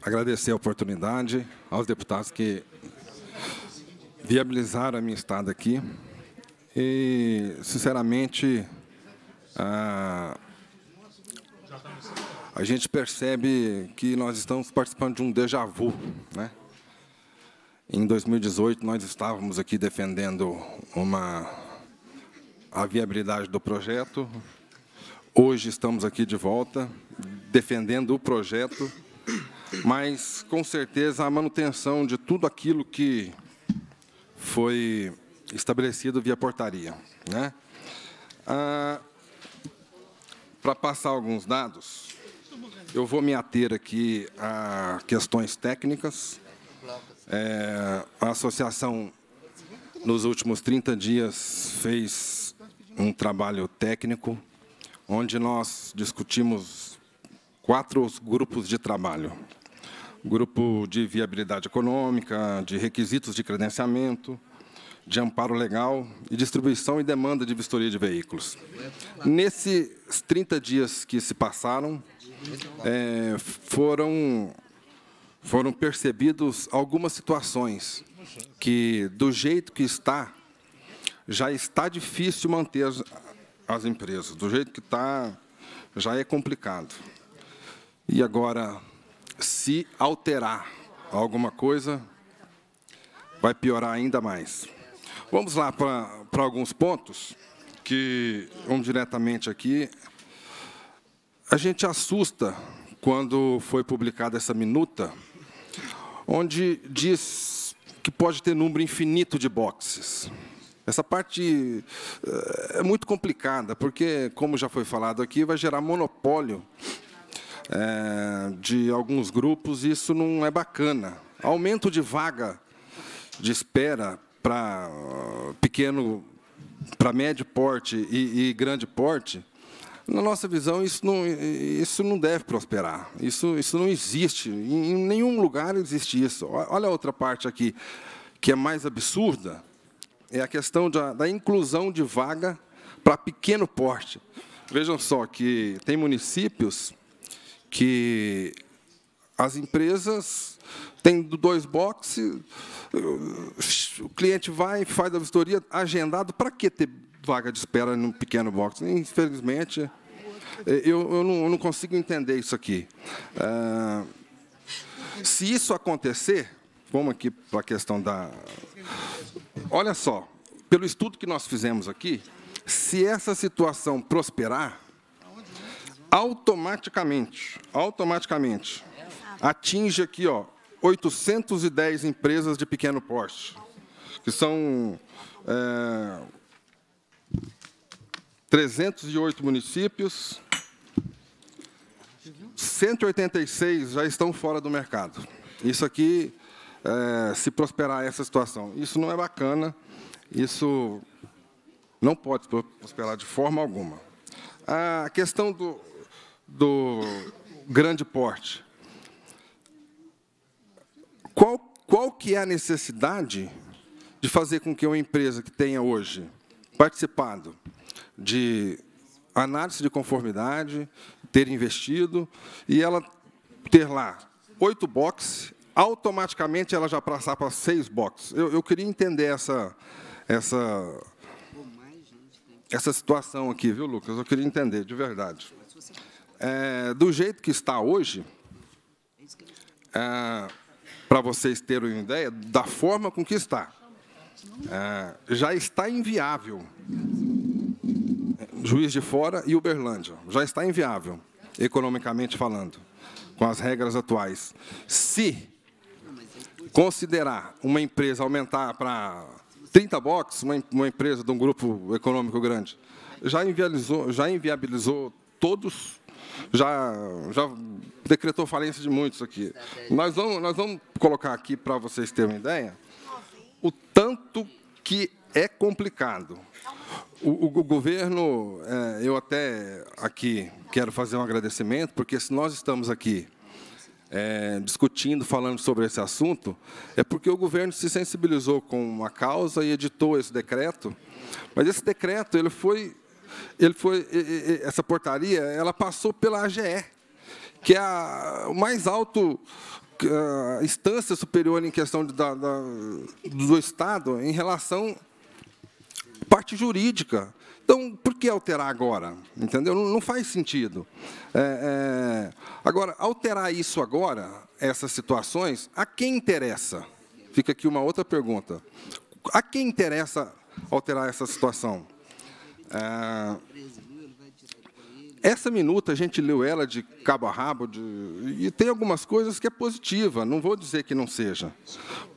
agradecer a oportunidade aos deputados que viabilizaram a minha estada aqui. E, sinceramente, a, a gente percebe que nós estamos participando de um déjà vu. Né? Em 2018, nós estávamos aqui defendendo uma a viabilidade do projeto. Hoje estamos aqui de volta, defendendo o projeto, mas, com certeza, a manutenção de tudo aquilo que foi estabelecido via portaria. Né? Ah, Para passar alguns dados, eu vou me ater aqui a questões técnicas. É, a associação, nos últimos 30 dias, fez um trabalho técnico onde nós discutimos quatro grupos de trabalho. Grupo de viabilidade econômica, de requisitos de credenciamento, de amparo legal e distribuição e demanda de vistoria de veículos. Nesses 30 dias que se passaram, é, foram, foram percebidos algumas situações que, do jeito que está, já está difícil manter as, as empresas. Do jeito que está, já é complicado. E agora, se alterar alguma coisa, vai piorar ainda mais. Vamos lá para alguns pontos que vão diretamente aqui. A gente assusta quando foi publicada essa minuta, onde diz que pode ter número infinito de boxes. Essa parte eh, é muito complicada, porque, como já foi falado aqui, vai gerar monopólio é, de alguns grupos, e isso não é bacana. Aumento de vaga de espera para eh, pequeno, para médio porte e, e grande porte, na nossa visão, isso não, isso não deve prosperar. Isso, isso não existe. Em nenhum lugar existe isso. Olha a outra parte aqui, que é mais absurda é a questão da, da inclusão de vaga para pequeno porte. Vejam só que tem municípios que as empresas têm dois boxes, o cliente vai, faz a vistoria agendado, para que ter vaga de espera num pequeno box? Infelizmente, é, eu, eu, não, eu não, consigo entender isso aqui. Ah, se isso acontecer, Vamos aqui para a questão da. Olha só, pelo estudo que nós fizemos aqui, se essa situação prosperar, automaticamente, automaticamente, atinge aqui, ó, 810 empresas de pequeno porte, que são é, 308 municípios, 186 já estão fora do mercado. Isso aqui é, se prosperar essa situação. Isso não é bacana, isso não pode prosperar de forma alguma. A questão do, do grande porte. Qual, qual que é a necessidade de fazer com que uma empresa que tenha hoje participado de análise de conformidade, ter investido, e ela ter lá oito boxes automaticamente ela já passar para seis boxes. Eu, eu queria entender essa, essa, essa situação aqui, viu, Lucas? Eu queria entender, de verdade. É, do jeito que está hoje, é, para vocês terem uma ideia, da forma com que está, é, já está inviável. Juiz de Fora e Uberlândia, já está inviável, economicamente falando, com as regras atuais. Se considerar uma empresa aumentar para 30 boxes, uma, uma, empresa de um grupo econômico grande, já inviabilizou, já inviabilizou todos, já, já decretou falência de muitos aqui. Nós vamos, nós vamos colocar aqui para vocês terem uma ideia o tanto que é complicado. O, o, o governo, é, eu até aqui quero fazer um agradecimento, porque se nós estamos aqui é, discutindo, falando sobre esse assunto, é porque o governo se sensibilizou com uma causa e editou esse decreto. Mas esse decreto, ele foi, ele foi, essa portaria, ela passou pela AGE, que é a, mais alto a é, instância superior em questão de, da, da, do Estado em relação parte jurídica então, por que alterar agora? Entendeu? Não faz sentido. É, é... Agora, alterar isso agora, essas situações, a quem interessa? Fica aqui uma outra pergunta. A quem interessa alterar essa situação? É... Essa minuta, a gente leu ela de cabo a rabo, de... e tem algumas coisas que é positiva, não vou dizer que não seja.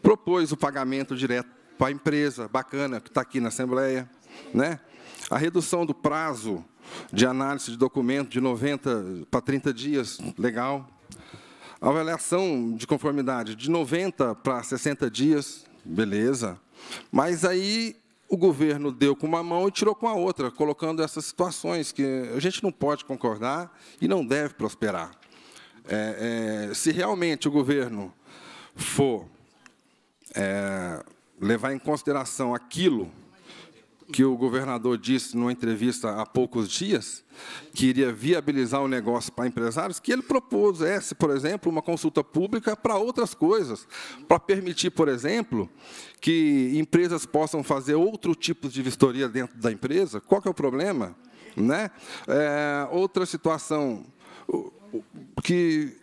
Propôs o pagamento direto para a empresa, bacana, que está aqui na Assembleia. Né? A redução do prazo de análise de documento de 90 para 30 dias, legal. A avaliação de conformidade de 90 para 60 dias, beleza. Mas aí o governo deu com uma mão e tirou com a outra, colocando essas situações que a gente não pode concordar e não deve prosperar. É, é, se realmente o governo for é, levar em consideração aquilo que o governador disse numa entrevista há poucos dias, que iria viabilizar o um negócio para empresários, que ele propusesse, por exemplo, uma consulta pública para outras coisas, para permitir, por exemplo, que empresas possam fazer outro tipo de vistoria dentro da empresa. Qual que é o problema? Né? É, outra situação que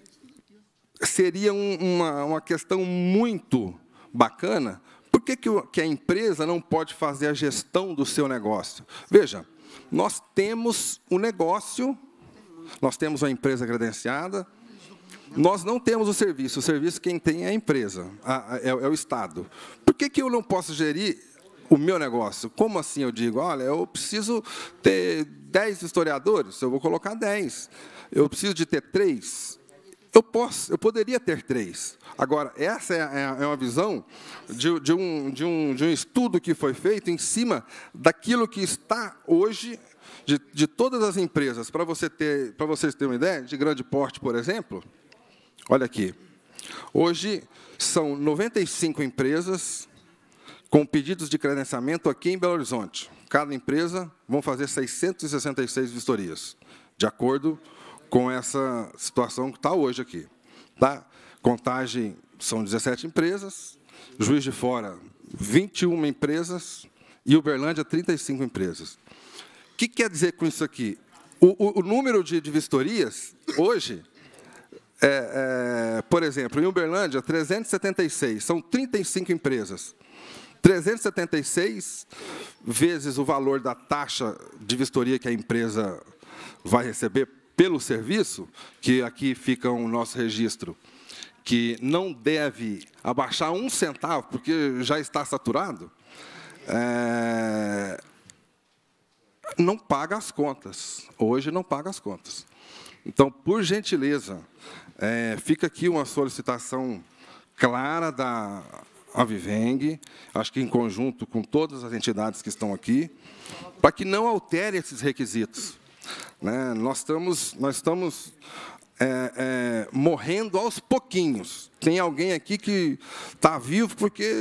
seria uma, uma questão muito bacana que, que a empresa não pode fazer a gestão do seu negócio? Veja, nós temos o um negócio, nós temos uma empresa credenciada, nós não temos o serviço, o serviço quem tem é a empresa, a, a, é, é, o Estado. Por que, que eu não posso gerir o meu negócio? Como assim eu digo? Olha, eu preciso ter 10 historiadores, eu vou colocar 10. Eu preciso de ter 3, eu posso, eu poderia ter três. Agora, essa é, é, é uma visão de, de, um, de, um, de um estudo que foi feito em cima daquilo que está hoje de, de todas as empresas. Para você ter, para vocês terem uma ideia, de grande porte, por exemplo, olha aqui. Hoje são 95 empresas com pedidos de credenciamento aqui em Belo Horizonte. Cada empresa vão fazer 666 vistorias, de acordo com com essa situação que está hoje aqui. Tá? Contagem são 17 empresas, Juiz de Fora 21 empresas e Uberlândia 35 empresas. O que quer dizer com isso aqui? O, o, o número de, de, vistorias hoje, é, é, por exemplo, em Uberlândia 376, são 35 empresas. 376 vezes o valor da taxa de vistoria que a empresa vai receber pelo serviço, que aqui fica o nosso registro, que não deve abaixar um centavo, porque já está saturado, é, não paga as contas. Hoje não paga as contas. Então, por gentileza, é, fica aqui uma solicitação clara da Aviveng, acho que em conjunto com todas as entidades que estão aqui, para que não altere esses requisitos. Né? Nós estamos, nós estamos é, é, morrendo aos pouquinhos. Tem alguém aqui que está vivo porque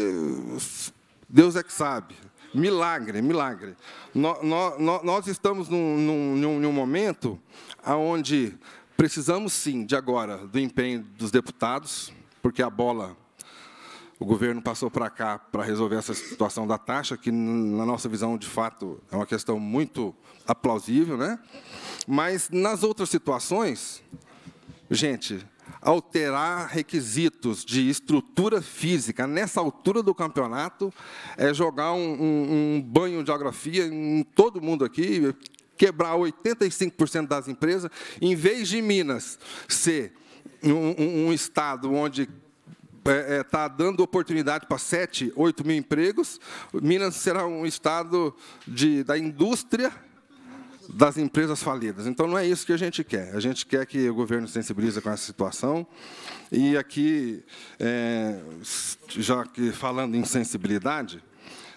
Deus é que sabe. Milagre, milagre. No, no, no, nós estamos num, num, num momento onde precisamos sim de agora do empenho dos deputados, porque a bola o governo passou para cá para resolver essa situação da taxa, que, na nossa visão, de fato, é uma questão muito aplausível. Né? Mas, nas outras situações, gente, alterar requisitos de estrutura física nessa altura do campeonato é jogar um, um, um banho de geografia em todo mundo aqui, quebrar 85% das empresas, em vez de Minas ser um, um estado onde está é, é tá dando oportunidade para 7, 8 mil empregos. Minas será um estado de, da indústria das empresas falidas. Então, não é isso que a gente quer. A gente quer que o governo sensibilize com essa situação. E aqui, é, já que falando em sensibilidade,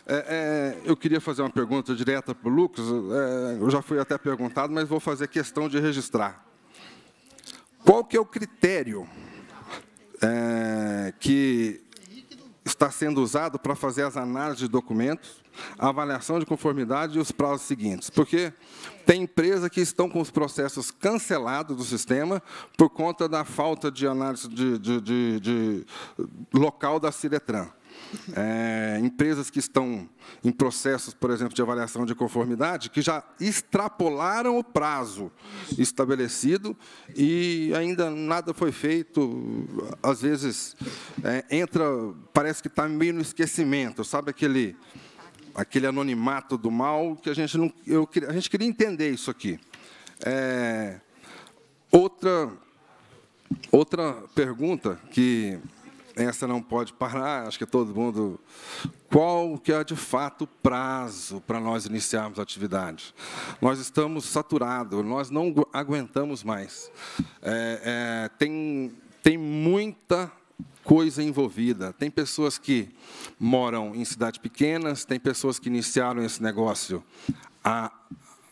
é, é, eu queria fazer uma pergunta direta para o Lucas. É, eu já fui até perguntado, mas vou fazer questão de registrar. Qual que é o critério é, que está sendo usado para fazer as análises de documentos, a avaliação de conformidade e os prazos seguintes. Porque tem empresas que estão com os processos cancelados do sistema por conta da falta de análise de, de, de, de local da Ciretran. É, empresas que estão em processos, por exemplo, de avaliação de conformidade, que já extrapolaram o prazo estabelecido e ainda nada foi feito. Às vezes é, entra, parece que está meio no esquecimento, sabe aquele aquele anonimato do mal que a gente não, eu, a gente queria entender isso aqui. É, outra outra pergunta que essa não pode parar, acho que todo mundo. Qual que é de fato o prazo para nós iniciarmos a atividade? Nós estamos saturados, nós não aguentamos mais. É, é, tem, tem muita coisa envolvida. Tem pessoas que moram em cidades pequenas, tem pessoas que iniciaram esse negócio há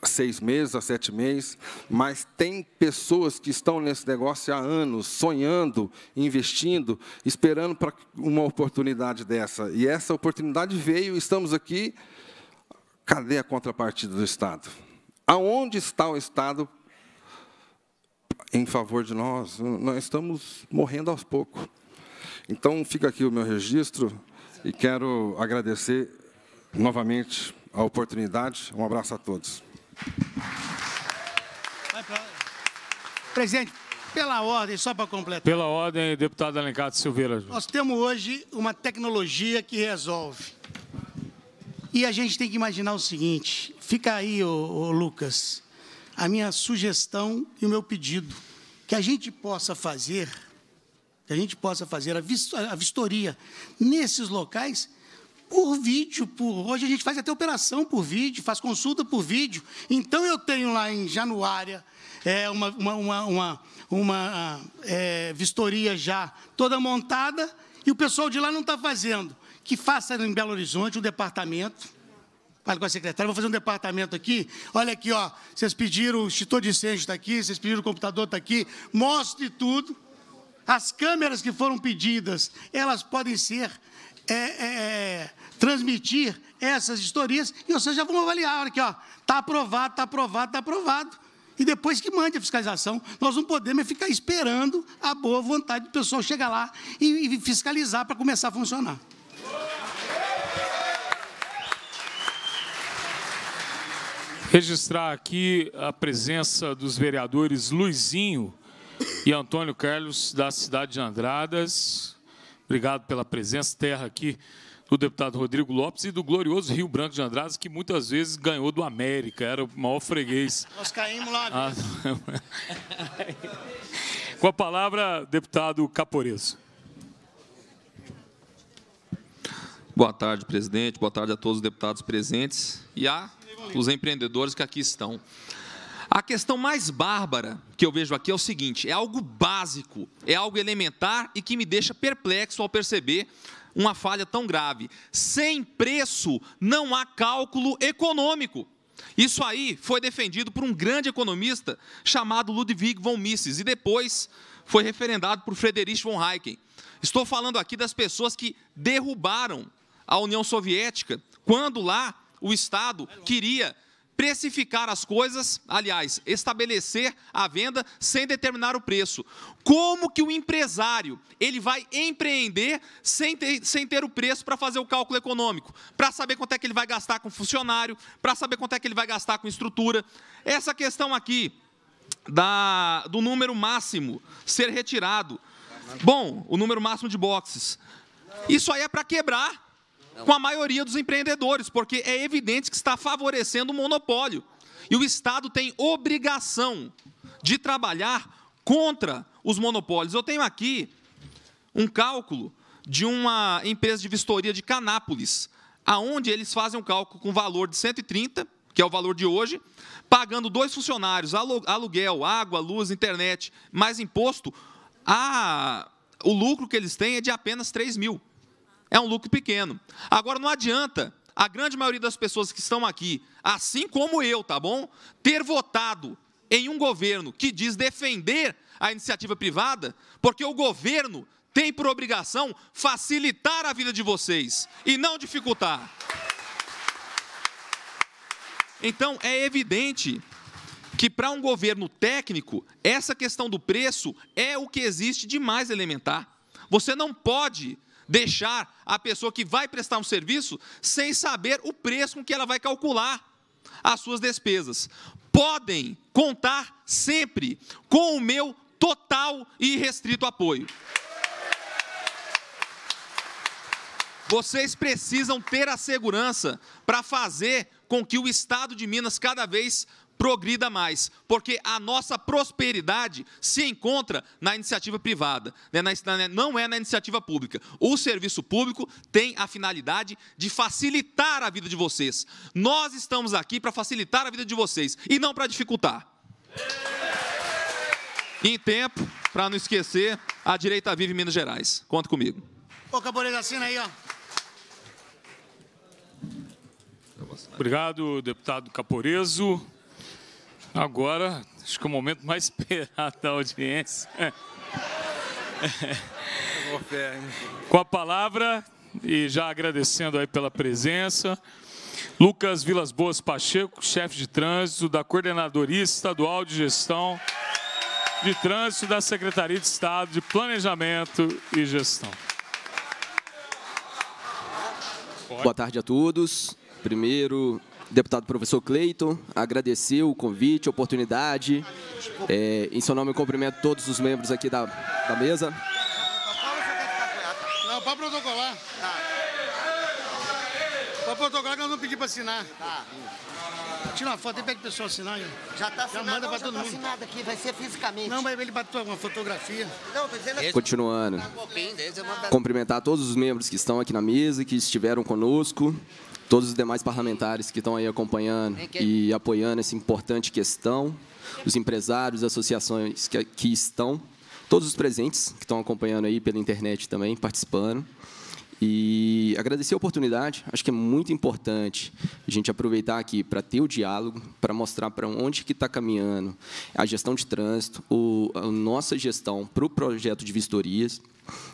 seis meses, a sete meses, mas tem pessoas que estão nesse negócio há anos, sonhando, investindo, esperando para uma oportunidade dessa. E essa oportunidade veio, estamos aqui. Cadê a contrapartida do Estado? Aonde está o Estado em favor de nós? Nós estamos morrendo aos poucos. Então, fica aqui o meu registro e quero agradecer novamente a oportunidade. Um abraço a todos. Presidente, pela ordem, só para completar. Pela ordem, deputado Alencar de Silveira. Nós temos hoje uma tecnologia que resolve. E a gente tem que imaginar o seguinte: fica aí, ô, ô, Lucas, a minha sugestão e o meu pedido, que a gente possa fazer, que a gente possa fazer a, vistoria nesses locais por vídeo, por hoje a gente faz até operação por vídeo, faz consulta por vídeo. Então eu tenho lá em Januária é, uma, uma, uma, uma, uma é, vistoria já toda montada e o pessoal de lá não está fazendo. Que faça em Belo Horizonte um departamento. Fale com a secretária, vou fazer um departamento aqui. Olha aqui, ó, vocês pediram o extintor de incêndio está aqui, vocês pediram o computador está aqui, mostre tudo. As câmeras que foram pedidas, elas podem ser é, é, é transmitir essas historias e vocês já vão avaliar. aqui ó está aprovado, está aprovado, está aprovado. E depois que mande a fiscalização, nós não podemos ficar esperando a boa vontade do pessoal chegar lá e fiscalizar para começar a funcionar. Registrar aqui a presença dos vereadores Luizinho e Antônio Carlos, da cidade de Andradas. Obrigado pela presença, terra aqui do deputado Rodrigo Lopes e do glorioso Rio Branco de Andrade que muitas vezes ganhou do América, era o maior freguês. Nós caímos lá. Ah, né? Com a palavra, deputado Caporeso. Boa tarde, presidente. Boa tarde a todos os deputados presentes e a os empreendedores que aqui estão. A questão mais bárbara que eu vejo aqui é o seguinte: é algo básico, é algo elementar e que me deixa perplexo ao perceber uma falha tão grave. Sem preço não há cálculo econômico. Isso aí foi defendido por um grande economista chamado Ludwig von Mises e depois foi referendado por Friedrich von Hayek. Estou falando aqui das pessoas que derrubaram a União Soviética quando lá o Estado queria precificar as coisas, aliás, estabelecer a venda sem determinar o preço. Como que o empresário ele vai empreender sem ter, sem ter o preço para fazer o cálculo econômico, para saber quanto é que ele vai gastar com funcionário, para saber quanto é que ele vai gastar com estrutura. Essa questão aqui da, do número máximo ser retirado. Bom, o número máximo de boxes. Isso aí é para quebrar com a maioria dos empreendedores, porque é evidente que está favorecendo o monopólio. E o Estado tem obrigação de trabalhar contra os monopólios. Eu tenho aqui um cálculo de uma empresa de vistoria de Canápolis, aonde eles fazem um cálculo com valor de 130, que é o valor de hoje, pagando dois funcionários, aluguel, água, luz, internet, mais imposto, a, o lucro que eles têm é de apenas 3 mil é um lucro pequeno. Agora, não adianta a grande maioria das pessoas que estão aqui, assim como eu, tá bom? Ter votado em um governo que diz defender a iniciativa privada, porque o governo tem por obrigação facilitar a vida de vocês e não dificultar. Então, é evidente que para um governo técnico, essa questão do preço é o que existe de mais elementar. Você não pode deixar a pessoa que vai prestar um serviço sem saber o preço com que ela vai calcular as suas despesas. Podem contar sempre com o meu total e restrito apoio. Vocês precisam ter a segurança para fazer com que o Estado de Minas cada vez progrida mais, porque a nossa prosperidade se encontra na iniciativa privada, né? não é na iniciativa pública. O serviço público tem a finalidade de facilitar a vida de vocês. Nós estamos aqui para facilitar a vida de vocês e não para dificultar. Em tempo, para não esquecer, a direita vive em Minas Gerais. Conta comigo. Ô, Caboreira, assina aí, ó. Obrigado, deputado Caporeso. Agora, acho que é o momento mais esperado da audiência. Com a palavra e já agradecendo aí pela presença, Lucas Vilas Boas Pacheco, chefe de trânsito da Coordenadoria Estadual de Gestão de Trânsito da Secretaria de Estado de Planejamento e Gestão. Boa tarde a todos. Primeiro, deputado professor Cleiton, agradecer o convite, a oportunidade. É, em seu nome, eu cumprimento todos os membros aqui da, da mesa. Não, para protocolar. Tá. Para protocolar que eu não pedi para assinar. Tá. Tira uma foto e pede o pessoal assinar. Já está assinado, já manda para todo tá mundo. assinado aqui, vai ser fisicamente. Não, mas ele bateu uma fotografia. Não, tô dizendo Continuando. Tá Cumprimentar todos os membros que estão aqui na mesa, que estiveram conosco todos os demais parlamentares que estão aí acompanhando e apoiando essa importante questão, os empresários, associações que aqui estão, todos os presentes que estão acompanhando aí pela internet também, participando. E agradecer a oportunidade, acho que é muito importante a gente aproveitar aqui para ter o diálogo, para mostrar para onde que está caminhando a gestão de trânsito, o, a nossa gestão para o projeto de vistorias,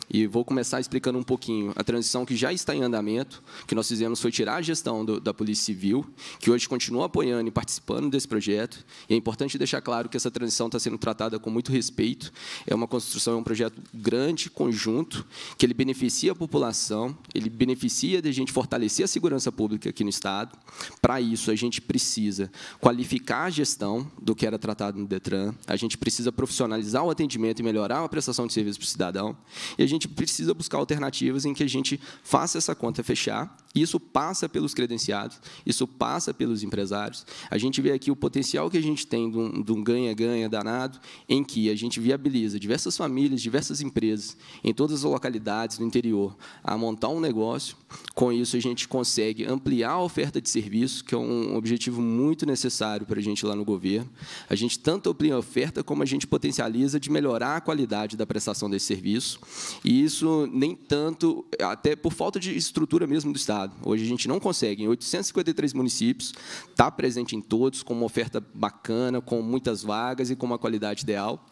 e vou começar explicando um pouquinho a transição que já está em andamento, que nós fizemos foi tirar a gestão do, da Polícia Civil, que hoje continua apoiando e participando desse projeto. E é importante deixar claro que essa transição está sendo tratada com muito respeito. É uma construção, é um projeto grande, conjunto, que ele beneficia a população, ele beneficia de a gente fortalecer a segurança pública aqui no Estado. Para isso, a gente precisa qualificar a gestão do que era tratado no DETRAN, a gente precisa profissionalizar o atendimento e melhorar a prestação de serviço para o cidadão, e a gente precisa buscar alternativas em que a gente faça essa conta fechar. Isso passa pelos credenciados, isso passa pelos empresários. A gente vê aqui o potencial que a gente tem de um ganha-ganha danado, em que a gente viabiliza diversas famílias, diversas empresas, em todas as localidades do interior, a montar um negócio. Com isso, a gente consegue ampliar a oferta de serviço, que é um objetivo muito necessário para a gente lá no governo. A gente tanto amplia a oferta, como a gente potencializa de melhorar a qualidade da prestação desse serviço. E isso nem tanto, até por falta de estrutura mesmo do Estado. Hoje a gente não consegue, em 853 municípios, está presente em todos, com uma oferta bacana, com muitas vagas e com uma qualidade ideal.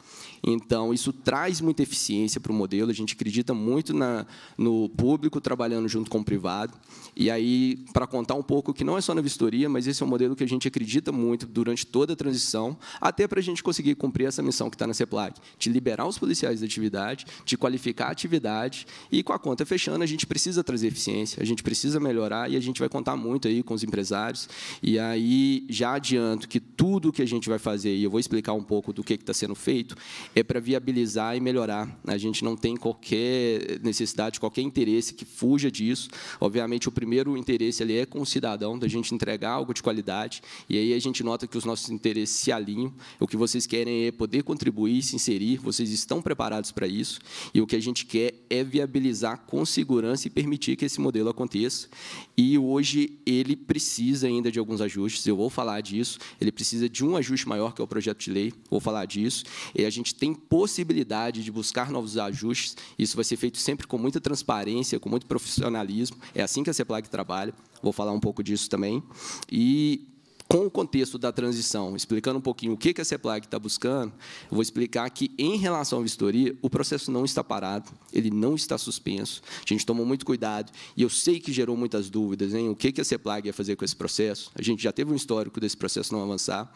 Então, isso traz muita eficiência para o modelo. A gente acredita muito na, no público trabalhando junto com o privado. E aí, para contar um pouco, que não é só na vistoria, mas esse é um modelo que a gente acredita muito durante toda a transição, até para a gente conseguir cumprir essa missão que está na CEPLAC, de liberar os policiais da atividade, de qualificar a atividade. E com a conta fechando, a gente precisa trazer eficiência, a gente precisa melhorar e a gente vai contar muito aí com os empresários. E aí, já adianto que tudo que a gente vai fazer, e eu vou explicar um pouco do que está sendo feito, é para viabilizar e melhorar. A gente não tem qualquer necessidade, qualquer interesse que fuja disso. Obviamente, o primeiro interesse ali é com o cidadão, da gente entregar algo de qualidade, e aí a gente nota que os nossos interesses se alinham. O que vocês querem é poder contribuir, se inserir, vocês estão preparados para isso, e o que a gente quer é viabilizar com segurança e permitir que esse modelo aconteça. E hoje ele precisa ainda de alguns ajustes, eu vou falar disso, ele precisa de um ajuste maior, que é o projeto de lei, vou falar disso, e a gente tem possibilidade de buscar novos ajustes. Isso vai ser feito sempre com muita transparência, com muito profissionalismo. É assim que a CEPLAG trabalha. Vou falar um pouco disso também. E com o contexto da transição, explicando um pouquinho o que a CEPLAG está buscando, eu vou explicar que, em relação à vistoria, o processo não está parado, ele não está suspenso, a gente tomou muito cuidado, e eu sei que gerou muitas dúvidas, Em o que a CEPLAG ia fazer com esse processo, a gente já teve um histórico desse processo não avançar,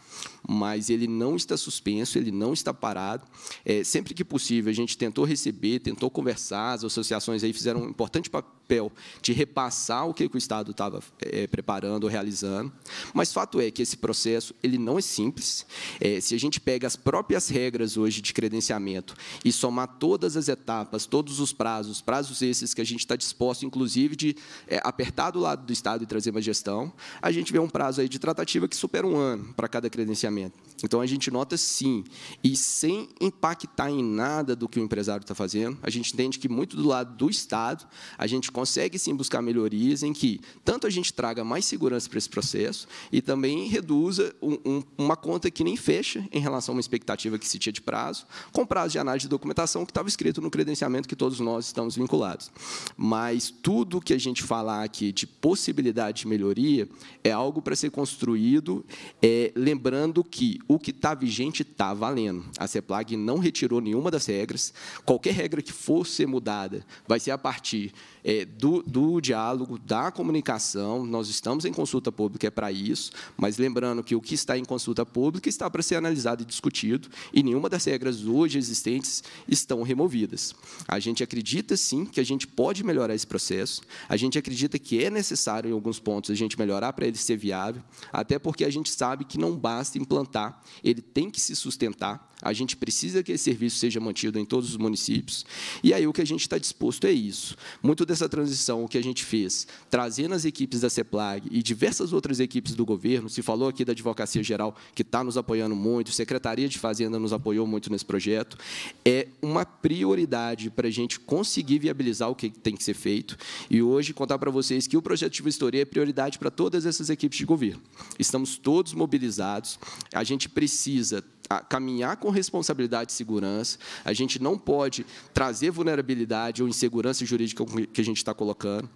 mas ele não está suspenso, ele não está parado. É, sempre que possível, a gente tentou receber, tentou conversar, as associações aí fizeram um importante papel de repassar o que, o Estado estava é, preparando ou realizando. Mas fato é que esse processo ele não é simples. É, se a gente pega as próprias regras hoje de credenciamento e somar todas as etapas, todos os prazos, prazos esses que a gente está disposto, inclusive, de é, apertar do lado do Estado e trazer uma gestão, a gente vê um prazo aí de tratativa que supera um ano para cada credenciamento planejamento. Então a gente nota sim, e sem impactar em nada do que o empresário está fazendo, a gente entende que muito do lado do Estado, a gente consegue sim buscar melhorias em que tanto a gente traga mais segurança para esse processo e também reduza um, um, uma conta que nem fecha em relação a uma expectativa que se tinha de prazo, com prazo de análise de documentação que estava escrito no credenciamento que todos nós estamos vinculados. Mas tudo que a gente falar aqui de possibilidade de melhoria é algo para ser construído, é, lembrando que o que está vigente está valendo. A CEPLAG não retirou nenhuma das regras. Qualquer regra que for ser mudada vai ser a partir é, do, do, diálogo, da comunicação. Nós estamos em consulta pública é para isso, mas lembrando que o que está em consulta pública está para ser analisado e discutido, e nenhuma das regras hoje existentes estão removidas. A gente acredita, sim, que a gente pode melhorar esse processo, a gente acredita que é necessário, em alguns pontos, a gente melhorar para ele ser viável, até porque a gente sabe que não basta implantar, ele tem que se sustentar, a gente precisa que esse serviço seja mantido em todos os municípios, e aí o que a gente está disposto é isso. Muito toda essa transição, o que a gente fez, trazendo as equipes da CEPLAG e diversas outras equipes do governo, se falou aqui da Advocacia Geral, que está nos apoiando muito, Secretaria de Fazenda nos apoiou muito nesse projeto, é uma prioridade para a gente conseguir viabilizar o que tem que ser feito. E hoje, contar para vocês que o projeto de vistoria é prioridade para todas essas equipes de governo. Estamos todos mobilizados, a gente precisa caminhar com responsabilidade e segurança. A gente não pode trazer vulnerabilidade ou insegurança jurídica que a gente está colocando.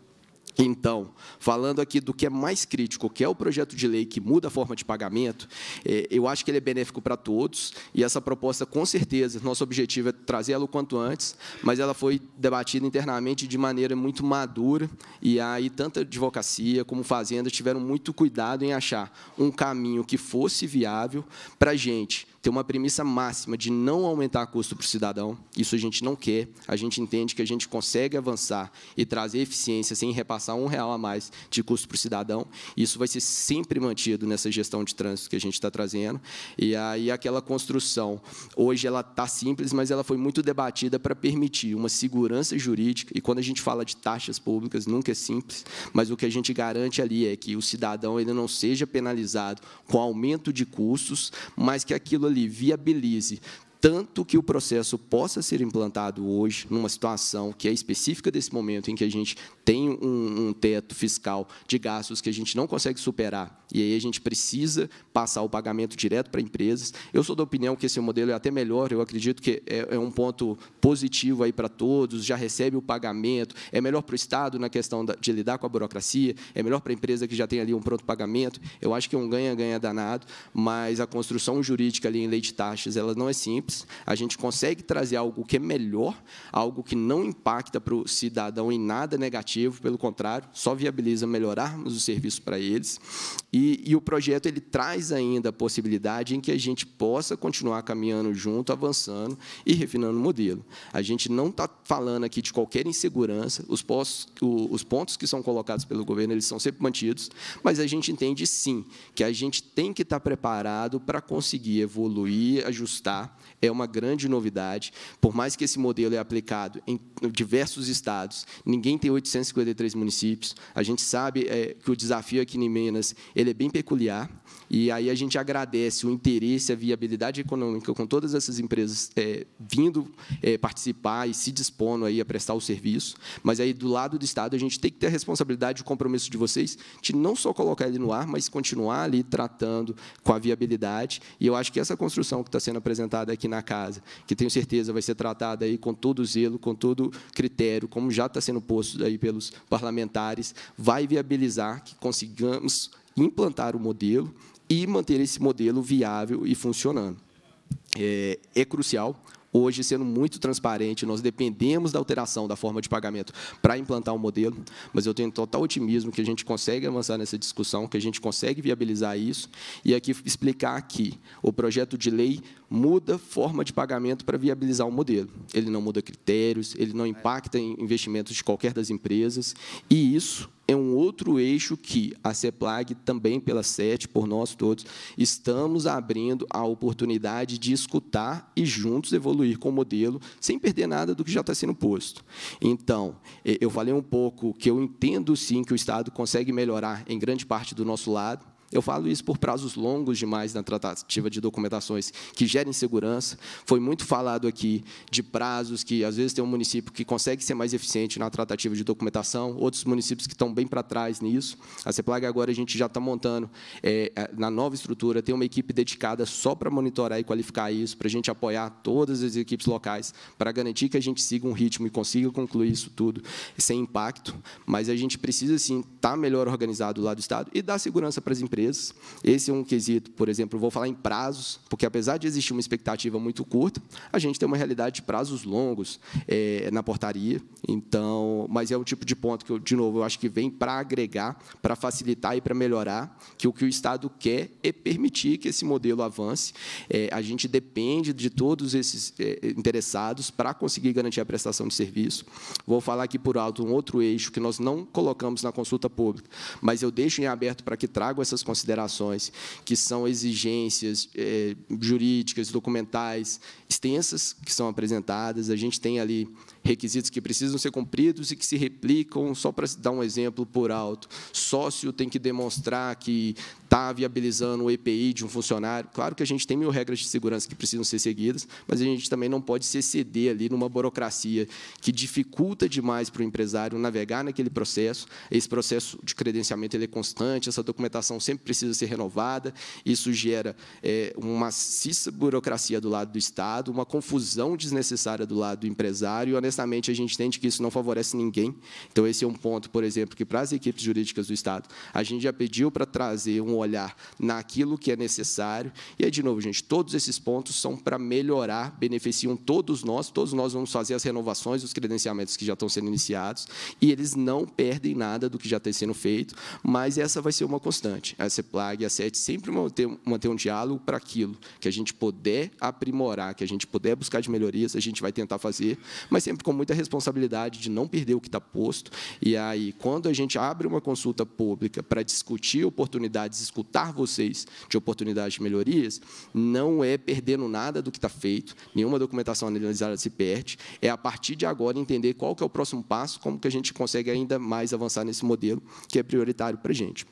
Então, falando aqui do que é mais crítico, que é o projeto de lei que muda a forma de pagamento, é, eu acho que ele é benéfico para todos, e essa proposta, com certeza, nosso objetivo é trazê-la o quanto antes, mas ela foi debatida internamente de maneira muito madura, e aí tanto a advocacia como fazenda tiveram muito cuidado em achar um caminho que fosse viável para a gente ter uma premissa máxima de não aumentar custo para o cidadão. Isso a gente não quer. A gente entende que a gente consegue avançar e trazer eficiência sem repassar um real a mais de custo para o cidadão. Isso vai ser sempre mantido nessa gestão de trânsito que a gente está trazendo. E aí aquela construção, hoje ela está simples, mas ela foi muito debatida para permitir uma segurança jurídica. E quando a gente fala de taxas públicas, nunca é simples, mas o que a gente garante ali é que o cidadão ele não seja penalizado com aumento de custos, mas que aquilo ali, viabilize tanto que o processo possa ser implantado hoje, numa situação que é específica desse momento, em que a gente tem um, um, teto fiscal de gastos que a gente não consegue superar, e aí a gente precisa passar o pagamento direto para empresas. Eu sou da opinião que esse modelo é até melhor, eu acredito que é, é um ponto positivo aí para todos, já recebe o pagamento, é melhor para o Estado na questão da, de lidar com a burocracia, é melhor para a empresa que já tem ali um pronto pagamento, eu acho que é um ganha-ganha danado, mas a construção jurídica ali em lei de taxas ela não é simples, a gente consegue trazer algo que é melhor, algo que não impacta para o cidadão em nada negativo, pelo contrário, só viabiliza melhorarmos o serviço para eles. E, e o projeto ele traz ainda a possibilidade em que a gente possa continuar caminhando junto, avançando e refinando o modelo. A gente não está falando aqui de qualquer insegurança, os, postos, os pontos que são colocados pelo governo eles são sempre mantidos, mas a gente entende sim que a gente tem que estar tá preparado para conseguir evoluir, ajustar é uma grande novidade. Por mais que esse modelo é aplicado em diversos estados, ninguém tem 853 municípios. A gente sabe é, que o desafio aqui em Minas ele é bem peculiar. E aí a gente agradece o interesse, a viabilidade econômica com todas essas empresas é, vindo é, participar e se dispondo aí a prestar o serviço. Mas aí do lado do Estado a gente tem que ter a responsabilidade e o compromisso de vocês de não só colocar ele no ar, mas continuar ali tratando com a viabilidade. E eu acho que essa construção que está sendo apresentada aqui na casa, que tenho certeza vai ser tratada aí com todo zelo, com todo critério, como já está sendo posto aí pelos parlamentares, vai viabilizar que consigamos implantar o modelo e manter esse modelo viável e funcionando. É, é crucial. Hoje, sendo muito transparente, nós dependemos da alteração da forma de pagamento para implantar o um modelo, mas eu tenho total otimismo que a gente consegue avançar nessa discussão, que a gente consegue viabilizar isso e aqui explicar que o projeto de lei muda forma de pagamento para viabilizar o modelo. Ele não muda critérios, ele não impacta em investimentos de qualquer das empresas e isso é um outro eixo que a CEPLAG, também pela SET, por nós todos, estamos abrindo a oportunidade de escutar e juntos evoluir com o modelo, sem perder nada do que já está sendo posto. Então, eu falei um pouco que eu entendo, sim, que o Estado consegue melhorar em grande parte do nosso lado, eu falo isso por prazos longos demais na tratativa de documentações que gerem segurança. Foi muito falado aqui de prazos que, às vezes, tem um município que consegue ser mais eficiente na tratativa de documentação, outros municípios que estão bem para trás nisso. A CEPLAG agora a gente já está montando, é, é, na nova estrutura, tem uma equipe dedicada só para monitorar e qualificar isso, para a gente apoiar todas as equipes locais, para garantir que a gente siga um ritmo e consiga concluir isso tudo sem impacto. Mas a gente precisa, sim, estar tá melhor organizado lá do Estado e dar segurança para as empresas empresas. Esse é um quesito, por exemplo, vou falar em prazos, porque apesar de existir uma expectativa muito curta, a gente tem uma realidade de prazos longos é, na portaria. Então, mas é um tipo de ponto que, eu, de novo, eu acho que vem para agregar, para facilitar e para melhorar, que é o que o Estado quer é permitir que esse modelo avance. É, a gente depende de todos esses é, interessados para conseguir garantir a prestação de serviço. Vou falar aqui por alto um outro eixo que nós não colocamos na consulta pública, mas eu deixo em aberto para que trago essas considerações, que são exigências é, jurídicas, documentais extensas que são apresentadas. A gente tem ali requisitos que precisam ser cumpridos e que se replicam, só para dar um exemplo por alto. Sócio tem que demonstrar que está viabilizando o EPI de um funcionário. Claro que a gente tem mil regras de segurança que precisam ser seguidas, mas a gente também não pode se exceder ali numa burocracia que dificulta demais para o empresário navegar naquele processo. Esse processo de credenciamento ele é constante, essa documentação sempre precisa ser renovada, isso gera é, uma maciça burocracia do lado do Estado, uma confusão desnecessária do lado do empresário e honestamente, a gente entende que isso não favorece ninguém. Então, esse é um ponto, por exemplo, que para as equipes jurídicas do Estado, a gente já pediu para trazer um olhar naquilo que é necessário. E aí, de novo, gente, todos esses pontos são para melhorar, beneficiam todos nós, todos nós vamos fazer as renovações dos credenciamentos que já estão sendo iniciados, e eles não perdem nada do que já está sendo feito, mas essa vai ser uma constante. A CEPLAG e a SET sempre manter, manter um diálogo para aquilo que a gente puder aprimorar, que a gente puder buscar de melhorias, a gente vai tentar fazer, mas sempre com muita responsabilidade de não perder o que está posto. E aí, quando a gente abre uma consulta pública para discutir oportunidades, escutar vocês de oportunidades de melhorias, não é perdendo nada do que está feito, nenhuma documentação analisada se perde. É a partir de agora entender qual que é o próximo passo, como que a gente consegue ainda mais avançar nesse modelo que é prioritário para a gente.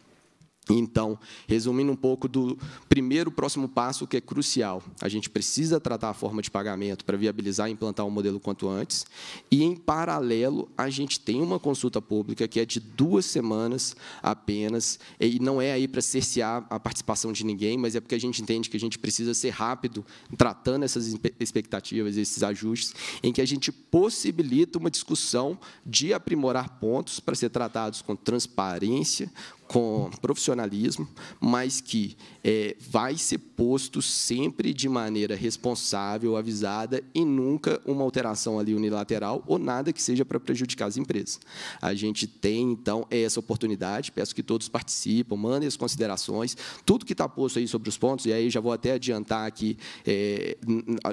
Então, resumindo um pouco do primeiro próximo passo que é crucial, a gente precisa tratar a forma de pagamento para viabilizar e implantar o um modelo quanto antes. E em paralelo, a gente tem uma consulta pública que é de duas semanas apenas, e não é aí para cercear a participação de ninguém, mas é porque a gente entende que a gente precisa ser rápido tratando essas expectativas, esses ajustes, em que a gente possibilita uma discussão de aprimorar pontos para ser tratados com transparência, com profissionalismo, mas que é, vai ser posto sempre de maneira responsável, avisada, e nunca uma alteração ali unilateral ou nada que seja para prejudicar as empresas. A gente tem, então, essa oportunidade, peço que todos participem, mandem as considerações, tudo que está posto aí sobre os pontos, e aí já vou até adiantar aqui, é,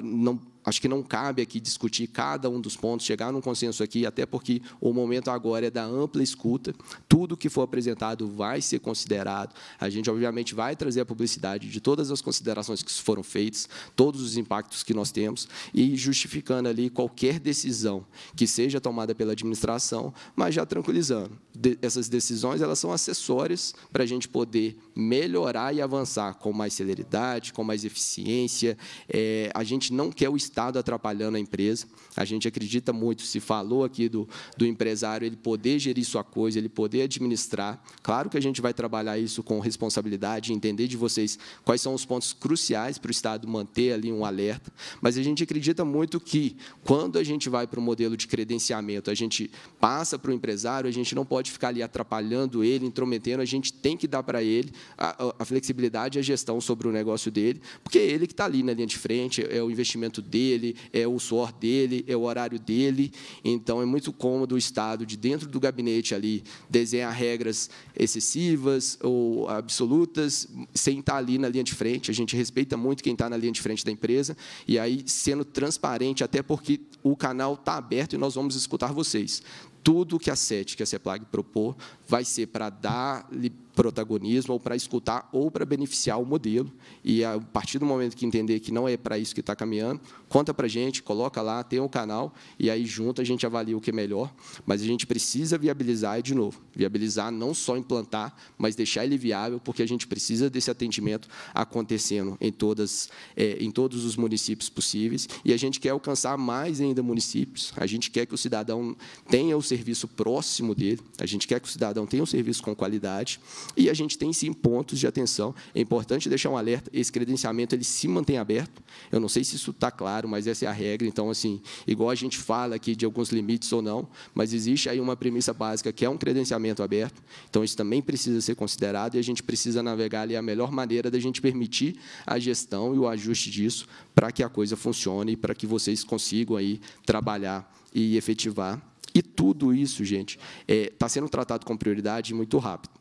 não Acho que não cabe aqui discutir cada um dos pontos, chegar num consenso aqui, até porque o momento agora é da ampla escuta. Tudo que for apresentado vai ser considerado. A gente, obviamente, vai trazer a publicidade de todas as considerações que foram feitas, todos os impactos que nós temos, e justificando ali qualquer decisão que seja tomada pela administração, mas já tranquilizando. De essas decisões elas são acessórias para a gente poder melhorar e avançar com mais celeridade, com mais eficiência. É, a gente não quer o Estado estado atrapalhando a empresa. A gente acredita muito, se falou aqui do, do empresário, ele poder gerir sua coisa, ele poder administrar. Claro que a gente vai trabalhar isso com responsabilidade, entender de vocês quais são os pontos cruciais para o Estado manter ali um alerta, mas a gente acredita muito que, quando a gente vai para o modelo de credenciamento, a gente passa para o empresário, a gente não pode ficar ali atrapalhando ele, intrometendo, a gente tem que dar para ele a, a flexibilidade e a gestão sobre o negócio dele, porque é ele que está ali na linha de frente, é o investimento dele, dele, é o suor dele, é o horário dele. Então, é muito cômodo o Estado, de dentro do gabinete ali, desenhar regras excessivas ou absolutas, sem estar ali na linha de frente. A gente respeita muito quem está na linha de frente da empresa, e aí sendo transparente, até porque o canal está aberto e nós vamos escutar vocês tudo que a SET, que a CEPLAG propor, vai ser para dar-lhe protagonismo, ou para escutar, ou para beneficiar o modelo. E, a partir do momento que entender que não é para isso que está caminhando, conta para a gente, coloca lá, tem o um canal, e aí, junto, a gente avalia o que é melhor. Mas a gente precisa viabilizar, e, de novo, viabilizar não só implantar, mas deixar ele viável, porque a gente precisa desse atendimento acontecendo em, todas, é, em todos os municípios possíveis. E a gente quer alcançar mais ainda municípios, a gente quer que o cidadão tenha o serviço próximo dele, a gente quer que o cidadão cidadão tenha um serviço com qualidade. E a gente tem, sim, pontos de atenção. É importante deixar um alerta, esse credenciamento ele se mantém aberto. Eu não sei se isso está claro, mas essa é a regra. Então, assim, igual a gente fala aqui de alguns limites ou não, mas existe aí uma premissa básica que é um credenciamento aberto. Então, isso também precisa ser considerado e a gente precisa navegar ali a melhor maneira da gente permitir a gestão e o ajuste disso para que a coisa funcione e para que vocês consigam aí trabalhar e efetivar e tudo isso, gente, está é, tá sendo tratado com prioridade e muito rápido.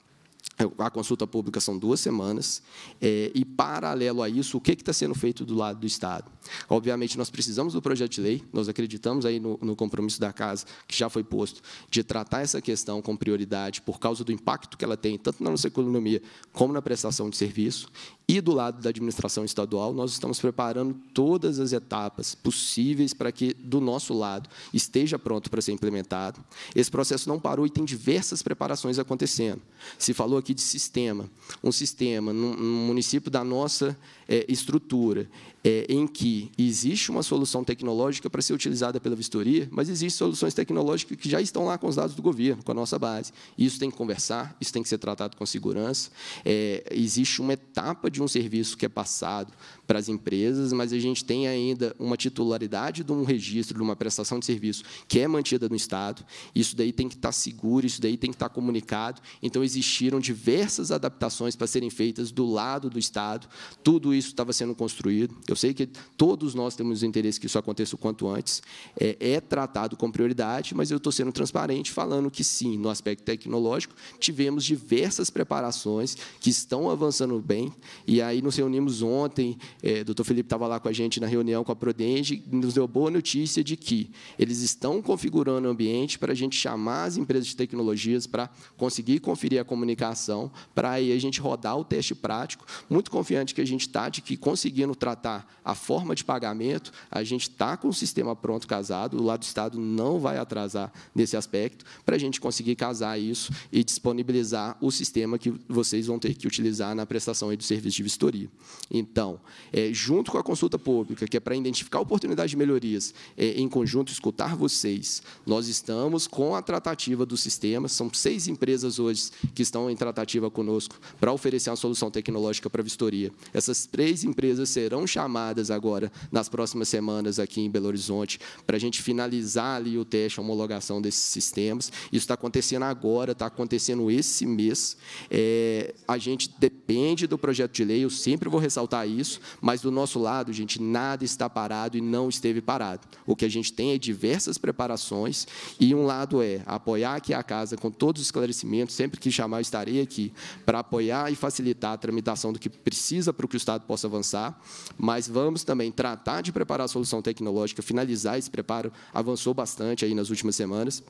É, a consulta pública são duas semanas, é, e paralelo a isso, o que está sendo feito do lado do Estado? Obviamente, nós precisamos do projeto de lei, nós acreditamos aí no, no, compromisso da Casa, que já foi posto, de tratar essa questão com prioridade, por causa do impacto que ela tem, tanto na nossa economia como na prestação de serviço, e do lado da administração estadual, nós estamos preparando todas as etapas possíveis para que, do nosso lado, esteja pronto para ser implementado. Esse processo não parou e tem diversas preparações acontecendo. Se falou aqui de sistema. Um sistema, num, município da nossa é, estrutura é, em que existe uma solução tecnológica para ser utilizada pela vistoria, mas existem soluções tecnológicas que já estão lá com os dados do governo, com a nossa base. Isso tem que conversar, isso tem que ser tratado com segurança. É, existe uma etapa de um serviço que é passado para as empresas, mas a gente tem ainda uma titularidade de um registro, de uma prestação de serviço que é mantida no Estado. Isso daí tem que estar seguro, isso daí tem que estar comunicado. Então, existiram diversas adaptações para serem feitas do lado do Estado. Tudo isso isso estava sendo construído, eu sei que todos nós temos interesse que isso aconteça o quanto antes, é, é tratado com prioridade, mas eu estou sendo transparente falando que, sim, no aspecto tecnológico, tivemos diversas preparações que estão avançando bem, e aí nos reunimos ontem, é, o doutor Felipe estava lá com a gente na reunião com a Prodenge, nos deu boa notícia de que eles estão configurando o ambiente para a gente chamar as empresas de tecnologias para conseguir conferir a comunicação, para aí a gente rodar o teste prático, muito confiante que a gente está verdade que, conseguindo tratar a forma de pagamento, a gente está com o sistema pronto casado, o lado do Estado não vai atrasar nesse aspecto, para a gente conseguir casar isso e disponibilizar o sistema que vocês vão ter que utilizar na prestação do serviço de vistoria. Então, é, junto com a consulta pública, que é para identificar oportunidades de melhorias, é, em conjunto, escutar vocês, nós estamos com a tratativa do sistema, são seis empresas hoje que estão em tratativa conosco para oferecer uma solução tecnológica para a vistoria. Essas três empresas serão chamadas agora nas próximas semanas aqui em Belo Horizonte para a gente finalizar ali o teste, a homologação desses sistemas. Isso está acontecendo agora, está acontecendo esse mês. É, a gente depende do projeto de lei, eu sempre vou ressaltar isso, mas do nosso lado, gente, nada está parado e não esteve parado. O que a gente tem é diversas preparações e um lado é apoiar aqui a casa com todos os esclarecimentos, sempre que chamar eu estarei aqui para apoiar e facilitar a tramitação do que precisa para o que o Estado possa avançar, mas vamos também tratar de preparar a solução tecnológica, finalizar esse preparo, avançou bastante aí nas últimas semanas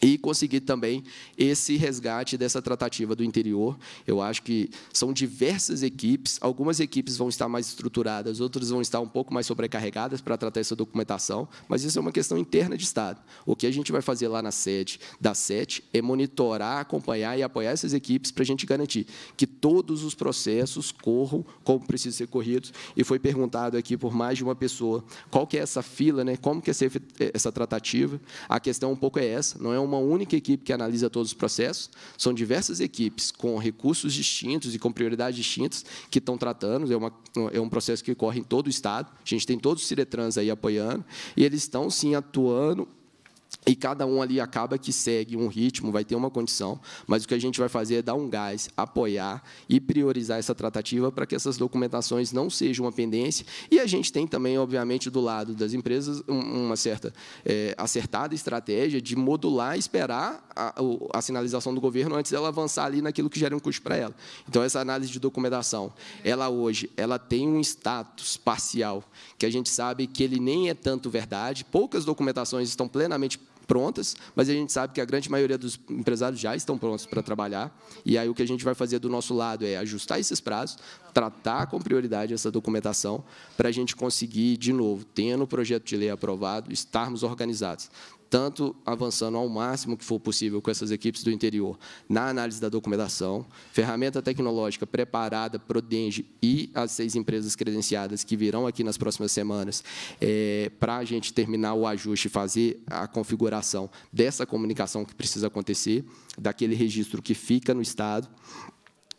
e conseguir também esse resgate dessa tratativa do interior. Eu acho que são diversas equipes, algumas equipes vão estar mais estruturadas, outras vão estar um pouco mais sobrecarregadas para tratar essa documentação, mas isso é uma questão interna de Estado. O que a gente vai fazer lá na sede da SET é monitorar, acompanhar e apoiar essas equipes para a gente garantir que todos os processos corram como precisam ser corridos. E foi perguntado aqui por mais de uma pessoa qual que é essa fila, né? como que é essa tratativa. A questão um pouco é essa, não é uma única equipe que analisa todos os processos, são diversas equipes com recursos distintos e com prioridades distintas que estão tratando, é, uma, é um processo que ocorre em todo o Estado, a gente tem todos os Ciretrans aí apoiando, e eles estão, sim, atuando e cada um ali acaba que segue um ritmo, vai ter uma condição, mas o que a gente vai fazer é dar um gás, apoiar e priorizar essa tratativa para que essas documentações não sejam uma pendência. E a gente tem também, obviamente, do lado das empresas, uma certa é, acertada estratégia de modular e esperar a, a, sinalização do governo antes dela avançar ali naquilo que gera um custo para ela. Então, essa análise de documentação, ela hoje ela tem um status parcial, que a gente sabe que ele nem é tanto verdade, poucas documentações estão plenamente prontas, mas a gente sabe que a grande maioria dos empresários já estão prontos para trabalhar. E aí o que a gente vai fazer do nosso lado é ajustar esses prazos, tratar com prioridade essa documentação, para a gente conseguir, de novo, tendo o projeto de lei aprovado, estarmos organizados tanto avançando ao máximo que for possível com essas equipes do interior na análise da documentação, ferramenta tecnológica preparada, Prodenge e as seis empresas credenciadas que virão aqui nas próximas semanas, é, para a gente terminar o ajuste e fazer a configuração dessa comunicação que precisa acontecer, daquele registro que fica no Estado.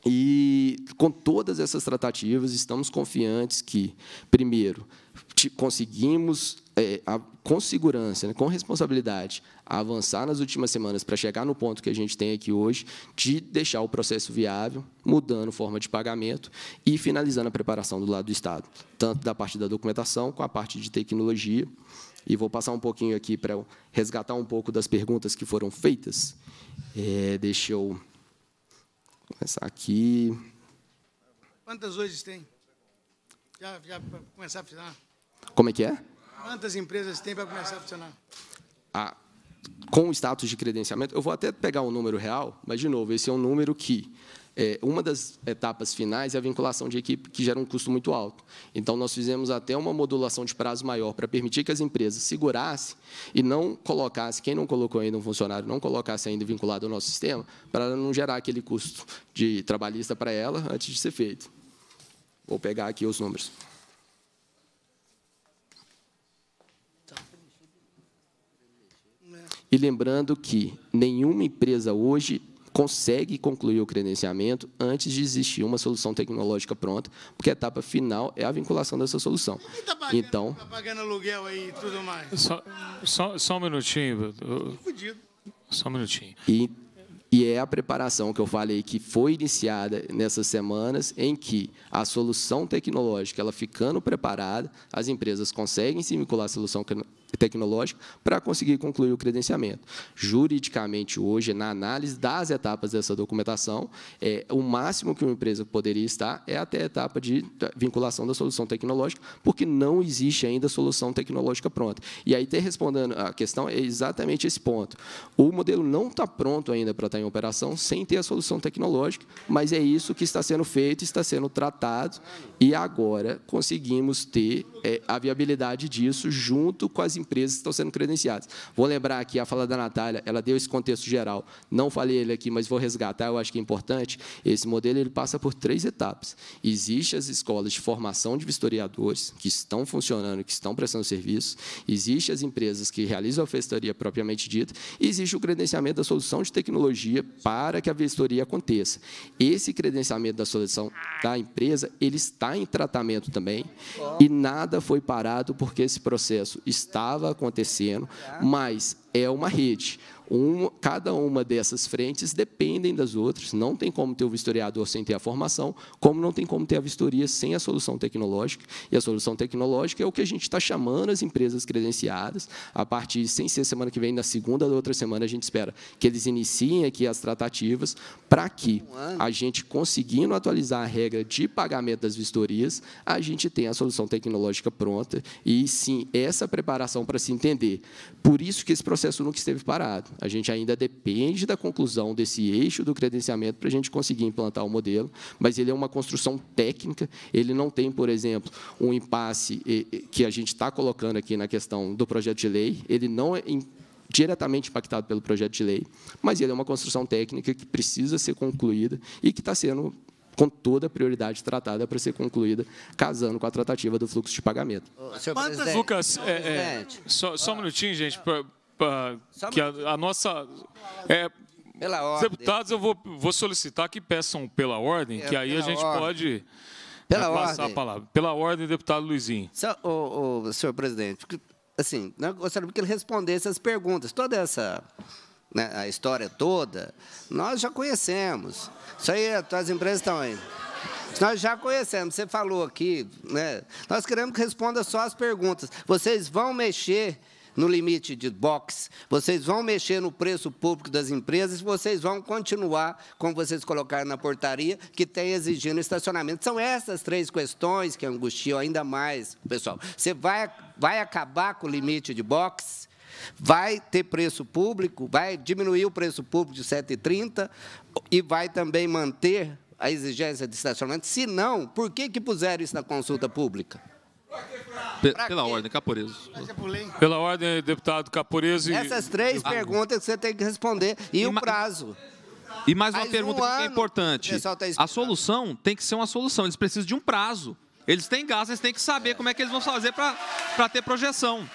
E com todas essas tratativas, estamos confiantes que, primeiro, conseguimos é, a, com segurança, né, com responsabilidade, avançar nas últimas semanas para chegar no ponto que a gente tem aqui hoje, de deixar o processo viável, mudando forma de pagamento e finalizando a preparação do lado do Estado, tanto da parte da documentação com a parte de tecnologia. E vou passar um pouquinho aqui para resgatar um pouco das perguntas que foram feitas. É, deixa eu começar aqui. Quantas hoje tem? Já, já começar a final. Como é que é? Quantas empresas tem para começar a funcionar? Ah, com o status de credenciamento, eu vou até pegar um número real, mas, de novo, esse é um número que é, uma das etapas finais é a vinculação de equipe, que gera um custo muito alto. Então, nós fizemos até uma modulação de prazo maior para permitir que as empresas segurassem e não colocassem, quem não colocou ainda um funcionário, não colocasse ainda vinculado ao nosso sistema, para não gerar aquele custo de trabalhista para ela antes de ser feito. Vou pegar aqui os números. E lembrando que nenhuma empresa hoje consegue concluir o credenciamento antes de existir uma solução tecnológica pronta, porque a etapa final é a vinculação dessa solução. Tá pagando, então, tá pagando aluguel aí e tudo mais. Só, só, só um minutinho. Só um minutinho. E, e é a preparação que eu falei que foi iniciada nessas semanas, em que a solução tecnológica, ela ficando preparada, as empresas conseguem se vincular à solução tecnológica para conseguir concluir o credenciamento. Juridicamente, hoje, na análise das etapas dessa documentação, é, o máximo que uma empresa poderia estar é até a etapa de vinculação da solução tecnológica, porque não existe ainda solução tecnológica pronta. E aí, ter respondendo a questão, é exatamente esse ponto. O modelo não está pronto ainda para estar tá em operação sem ter a solução tecnológica, mas é isso que está sendo feito, está sendo tratado, e agora conseguimos ter é, a viabilidade disso junto com as empresas empresas que estão sendo credenciadas. Vou lembrar aqui a fala da Natália, ela deu esse contexto geral. Não falei ele aqui, mas vou resgatar, eu acho que é importante. Esse modelo ele passa por três etapas. Existem as escolas de formação de vistoriadores, que estão funcionando, que estão prestando serviço. Existem as empresas que realizam a vistoria propriamente dita. E existe o credenciamento da solução de tecnologia para que a vistoria aconteça. Esse credenciamento da solução da empresa, ele está em tratamento também. E nada foi parado porque esse processo está estava acontecendo, mas é uma rede. Um, cada uma dessas frentes dependem das outras. Não tem como ter o vistoriador sem ter a formação, como não tem como ter a vistoria sem a solução tecnológica. E a solução tecnológica é o que a gente está chamando as empresas credenciadas. A partir, sem ser semana que vem, na segunda da outra semana, a gente espera que eles iniciem aqui as tratativas para que a gente, conseguindo atualizar a regra de pagamento das vistorias, a gente tenha a solução tecnológica pronta. E, sim, essa preparação para se entender. Por isso que esse processo processo nunca esteve parado. A gente ainda depende da conclusão desse eixo do credenciamento para a gente conseguir implantar o modelo, mas ele é uma construção técnica, ele não tem, por exemplo, um impasse eh, eh, que a gente está colocando aqui na questão do projeto de lei, ele não é diretamente impactado pelo projeto de lei, mas ele é uma construção técnica que precisa ser concluída e que está sendo com toda a prioridade tratada para ser concluída, casando com a tratativa do fluxo de pagamento. Quantas... Lucas, é, é, só, só um minutinho, gente, que a, a nossa. É, pela Deputados, eu vou, vou solicitar que peçam pela ordem, é, que aí a gente ordem. pode pela né, passar ordem. a palavra. Pela ordem, deputado Luizinho. o, senhor presidente, assim, né, eu gostaria que ele respondesse as perguntas. Toda essa né, a história toda, nós já conhecemos. Isso aí, as empresas estão aí. Nós já conhecemos, você falou aqui, né? Nós queremos que responda só as perguntas. Vocês vão mexer no limite de box, vocês vão mexer no preço público das empresas, vocês vão continuar, como vocês colocaram na portaria, que tem exigindo estacionamento. São essas três questões que angustiam ainda mais o pessoal. Você vai, vai acabar com o limite de box? Vai ter preço público, vai diminuir o preço público de 7,30 e vai também manter a exigência de estacionamento? Se não, por que, que puseram isso na consulta pública? É pela ordem, Caporeso. Pela ordem, deputado Caporeso. Essas três ah. perguntas que você tem que responder e, e o prazo. E mais uma Faz pergunta um que é importante. Tá a solução tem que ser uma solução. Eles precisam de um prazo. Eles têm gasto, eles têm que saber é. como é que eles vão fazer para ter projeção.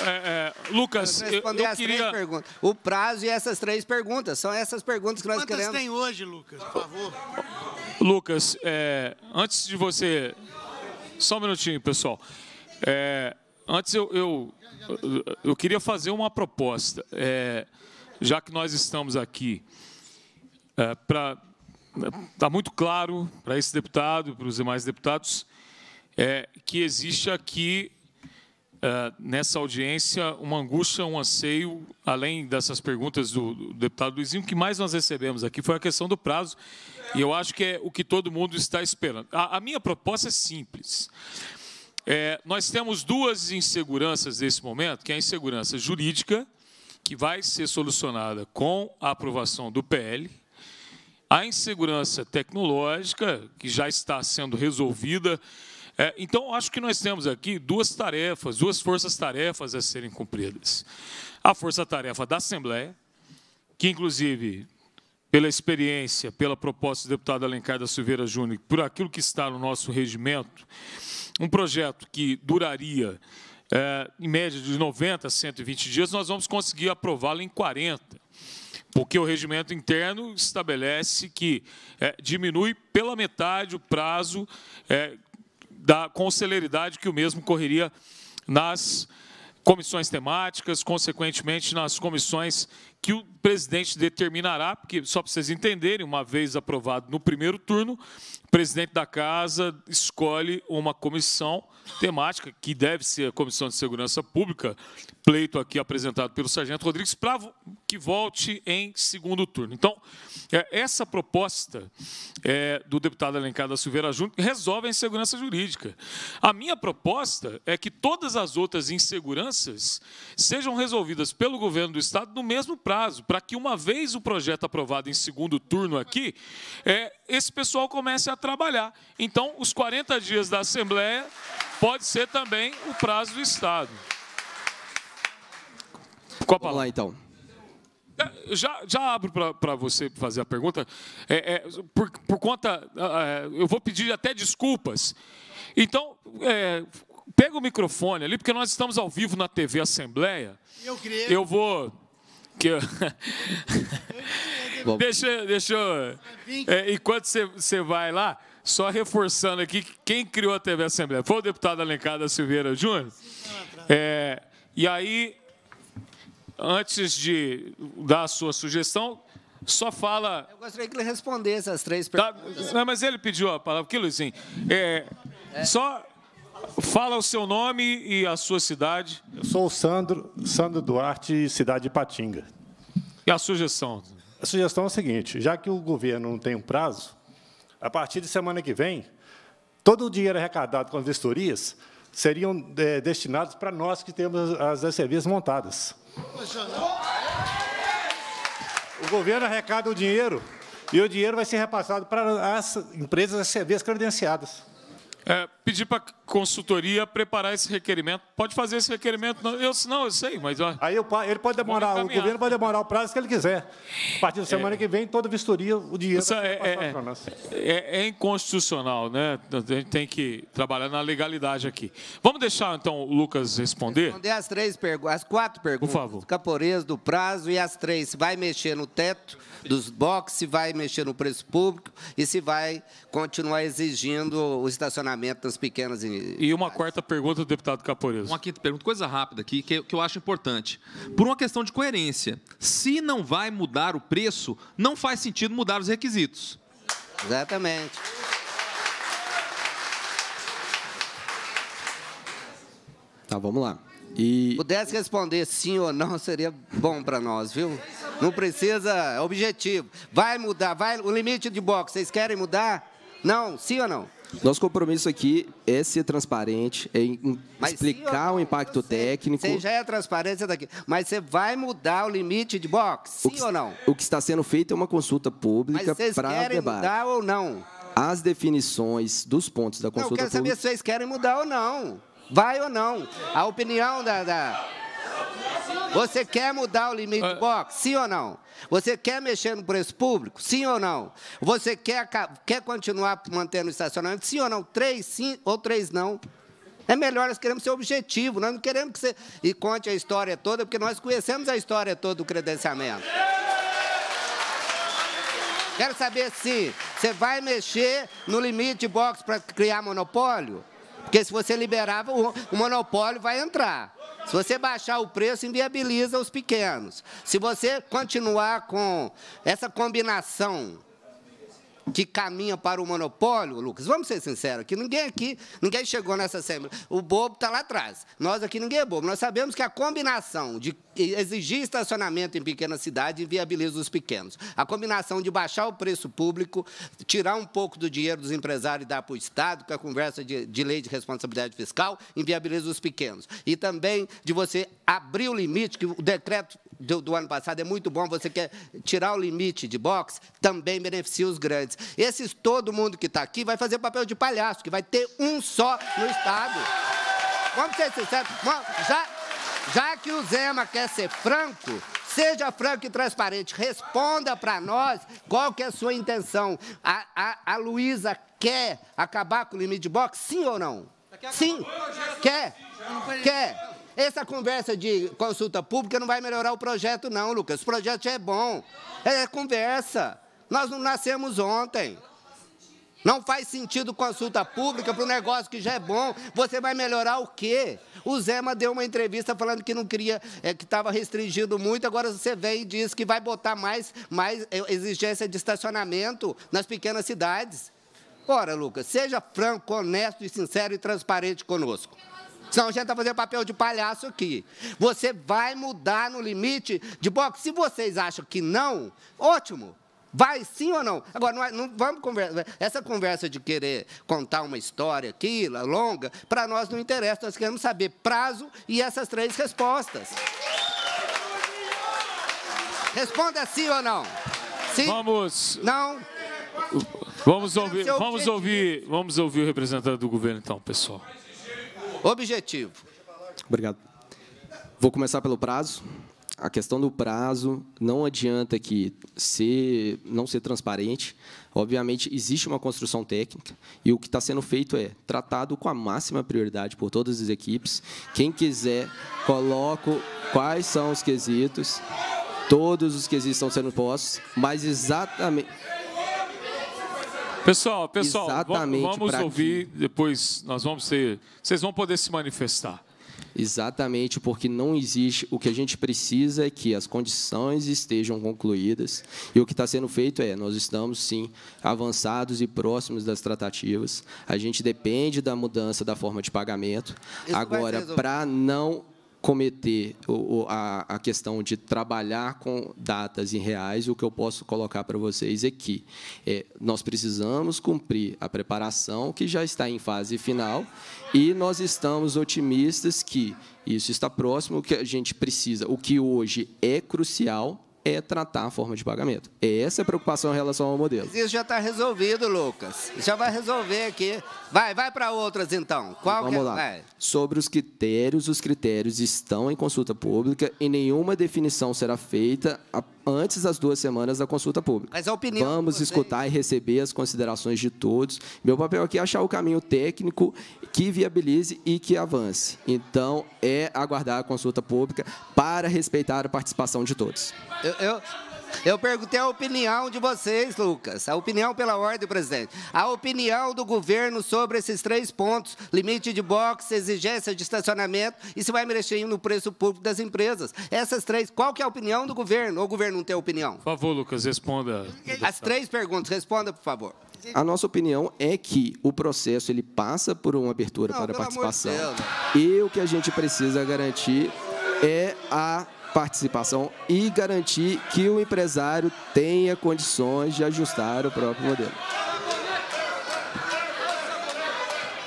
É, é, Lucas, eu, eu as queria... três perguntas. O prazo e essas três perguntas. São essas perguntas que nós Quantas queremos. Quantas tem hoje, Lucas, por favor? Lucas, é, antes de você só um minutinho, pessoal. É, antes eu, eu, eu queria fazer uma proposta. É, já que nós estamos aqui, é, para tá muito claro para esse deputado, para os demais deputados, é, que existe aqui eh, nessa audiência uma angústia, um anseio, além dessas perguntas do, do, deputado Luizinho, que mais nós recebemos aqui foi a questão do prazo, e eu acho que é o que todo mundo está esperando. A, a minha proposta é simples. É, nós temos duas inseguranças nesse momento, que é a insegurança jurídica, que vai ser solucionada com a aprovação do PL, a insegurança tecnológica, que já está sendo resolvida, é, então, acho que nós temos aqui duas tarefas, duas forças-tarefas a serem cumpridas. A força-tarefa da Assembleia, que, inclusive, pela experiência, pela proposta do deputado Alencar da Silveira Júnior, por aquilo que está no nosso regimento, um projeto que duraria é, em média de 90 a 120 dias, nós vamos conseguir aprová-lo em 40, porque o regimento interno estabelece que é, diminui pela metade o prazo é, da, com celeridade que o mesmo correria nas comissões temáticas, consequentemente nas comissões que o presidente determinará, porque só para vocês entenderem, uma vez aprovado no primeiro turno, o presidente da casa escolhe uma comissão temática, que deve ser a Comissão de Segurança Pública, pleito aqui apresentado pelo sargento Rodrigues, para que volte em segundo turno. Então, é, essa proposta é, do deputado Alencar da Silveira Júnior resolve a insegurança jurídica. A minha proposta é que todas as outras inseguranças sejam resolvidas pelo governo do Estado no mesmo prazo, para que uma vez o projeto aprovado em segundo turno aqui, é, esse pessoal comece a trabalhar. Então, os 40 dias da Assembleia pode ser também o prazo do Estado. Qual a palavra? Vamos lá, então. É, já, já abro para você fazer a pergunta. É, é, por, por, conta. Ah, é, eu vou pedir até desculpas. Então, é, pega o microfone ali, porque nós estamos ao vivo na TV Assembleia. Eu, queria... eu vou que eu... deixa, deixa eu... É, enquanto você vai lá, só reforçando aqui, quem criou a TV Assembleia? Foi o deputado da Silveira Júnior? É, e aí, antes de dar a sua sugestão, só fala... Eu gostaria que ele respondesse as três tá, perguntas. Tá, não, mas ele pediu a palavra. Que, Luizinho? É, é, só Fala o seu nome e a sua cidade. Eu sou o Sandro, Sandro Duarte, cidade de Patinga. E a sugestão? A sugestão é a seguinte: já que o governo não tem um prazo, a partir de semana que vem, todo o dinheiro arrecadado com as vistorias seriam é, destinados para nós que temos as SCVs montadas. O governo arrecada o dinheiro e o dinheiro vai ser repassado para as empresas SCVs credenciadas. É, pedir para consultoria preparar esse requerimento. Pode fazer esse requerimento? Não, eu, não, eu sei, mas... Ó, Aí ele pode demorar, o governo pode demorar o prazo que ele quiser. A partir da é. semana é, que vem, toda vistoria, o dinheiro... Isso é é, é, é, é, inconstitucional, né? A gente tem que trabalhar na legalidade aqui. Vamos deixar, então, o Lucas responder? Responder as três perguntas, as quatro perguntas. Por favor. do prazo e as três. Se vai mexer no teto dos boxes, se vai mexer no preço público e se vai continuar exigindo o estacionamento das pequenas iniciativas. E, uma quarta pergunta deputado Caporeiro. Uma quinta pergunta, coisa rápida aqui, que, que eu acho importante. Por uma questão de coerência, se não vai mudar o preço, não faz sentido mudar os requisitos. Exatamente. Tá, vamos lá. E... Pudesse responder sim ou não, seria bom para nós, viu? Não precisa, é objetivo. Vai mudar, vai, o limite de box, vocês querem mudar? Não, sim ou não? Nosso compromisso aqui é ser transparente, é explicar o impacto você, técnico. Você já é transparente, daqui, tá Mas você vai mudar o limite de box, sim que, ou não? O que está sendo feito é uma consulta pública para debate. vocês querem mudar ou não? As definições dos pontos da consulta pública. eu quero pública... saber se vocês querem mudar ou não. Vai ou não. A opinião da... da você quer mudar o limite de boxe? Ah. box? Sim ou não? Você quer mexer no preço público? Sim ou não? Você quer, quer continuar mantendo o estacionamento? Sim ou não? Três sim ou três não? É melhor, nós queremos ser objetivo, nós não queremos que você. E conte a história toda, porque nós conhecemos a história toda do credenciamento. Quero saber se você vai mexer no limite de box para criar monopólio? Porque se você liberava, o, o monopólio vai entrar. Se você baixar o preço, inviabiliza os pequenos. Se você continuar com essa combinação que caminha para o monopólio, Lucas, vamos ser sinceros, que ninguém aqui, ninguém chegou nessa Assembleia. O bobo está lá atrás. Nós aqui ninguém é bobo. Nós sabemos que a combinação de exigir estacionamento em pequena cidade inviabiliza os pequenos. A combinação de baixar o preço público, tirar um pouco do dinheiro dos empresários e dar para o Estado, com a conversa de, de lei de responsabilidade fiscal, inviabiliza os pequenos. E também de você abrir o limite, que o decreto do, do, ano passado é muito bom, você quer tirar o limite de boxe, também beneficia os grandes. Esses, todo mundo que está aqui vai fazer papel de palhaço, que vai ter um só no Estado. Vamos ser sinceros. Já, já que o Zema quer ser franco, Seja franco e transparente, responda para nós qual que é a sua intenção. A, a, a Luísa quer acabar com o limite de boxe, sim ou não? Sim? Quer? Quer? Essa conversa de consulta pública não vai melhorar o projeto, não, Lucas. O projeto já é bom. É, é conversa. Nós não nascemos ontem. Não faz sentido consulta pública para um negócio que já é bom. Você vai melhorar o quê? O Zema deu uma entrevista falando que não queria, é, que estava restringindo muito. Agora você vem e diz que vai botar mais, mais é, exigência de estacionamento nas pequenas cidades. Ora, Lucas, seja franco, honesto e sincero e transparente conosco. Senão a gente está fazendo papel de palhaço aqui. Você vai mudar no limite de boxe. Se vocês acham que não, ótimo. Vai sim ou não? Agora, não, é, não vamos conversar. Essa conversa de querer contar uma história aqui, longa, para nós não interessa. Nós queremos saber prazo e essas três respostas. Responda sim ou não. Sim? Vamos. Não? Vamos ouvir, vamos ouvir, vamos ouvir o representante do governo, então, pessoal. Objetivo. Obrigado. Vou começar pelo prazo. A questão do prazo não adianta que ser, não ser transparente. Obviamente, existe uma construção técnica e o que está sendo feito é tratado com a máxima prioridade por todas as equipes. Quem quiser, coloco quais são os quesitos. Todos os quesitos estão sendo postos, mas exatamente Pessoal, pessoal, Exatamente vamos ouvir, depois nós vamos ser, Vocês vão poder se manifestar. Exatamente, porque não existe. O que a gente precisa é que as condições estejam concluídas. E o que está sendo feito é: nós estamos, sim, avançados e próximos das tratativas. A gente depende da mudança da forma de pagamento. Isso Agora, para não cometer a questão de trabalhar com datas em reais, o que eu posso colocar para vocês é é nós precisamos cumprir a preparação que já está em fase final e nós estamos otimistas que isso está próximo, o que a gente precisa, o que hoje é crucial é tratar a forma de pagamento. Essa é a preocupação em relação ao modelo. Isso já está resolvido, Lucas. Já vai resolver aqui. Vai, vai para outras então. Qual Vamos que... É? lá. Vai. Sobre os critérios, os critérios estão em consulta pública e nenhuma definição será feita antes das duas semanas da consulta pública. Mas a opinião Vamos escutar e receber as considerações de todos. Meu papel aqui é achar o caminho técnico que viabilize e que avance. Então, é aguardar a consulta pública para respeitar a participação de todos. Eu, eu, eu, perguntei a opinião de vocês, Lucas. A opinião pela ordem, presidente. A opinião do governo sobre esses três pontos: limite de box, exigência de estacionamento e se vai mexer no preço público das empresas. Essas três, qual que é a opinião do governo? Ou o governo não tem opinião? Por favor, Lucas, responda. As três perguntas, responda, por favor. A nossa opinião é que o processo ele passa por uma abertura Não, para participação. De né? e o que a gente precisa garantir é a participação e garantir que o empresário tenha condições de ajustar o próprio modelo.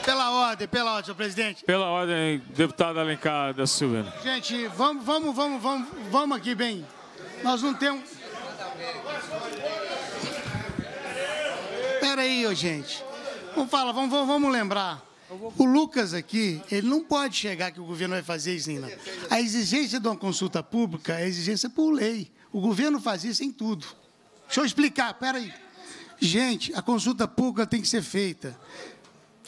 Pela ordem, pela ordem, senhor presidente. Pela ordem, deputado Alencar da Silva. Gente, vamos, vamos, vamos, vamos, vamos aqui bem. Nós não temos. Peraí, aí, ô, gente. Vamos falar, vamos, vamos lembrar. O Lucas aqui, ele não pode chegar que o governo vai fazer isso, não. A exigência de uma consulta pública é exigência por lei. O governo faz isso em tudo. Deixa eu explicar, peraí. Gente, a consulta pública tem que ser feita.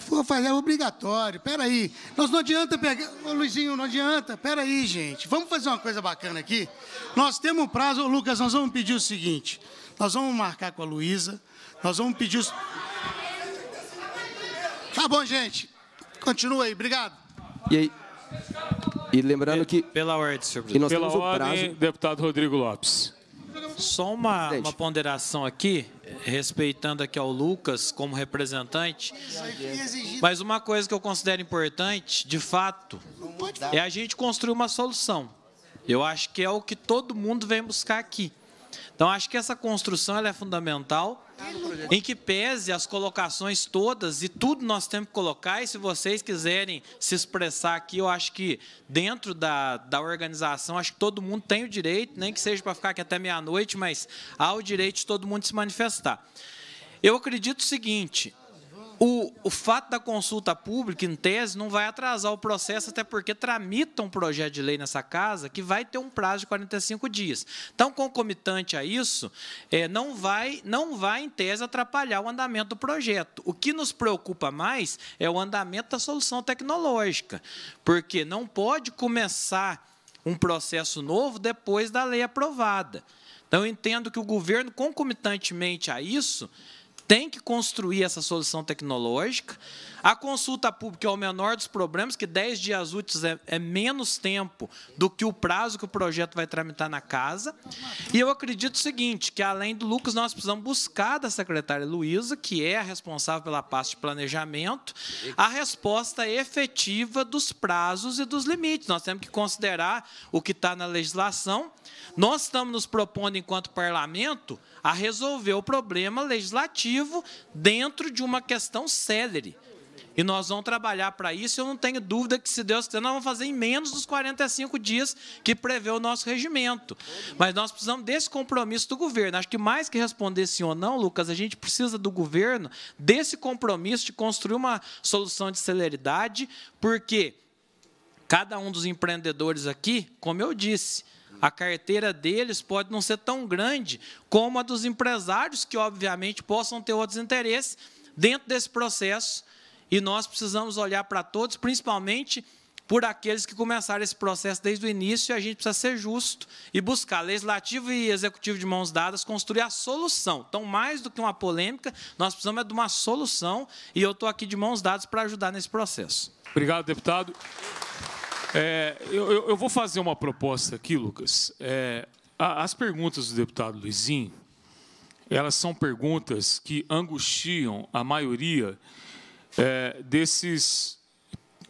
Vou fazer é obrigatório, peraí. Nós não adianta pegar. Ô, Luizinho, não adianta. Peraí, gente. Vamos fazer uma coisa bacana aqui. Nós temos um prazo, ô, Lucas, nós vamos pedir o seguinte: nós vamos marcar com a Luísa nós vamos pedir os. Tá bom, gente. Continua aí, obrigado. E aí? E lembrando que. Pela ordem, senhor presidente. Pela ordem, prazo... deputado Rodrigo Lopes. Só uma, uma, ponderação aqui, respeitando aqui ao Lucas como representante. Mas uma coisa que eu considero importante, de fato, é a gente construir uma solução. Eu acho que é o que todo mundo vem buscar aqui. Então, acho que essa construção é fundamental em que pese as colocações todas e tudo nós temos que colocar, e se vocês quiserem se expressar aqui, eu acho que dentro da, da organização, acho que todo mundo tem o direito, nem que seja para ficar aqui até meia-noite, mas há o direito de todo mundo se manifestar. Eu acredito o seguinte, o, o fato da consulta pública, em tese, não vai atrasar o processo, até porque tramita um projeto de lei nessa casa que vai ter um prazo de 45 dias. Então, concomitante a isso, é, não, vai, não vai, em tese, atrapalhar o andamento do projeto. O que nos preocupa mais é o andamento da solução tecnológica, porque não pode começar um processo novo depois da lei aprovada. Então, eu entendo que o governo, concomitantemente a isso, tem que construir essa solução tecnológica. A consulta pública é o menor dos problemas, que 10 dias úteis é, é, menos tempo do que o prazo que o projeto vai tramitar na casa. E eu acredito o seguinte, que além do Lucas, nós precisamos buscar da secretária Luísa, que é a responsável pela parte de planejamento, a resposta efetiva dos prazos e dos limites. Nós temos que considerar o que está na legislação. Nós estamos nos propondo, enquanto parlamento, a resolver o problema legislativo dentro de uma questão célere. E nós vamos trabalhar para isso. Eu não tenho dúvida que, se Deus quiser, nós vamos fazer em menos dos 45 dias que prevê o nosso regimento. Mas nós precisamos desse compromisso do governo. Acho que mais que responder sim ou não, Lucas, a gente precisa do governo desse compromisso de construir uma solução de celeridade, porque cada um dos empreendedores aqui, como eu disse, a carteira deles pode não ser tão grande como a dos empresários, que obviamente possam ter outros interesses dentro desse processo. E nós precisamos olhar para todos, principalmente por aqueles que começaram esse processo desde o início, e a gente precisa ser justo e buscar, legislativo e executivo de mãos dadas, construir a solução. Então, mais do que uma polêmica, nós precisamos é de uma solução, e eu estou aqui de mãos dadas para ajudar nesse processo. Obrigado, deputado. É, eu, eu, vou fazer uma proposta aqui, Lucas. É, as perguntas do deputado Luizinho, elas são perguntas que angustiam a maioria é, desses,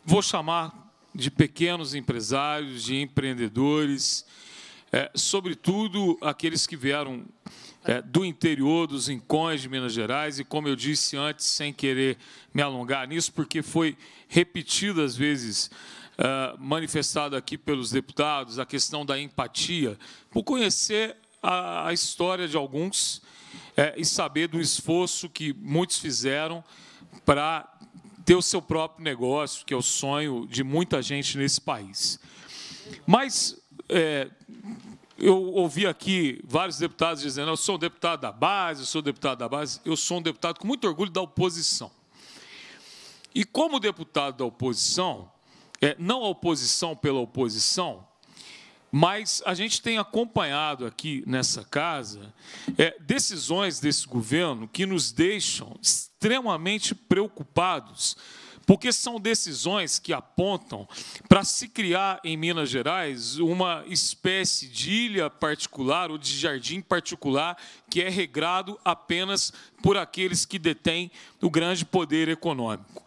vou chamar de pequenos empresários, de empreendedores, é, sobretudo aqueles que vieram é, do interior, dos rincões de Minas Gerais, e como eu disse antes, sem querer me alongar nisso, porque foi às vezes eh, manifestado aqui pelos deputados, a questão da empatia, por conhecer a, história de alguns eh, e saber do esforço que muitos fizeram para ter o seu próprio negócio, que é o sonho de muita gente nesse país. Mas é, eu ouvi aqui vários deputados dizendo: eu sou um deputado da base, eu sou um deputado da base, eu sou um deputado com muito orgulho da oposição. E como deputado da oposição, é, não a oposição pela oposição, mas a gente tem acompanhado aqui nessa casa é, decisões desse governo que nos deixam extremamente preocupados, porque são decisões que apontam para se criar em Minas Gerais uma espécie de ilha particular ou de jardim particular que é regrado apenas por aqueles que detêm o grande poder econômico.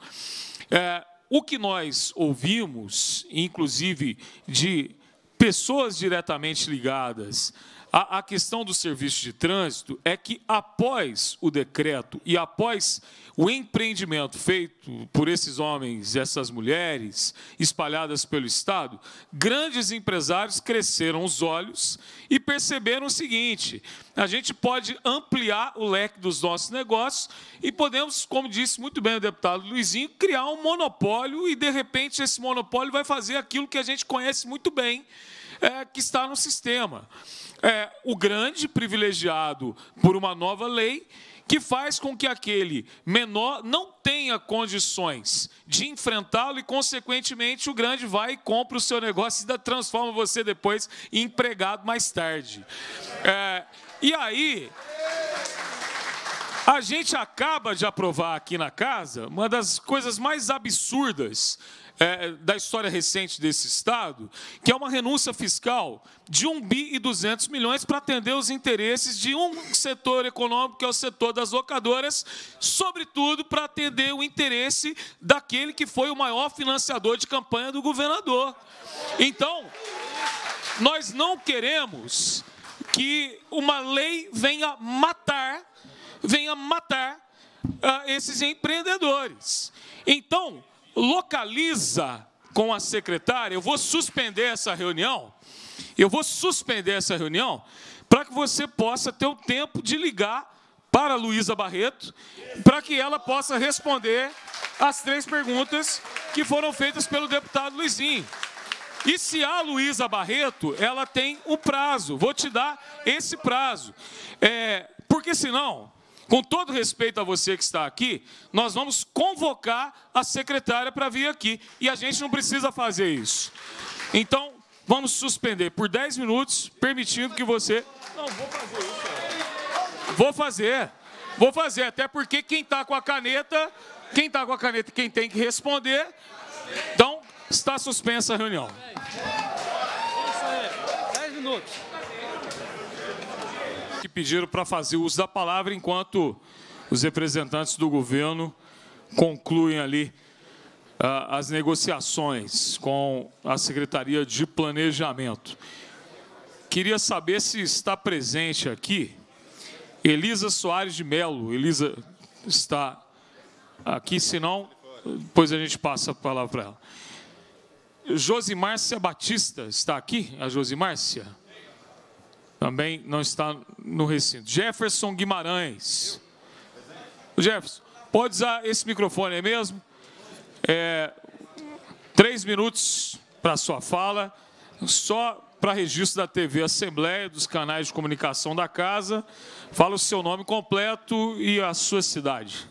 É, o que nós ouvimos, inclusive de pessoas diretamente ligadas a, a questão do serviço de trânsito é que, após o decreto e após o empreendimento feito por esses homens e essas mulheres espalhadas pelo Estado, grandes empresários cresceram os olhos e perceberam o seguinte: a gente pode ampliar o leque dos nossos negócios e podemos, como disse muito bem o deputado Luizinho, criar um monopólio e, de repente, esse monopólio vai fazer aquilo que a gente conhece muito bem é, que está no sistema. É, o grande privilegiado por uma nova lei que faz com que aquele menor não tenha condições de enfrentá-lo e, consequentemente, o grande vai e compra o seu negócio e ainda transforma você depois em empregado mais tarde. É, e aí. A gente acaba de aprovar aqui na casa uma das coisas mais absurdas é, da história recente desse Estado, que é uma renúncia fiscal de 1 bi e 200 milhões para atender os interesses de um setor econômico, que é o setor das locadoras, sobretudo para atender o interesse daquele que foi o maior financiador de campanha do governador. Então, nós não queremos que uma lei venha matar venha matar ah, esses empreendedores. Então, localiza com a secretária, eu vou suspender essa reunião, eu vou suspender essa reunião para que você possa ter o tempo de ligar para a Luísa Barreto, para que ela possa responder as três perguntas que foram feitas pelo deputado Luizinho. E se a Luísa Barreto, ela tem um prazo, vou te dar esse prazo. É, porque senão, com todo respeito a você que está aqui, nós vamos convocar a secretária para vir aqui. E a gente não precisa fazer isso. Então, vamos suspender por 10 minutos, permitindo que você. Não, vou fazer isso. É. Vou fazer. Vou fazer, até porque quem está com a caneta, quem está com a caneta, quem tem que responder. Então, está suspensa a reunião. 10 é minutos que pediram para fazer uso da palavra enquanto os representantes do governo concluem ali ah, as negociações com a Secretaria de Planejamento. Queria saber se está presente aqui Elisa Soares de Melo. Elisa está aqui, se não, depois a gente passa a palavra para ela. Josimárcia Batista está aqui? A Josimárcia? Também não está no recinto. Jefferson Guimarães. Jefferson, pode usar esse microfone aí mesmo? É, três minutos para sua fala, só para registro da TV Assembleia, dos canais de comunicação da Casa. Fala o seu nome completo e a sua cidade.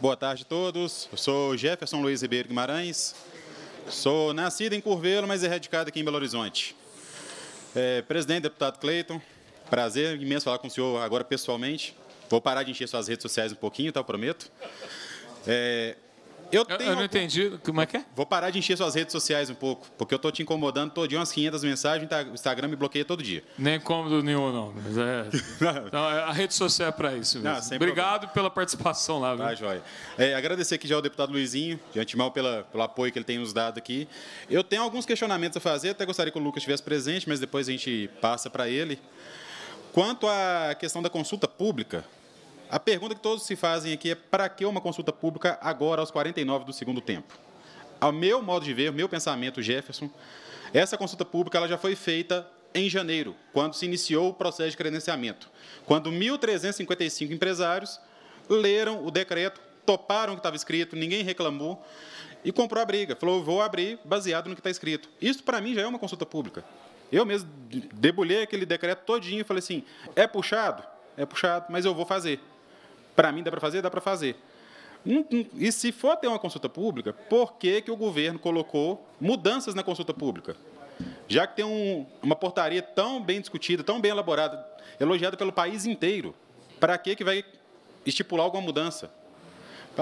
Boa tarde a todos. Eu sou Jefferson Luiz Ribeiro Guimarães. Sou nascido em Curvelo, mas é radicado aqui em Belo Horizonte. É, presidente, deputado Cleiton, prazer imenso falar com o senhor agora pessoalmente. Vou parar de encher suas redes sociais um pouquinho, tá? Eu prometo. É, eu, tenho eu, não entendi. Como é que é? Vou parar de encher suas redes sociais um pouco, porque eu tô te incomodando todo dia, umas 500 mensagens, o Instagram me bloqueia todo dia. Nem cômodo nenhum, não. Mas é. Então, é... a rede social é para isso mesmo. Não, Obrigado problema. pela participação lá. Viu? Tá, joia. É, agradecer aqui já ao deputado Luizinho, de antemão, pela, pelo apoio que ele tem nos dado aqui. Eu tenho alguns questionamentos a fazer, até gostaria que o Lucas estivesse presente, mas depois a gente passa para ele. Quanto à questão da consulta pública, a pergunta que todos se fazem aqui é: para que uma consulta pública agora, aos 49 do segundo tempo? Ao meu modo de ver, meu pensamento, Jefferson, essa consulta pública ela já foi feita em janeiro, quando se iniciou o processo de credenciamento, quando 1.355 empresários leram o decreto, toparam o que estava escrito, ninguém reclamou e comprou a briga. Falou, vou abrir baseado no que está escrito. Isso, para mim, já é uma consulta pública. Eu mesmo debulhei aquele decreto todinho e falei assim, é puxado? É puxado, mas eu vou fazer. Para mim, dá para fazer? Dá para fazer. E se for ter uma consulta pública, por que, que o governo colocou mudanças na consulta pública? Já que tem um, uma portaria tão bem discutida, tão bem elaborada, elogiada pelo país inteiro, para que, que vai estipular alguma mudança?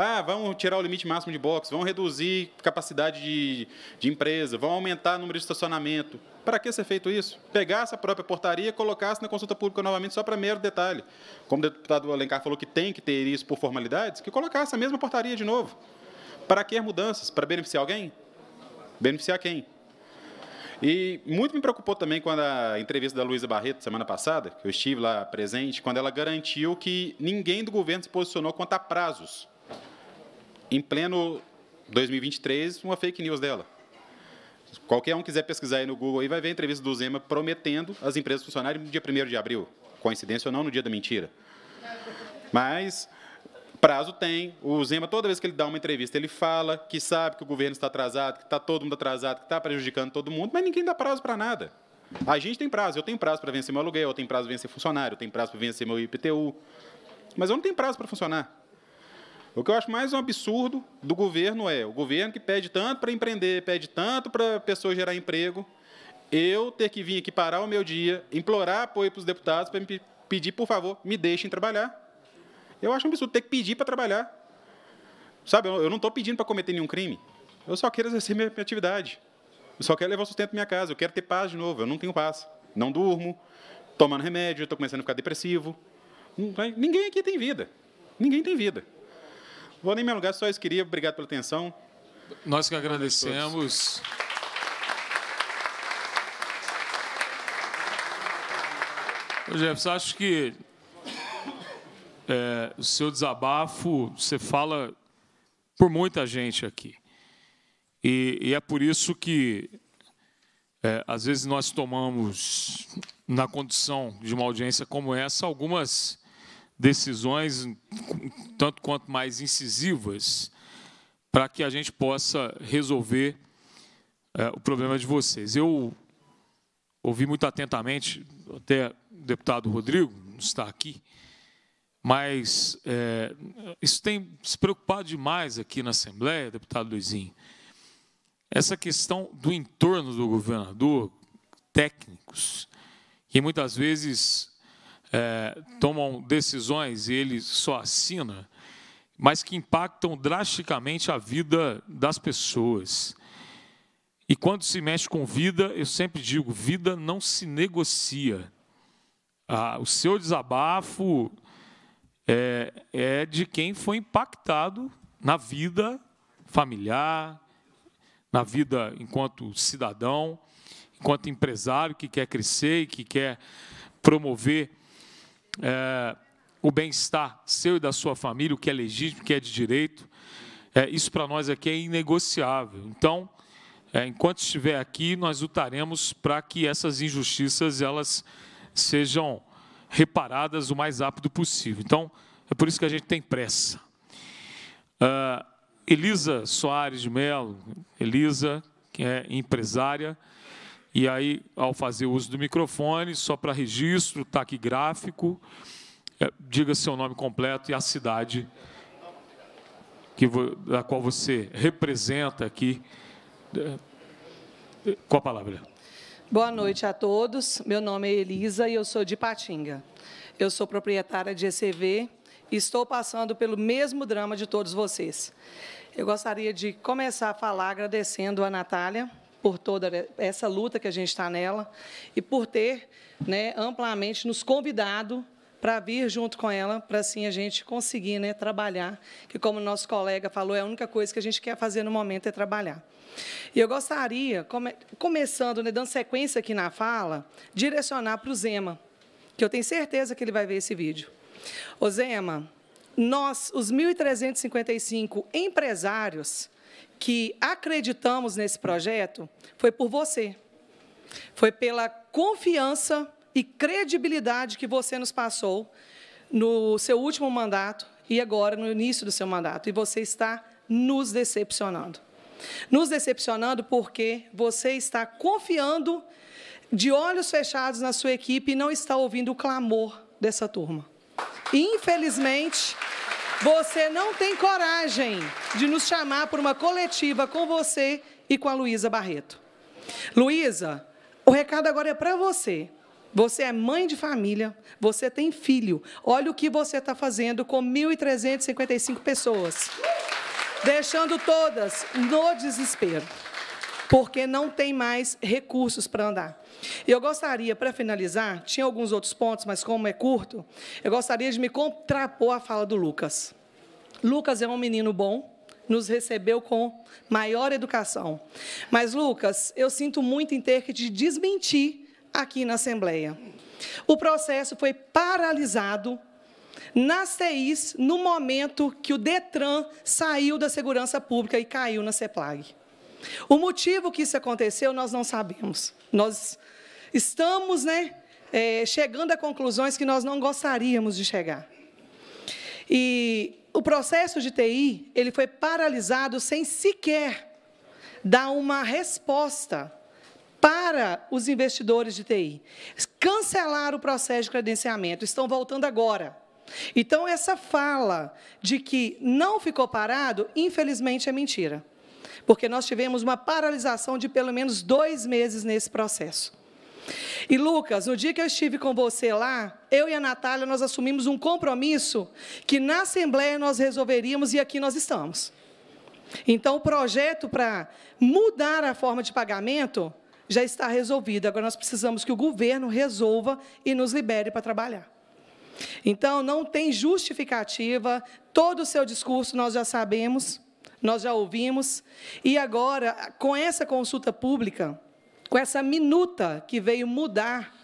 Ah, vão tirar o limite máximo de box, vão reduzir capacidade de, de empresa, vão aumentar o número de estacionamento. Para que ser feito isso? Pegasse a própria portaria e colocasse na consulta pública novamente só para mero detalhe. Como o deputado Alencar falou que tem que ter isso por formalidades, que colocasse a mesma portaria de novo. Para que mudanças? Para beneficiar alguém? Beneficiar quem? E muito me preocupou também quando a entrevista da Luísa Barreto, semana passada, que eu estive lá presente, quando ela garantiu que ninguém do governo se posicionou quanto a prazos em pleno 2023, uma fake news dela. Qualquer um quiser pesquisar aí no Google aí vai ver a entrevista do Zema prometendo as empresas funcionarem no dia 1 de abril. Coincidência ou não, no dia da mentira. Mas prazo tem. O Zema, toda vez que ele dá uma entrevista, ele fala que sabe que o governo está atrasado, que está todo mundo atrasado, que está prejudicando todo mundo, mas ninguém dá prazo para nada. A gente tem prazo. Eu tenho prazo para vencer meu aluguel, eu tenho prazo para vencer funcionário, eu tenho prazo para vencer meu IPTU. Mas eu não tenho prazo para funcionar. O que eu acho mais um absurdo do governo é o governo que pede tanto para empreender, pede tanto para a pessoa gerar emprego, eu ter que vir aqui parar o meu dia, implorar apoio para os deputados para me pedir, por favor, me deixem trabalhar. Eu acho um absurdo ter que pedir para trabalhar. Sabe, eu não estou pedindo para cometer nenhum crime. Eu só quero exercer minha, minha atividade. Eu só quero levar o sustento para minha casa. Eu quero ter paz de novo. Eu não tenho paz. Não durmo, tomando remédio, estou começando a ficar depressivo. Ninguém aqui tem vida. Ninguém tem vida. Vou nem me alongar, só isso queria. Obrigado pela atenção. Nós que agradecemos. Ô, Jefferson, acho que é, o seu desabafo, você fala por muita gente aqui. E, e é por isso que, é, às vezes, nós tomamos, na condição de uma audiência como essa, algumas decisões tanto quanto mais incisivas para que a gente possa resolver é, o problema de vocês. Eu ouvi muito atentamente, até o deputado Rodrigo não está aqui, mas é, isso tem se preocupado demais aqui na Assembleia, deputado Luizinho. Essa questão do entorno do governador, técnicos, que muitas vezes é, tomam decisões e ele só assina, mas que impactam drasticamente a vida das pessoas. E quando se mexe com vida, eu sempre digo: vida não se negocia. Ah, o seu desabafo é, é de quem foi impactado na vida familiar, na vida enquanto cidadão, enquanto empresário que quer crescer e que quer promover é, o bem-estar seu e da sua família, o que é legítimo, o que é de direito. É, isso para nós aqui é inegociável. Então, é, enquanto estiver aqui, nós lutaremos para que essas injustiças elas sejam reparadas o mais rápido possível. Então, é por isso que a gente tem pressa. Uh, Elisa Soares de Mello, Elisa, que é empresária, e aí, ao fazer uso do microfone, só para registro, taquigráfico, é, diga seu nome completo e a cidade que, da qual você representa aqui. É, com a palavra. Boa noite a todos. Meu nome é Elisa e eu sou de Patinga. Eu sou proprietária de ECV e estou passando pelo mesmo drama de todos vocês. Eu gostaria de começar a falar agradecendo a Natália por toda essa luta que a gente está nela e por ter né, amplamente nos convidado para vir junto com ela, para assim a gente conseguir né, trabalhar, que como o nosso colega falou, é a única coisa que a gente quer fazer no momento é trabalhar. E eu gostaria, come, começando, né, dando sequência aqui na fala, direcionar para o Zema, que eu tenho certeza que ele vai ver esse vídeo. Ô Zema, nós, os 1.355 empresários, que acreditamos nesse projeto foi por você. Foi pela confiança e credibilidade que você nos passou no seu último mandato e agora no início do seu mandato. E você está nos decepcionando. Nos decepcionando porque você está confiando de olhos fechados na sua equipe e não está ouvindo o clamor dessa turma. Infelizmente, você não tem coragem de nos chamar por uma coletiva com você e com a Luísa Barreto. Luísa, o recado agora é para você. Você é mãe de família, você tem filho. Olha o que você está fazendo com 1.355 pessoas. Deixando todas no desespero porque não tem mais recursos para andar. E eu gostaria, para finalizar, tinha alguns outros pontos, mas como é curto, eu gostaria de me contrapor à fala do Lucas. Lucas é um menino bom, nos recebeu com maior educação. Mas, Lucas, eu sinto muito em ter que te desmentir aqui na Assembleia. O processo foi paralisado nas TIs no momento que o Detran saiu da segurança pública e caiu na CEPLAG. O motivo que isso aconteceu nós não sabemos. Nós estamos, né, é, chegando a conclusões que nós não gostaríamos de chegar. E o processo de TI ele foi paralisado sem sequer dar uma resposta para os investidores de TI. Cancelaram o processo de credenciamento, estão voltando agora. Então, essa fala de que não ficou parado, infelizmente, é mentira porque nós tivemos uma paralisação de pelo menos dois meses nesse processo. E Lucas, no dia que eu estive com você lá, eu e a Natália, nós assumimos um compromisso que na Assembleia nós resolveríamos e aqui nós estamos. Então, o projeto para mudar a forma de pagamento já está resolvido. Agora, nós precisamos que o governo resolva e nos libere para trabalhar. Então, não tem justificativa, todo o seu discurso nós já sabemos nós já ouvimos. E agora, com essa consulta pública, com essa minuta que veio mudar,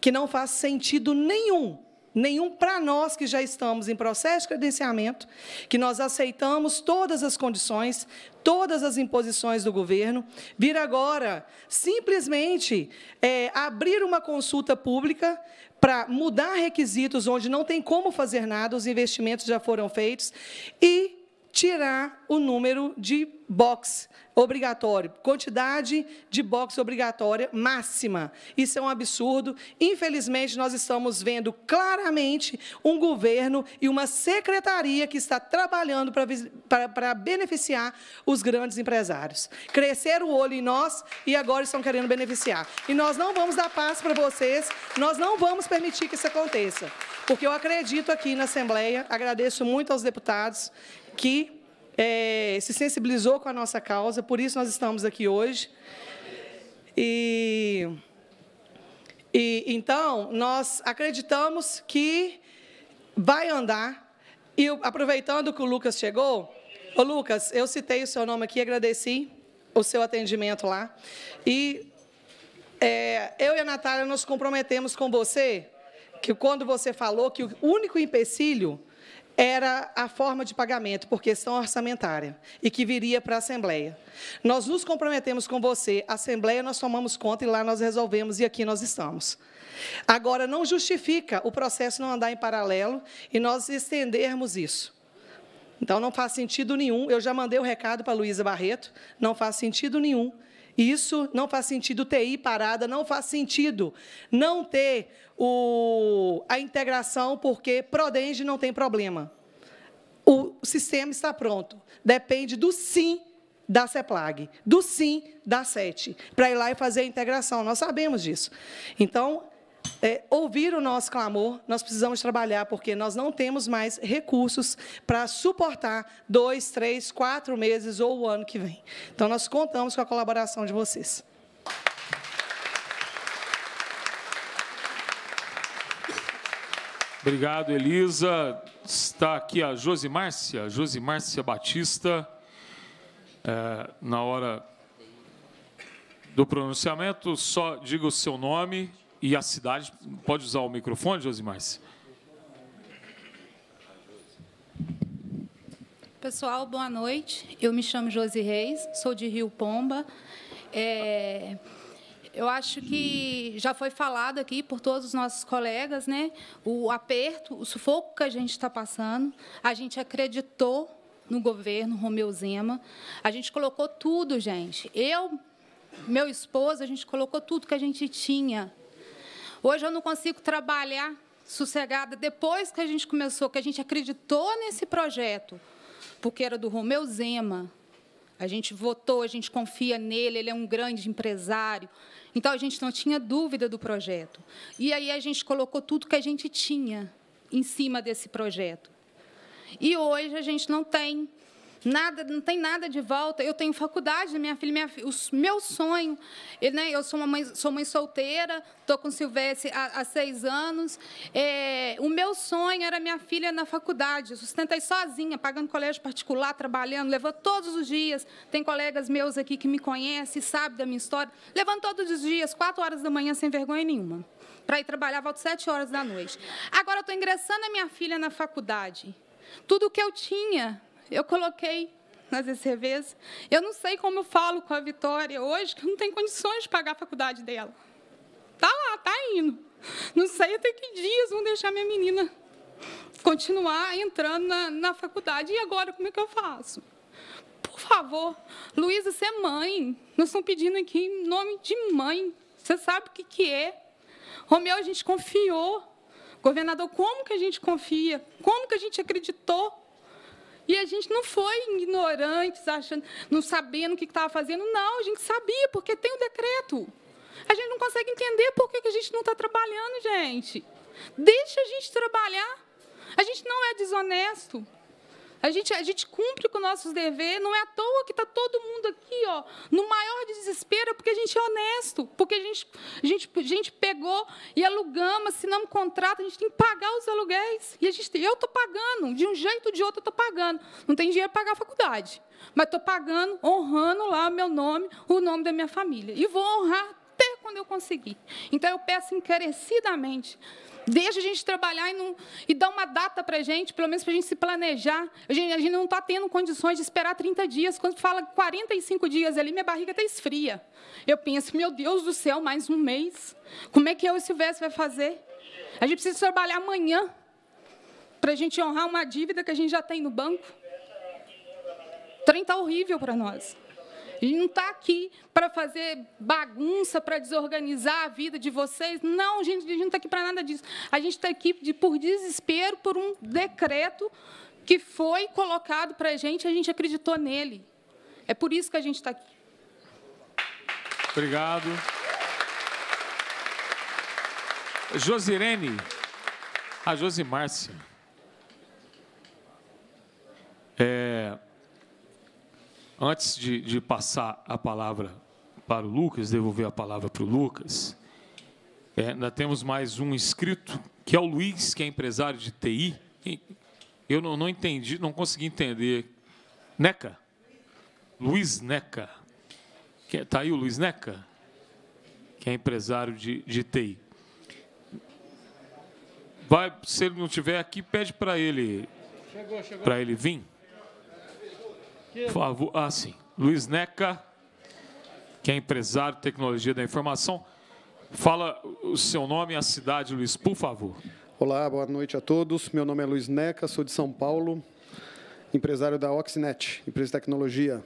que não faz sentido nenhum, nenhum para nós que já estamos em processo de credenciamento, que nós aceitamos todas as condições, todas as imposições do governo, vir agora simplesmente é, abrir uma consulta pública para mudar requisitos onde não tem como fazer nada, os investimentos já foram feitos, e tirar o número de box obrigatório, quantidade de box obrigatória máxima. Isso é um absurdo. Infelizmente, nós estamos vendo claramente um governo e uma secretaria que está trabalhando para, para, para beneficiar os grandes empresários. Cresceram o olho em nós e agora estão querendo beneficiar. E nós não vamos dar paz para vocês, nós não vamos permitir que isso aconteça. Porque eu acredito aqui na Assembleia, agradeço muito aos deputados que é, se sensibilizou com a nossa causa, por isso nós estamos aqui hoje. E, e então nós acreditamos que vai andar. E aproveitando que o Lucas chegou, ô Lucas, eu citei o seu nome aqui, agradeci o seu atendimento lá. E é, eu e a Natália nos comprometemos com você que quando você falou que o único empecilho era a forma de pagamento por questão orçamentária e que viria para a Assembleia. Nós nos comprometemos com você, Assembleia nós tomamos conta e lá nós resolvemos e aqui nós estamos. Agora, não justifica o processo não andar em paralelo e nós estendermos isso. Então, não faz sentido nenhum. Eu já mandei o um recado para a Luísa Barreto, não faz sentido nenhum isso não faz sentido TI parada, não faz sentido não ter o, a integração, porque Prodenge não tem problema. O sistema está pronto. Depende do sim da CEPLAG, do sim da SET, para ir lá e fazer a integração. Nós sabemos disso. Então, é, ouvir o nosso clamor, nós precisamos trabalhar, porque nós não temos mais recursos para suportar dois, três, quatro meses ou o ano que vem. Então, nós contamos com a colaboração de vocês. Obrigado, Elisa. Está aqui a Josimárcia, Josimárcia Batista. É, na hora do pronunciamento, só diga o seu nome e a cidade. Pode usar o microfone, Josimar? Pessoal, boa noite. Eu me chamo Josi Reis, sou de Rio Pomba. É, eu acho que já foi falado aqui por todos os nossos colegas, né? O aperto, o sufoco que a gente está passando. A gente acreditou no governo Romeu Zema. A gente colocou tudo, gente. Eu, meu esposo, a gente colocou tudo que a gente tinha Hoje eu não consigo trabalhar sossegada depois que a gente começou, que a gente acreditou nesse projeto, porque era do Romeu Zema. A gente votou, a gente confia nele, ele é um grande empresário. Então a gente não tinha dúvida do projeto. E aí a gente colocou tudo que a gente tinha em cima desse projeto. E hoje a gente não tem nada, não tem nada de volta. Eu tenho faculdade, minha filha, minha, o meu sonho, ele, né, eu sou uma mãe, sou mãe solteira, estou com Silvestre há, há seis anos. É, o meu sonho era minha filha na faculdade, sustentei sozinha, pagando colégio particular, trabalhando, levando todos os dias. Tem colegas meus aqui que me conhecem, sabem da minha história, levando todos os dias, quatro horas da manhã, sem vergonha nenhuma para ir trabalhar, volto sete horas da noite. Agora eu estou ingressando a minha filha na faculdade. Tudo o que eu tinha eu coloquei nas SCVs. Eu não sei como eu falo com a Vitória hoje, que não tem condições de pagar a faculdade dela. Tá lá, tá indo. Não sei até que dias vão deixar minha menina continuar entrando na, na faculdade. E agora, como é que eu faço? Por favor, Luísa, você é mãe. Nós estamos pedindo aqui em nome de mãe. Você sabe o que, que é. Romeu, a gente confiou. Governador, como que a gente confia? Como que a gente acreditou? E a gente não foi ignorantes, achando, não sabendo o que estava fazendo. Não, a gente sabia, porque tem o decreto. A gente não consegue entender por que, que a gente não está trabalhando, gente. Deixa a gente trabalhar. A gente não é desonesto. A gente, a gente cumpre com nossos deveres, não é à toa que está todo mundo aqui, ó, no maior desespero, porque a gente é honesto, porque a gente, a gente, a gente pegou e alugamos, assinamos contrato, a gente tem que pagar os aluguéis. E a gente, eu estou pagando, de um jeito ou de outro eu estou pagando. Não tem dinheiro para pagar a faculdade, mas estou pagando, honrando lá o meu nome, o nome da minha família. E vou honrar até quando eu conseguir. Então, eu peço encarecidamente Deixa a gente trabalhar e, não, e dá uma data para a gente, pelo menos para a gente se planejar. A gente, a gente não está tendo condições de esperar 30 dias. Quando fala 45 dias ali, minha barriga até tá esfria. Eu penso, meu Deus do céu, mais um mês. Como é que eu e Silvestre vai fazer? A gente precisa trabalhar amanhã para a gente honrar uma dívida que a gente já tem no banco. 30 tá horrível para nós. Ele não está aqui para fazer bagunça, para desorganizar a vida de vocês. Não, gente, a gente não está aqui para nada disso. A gente está aqui de, por desespero, por um decreto que foi colocado para a gente, a gente acreditou nele. É por isso que a gente está aqui. Obrigado. Josirene, a Josimárcia. É, Antes de, de passar a palavra para o Lucas, devolver a palavra para o Lucas, é, ainda temos mais um inscrito, que é o Luiz, que é empresário de TI. Eu não, não entendi, não consegui entender. Neca? Luiz Neca. Está aí o Luiz Neca, que é empresário de, de TI. Vai, se ele não tiver aqui, pede para ele, chegou, chegou. ele vir. Favor, ah, sim. Luiz Neca, que é empresário de tecnologia da informação. Fala o seu nome e a cidade, Luiz, por favor. Olá, boa noite a todos. Meu nome é Luiz Neca, sou de São Paulo, empresário da Oxnet, empresa de tecnologia.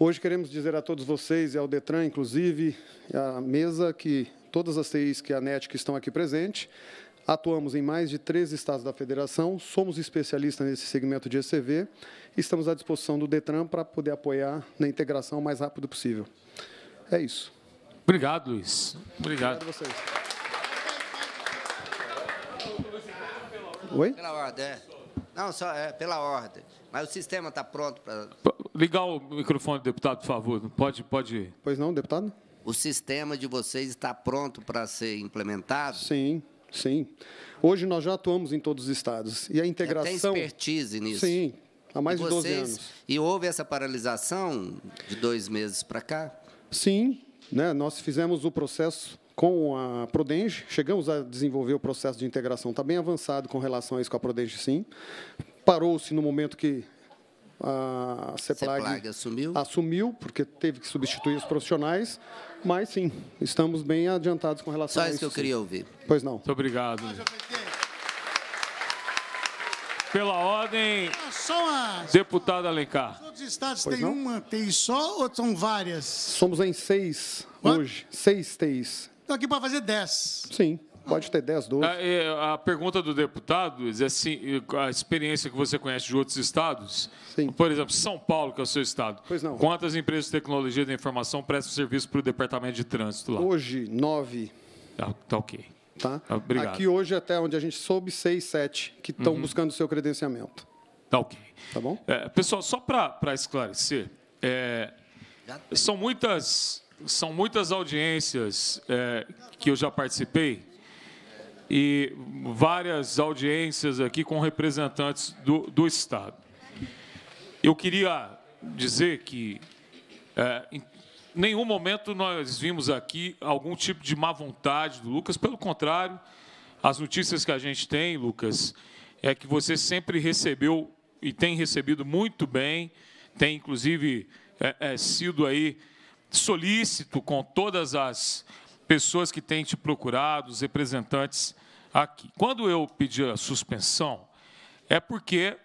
Hoje queremos dizer a todos vocês e ao Detran, inclusive, à mesa, que todas as TIs que a NET que estão aqui presentes Atuamos em mais de três estados da federação, somos especialistas nesse segmento de ECV e estamos à disposição do DETRAN para poder apoiar na integração o mais rápido possível. É isso. Obrigado, Luiz. Obrigado. Obrigado a vocês. Oi? Pela ordem, é. Não, só é pela ordem. Mas o sistema está pronto para... Ligar o microfone, deputado, por favor. Pode, pode... Pois não, deputado? O sistema de vocês está pronto para ser implementado? Sim. Sim. Sim. Hoje nós já atuamos em todos os estados. E a integração. Tem expertise nisso. Sim, há mais e de 12 vocês... anos. E houve essa paralisação de dois meses para cá? Sim. Né, nós fizemos o processo com a Prodenge, chegamos a desenvolver o processo de integração, está bem avançado com relação a isso com a Prodenge, sim. Parou-se no momento que a CEPLAG, CEPLAG assumiu. assumiu, porque teve que substituir os profissionais, mas sim, estamos bem adiantados com relação Só a isso. Só isso que eu queria ouvir. Pois não. Muito obrigado. Pela ordem, as... Ah, deputado Alencar. Os estados têm uma TI só ou são várias? Somos em seis What? hoje, seis TIs. Estou aqui para fazer dez. Sim. Pode ter 10, 12. A, a pergunta do deputado é assim, a experiência que você conhece de outros estados, Sim. por exemplo, São Paulo, que é o seu estado. Pois não. Quantas empresas de tecnologia da informação prestam serviço para o Departamento de Trânsito lá? Hoje, nove. Tá, tá ok. Tá? Obrigado. Aqui hoje, até onde a gente soube, seis, sete que estão uhum. buscando o seu credenciamento. Tá ok. Tá bom? É, pessoal, só para esclarecer, é, são muitas são muitas audiências é, que eu já participei e várias audiências aqui com representantes do, do Estado. Eu queria dizer que é, em nenhum momento nós vimos aqui algum tipo de má vontade do Lucas, pelo contrário, as notícias que a gente tem, Lucas, é que você sempre recebeu e tem recebido muito bem, tem inclusive é, é, sido aí solícito com todas as pessoas que têm te procurado, os representantes aqui. Quando eu pedi a suspensão, é porque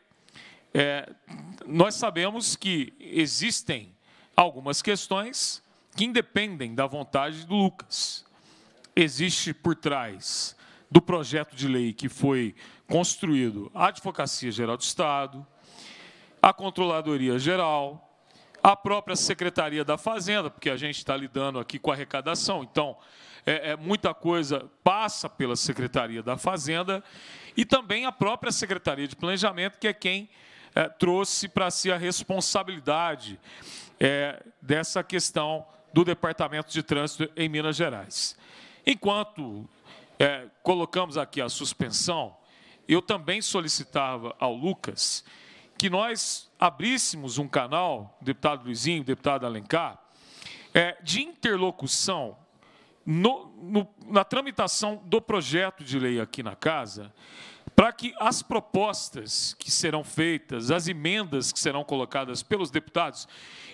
é, nós sabemos que existem algumas questões que independem da vontade do Lucas. Existe por trás do projeto de lei que foi construído a Advocacia Geral do Estado, a Controladoria Geral, a própria Secretaria da Fazenda, porque a gente está lidando aqui com arrecadação, então é, é, muita coisa passa pela Secretaria da Fazenda e também a própria Secretaria de Planejamento, que é quem é, trouxe para si a responsabilidade é, dessa questão do Departamento de Trânsito em Minas Gerais. Enquanto é, colocamos aqui a suspensão, eu também solicitava ao Lucas que nós abríssemos um canal, deputado Luizinho, deputado Alencar, é, de interlocução no, no, na tramitação do projeto de lei aqui na Casa, para que as propostas que serão feitas, as emendas que serão colocadas pelos deputados,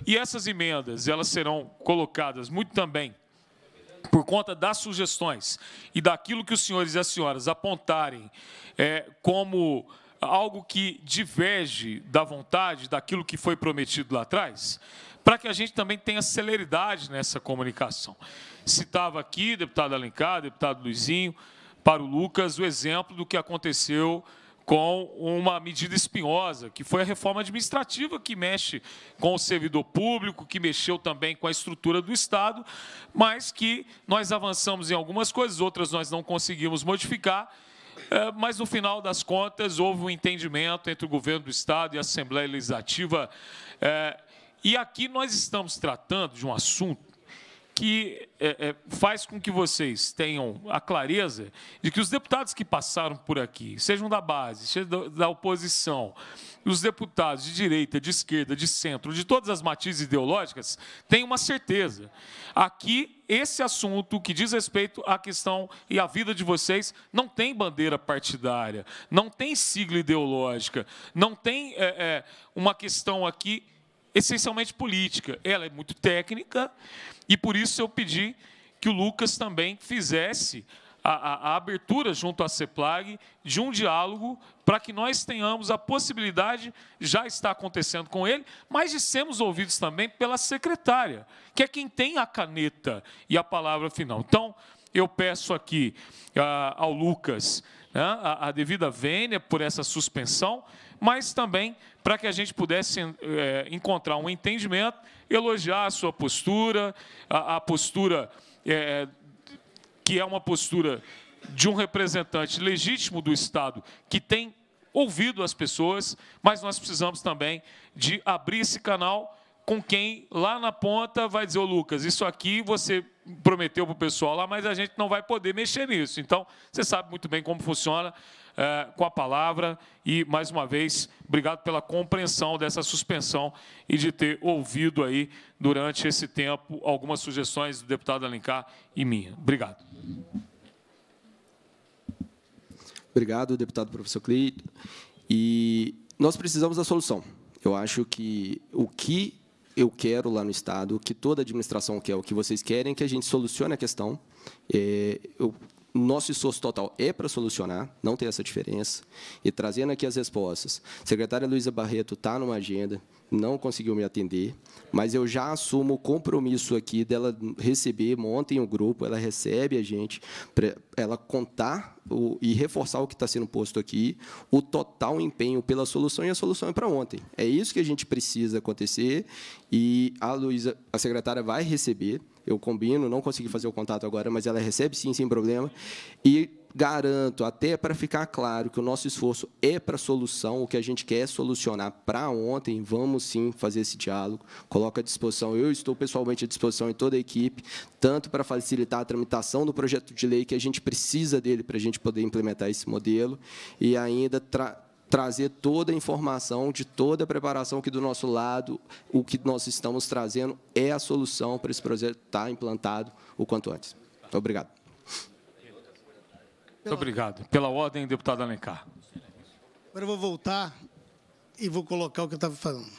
e essas emendas elas serão colocadas muito também por conta das sugestões e daquilo que os senhores e as senhoras apontarem é, como algo que diverge da vontade, daquilo que foi prometido lá atrás, para que a gente também tenha celeridade nessa comunicação. Citava aqui, deputado Alencar, deputado Luizinho, para o Lucas, o exemplo do que aconteceu com uma medida espinhosa, que foi a reforma administrativa que mexe com o servidor público, que mexeu também com a estrutura do Estado, mas que nós avançamos em algumas coisas, outras nós não conseguimos modificar, é, mas no final das contas houve um entendimento entre o governo do Estado e a Assembleia Legislativa. É, e aqui nós estamos tratando de um assunto que é, faz com que vocês tenham a clareza de que os deputados que passaram por aqui, sejam da base, sejam da oposição, os deputados de direita, de esquerda, de centro, de todas as matizes ideológicas, têm uma certeza. Aqui esse assunto que diz respeito à questão e à vida de vocês não tem bandeira partidária, não tem sigla ideológica, não tem é, é, uma questão aqui essencialmente política. Ela é muito técnica e por isso eu pedi que o Lucas também fizesse a, a, a abertura junto à CEPLAG de um diálogo para que nós tenhamos a possibilidade, já está acontecendo com ele, mas de sermos ouvidos também pela secretária, que é quem tem a caneta e a palavra final. Então, eu peço aqui ah, ao Lucas né, a, a, devida vênia por essa suspensão, mas também para que a gente pudesse eh, encontrar um entendimento, elogiar a sua postura, a, a postura eh, que é uma postura de um representante legítimo do Estado que tem ouvido as pessoas, mas nós precisamos também de abrir esse canal com quem lá na ponta vai dizer, ô oh, Lucas, isso aqui você prometeu para o pessoal lá, mas a gente não vai poder mexer nisso. Então, você sabe muito bem como funciona é, com a palavra. E, mais uma vez, obrigado pela compreensão dessa suspensão e de ter ouvido aí, durante esse tempo, algumas sugestões do deputado Alencar e minha. Obrigado. Obrigado, deputado professor Cleito. E nós precisamos da solução. Eu acho que o que eu quero lá no Estado, o que toda administração quer, o que vocês querem, é que a gente solucione a questão. É, eu nosso esforço total é para solucionar, não tem essa diferença. E trazendo aqui as respostas. A secretária Luísa Barreto está numa agenda, não conseguiu me atender, mas eu já assumo o compromisso aqui dela receber, montem o um grupo, ela recebe a gente, para ela contar o, e reforçar o que está sendo posto aqui, o total empenho pela solução, e a solução é para ontem. É isso que a gente precisa acontecer, e a Luísa, a secretária, vai receber, eu combino, não consegui fazer o contato agora, mas ela recebe sim, sem problema. E garanto, até para ficar claro que o nosso esforço é para solução, o que a gente quer é solucionar para ontem, vamos sim fazer esse diálogo, coloca à disposição, eu estou pessoalmente à disposição em toda a equipe, tanto para facilitar a tramitação do projeto de lei, que a gente precisa dele para a gente poder implementar esse modelo, e ainda trazer toda a informação, de toda a preparação que do nosso lado, o que nós estamos trazendo é a solução para esse projeto estar tá implantado o quanto antes. Muito obrigado. Muito obrigado. Pela ordem, deputado Alencar. Agora eu vou voltar e vou colocar o que eu estava falando.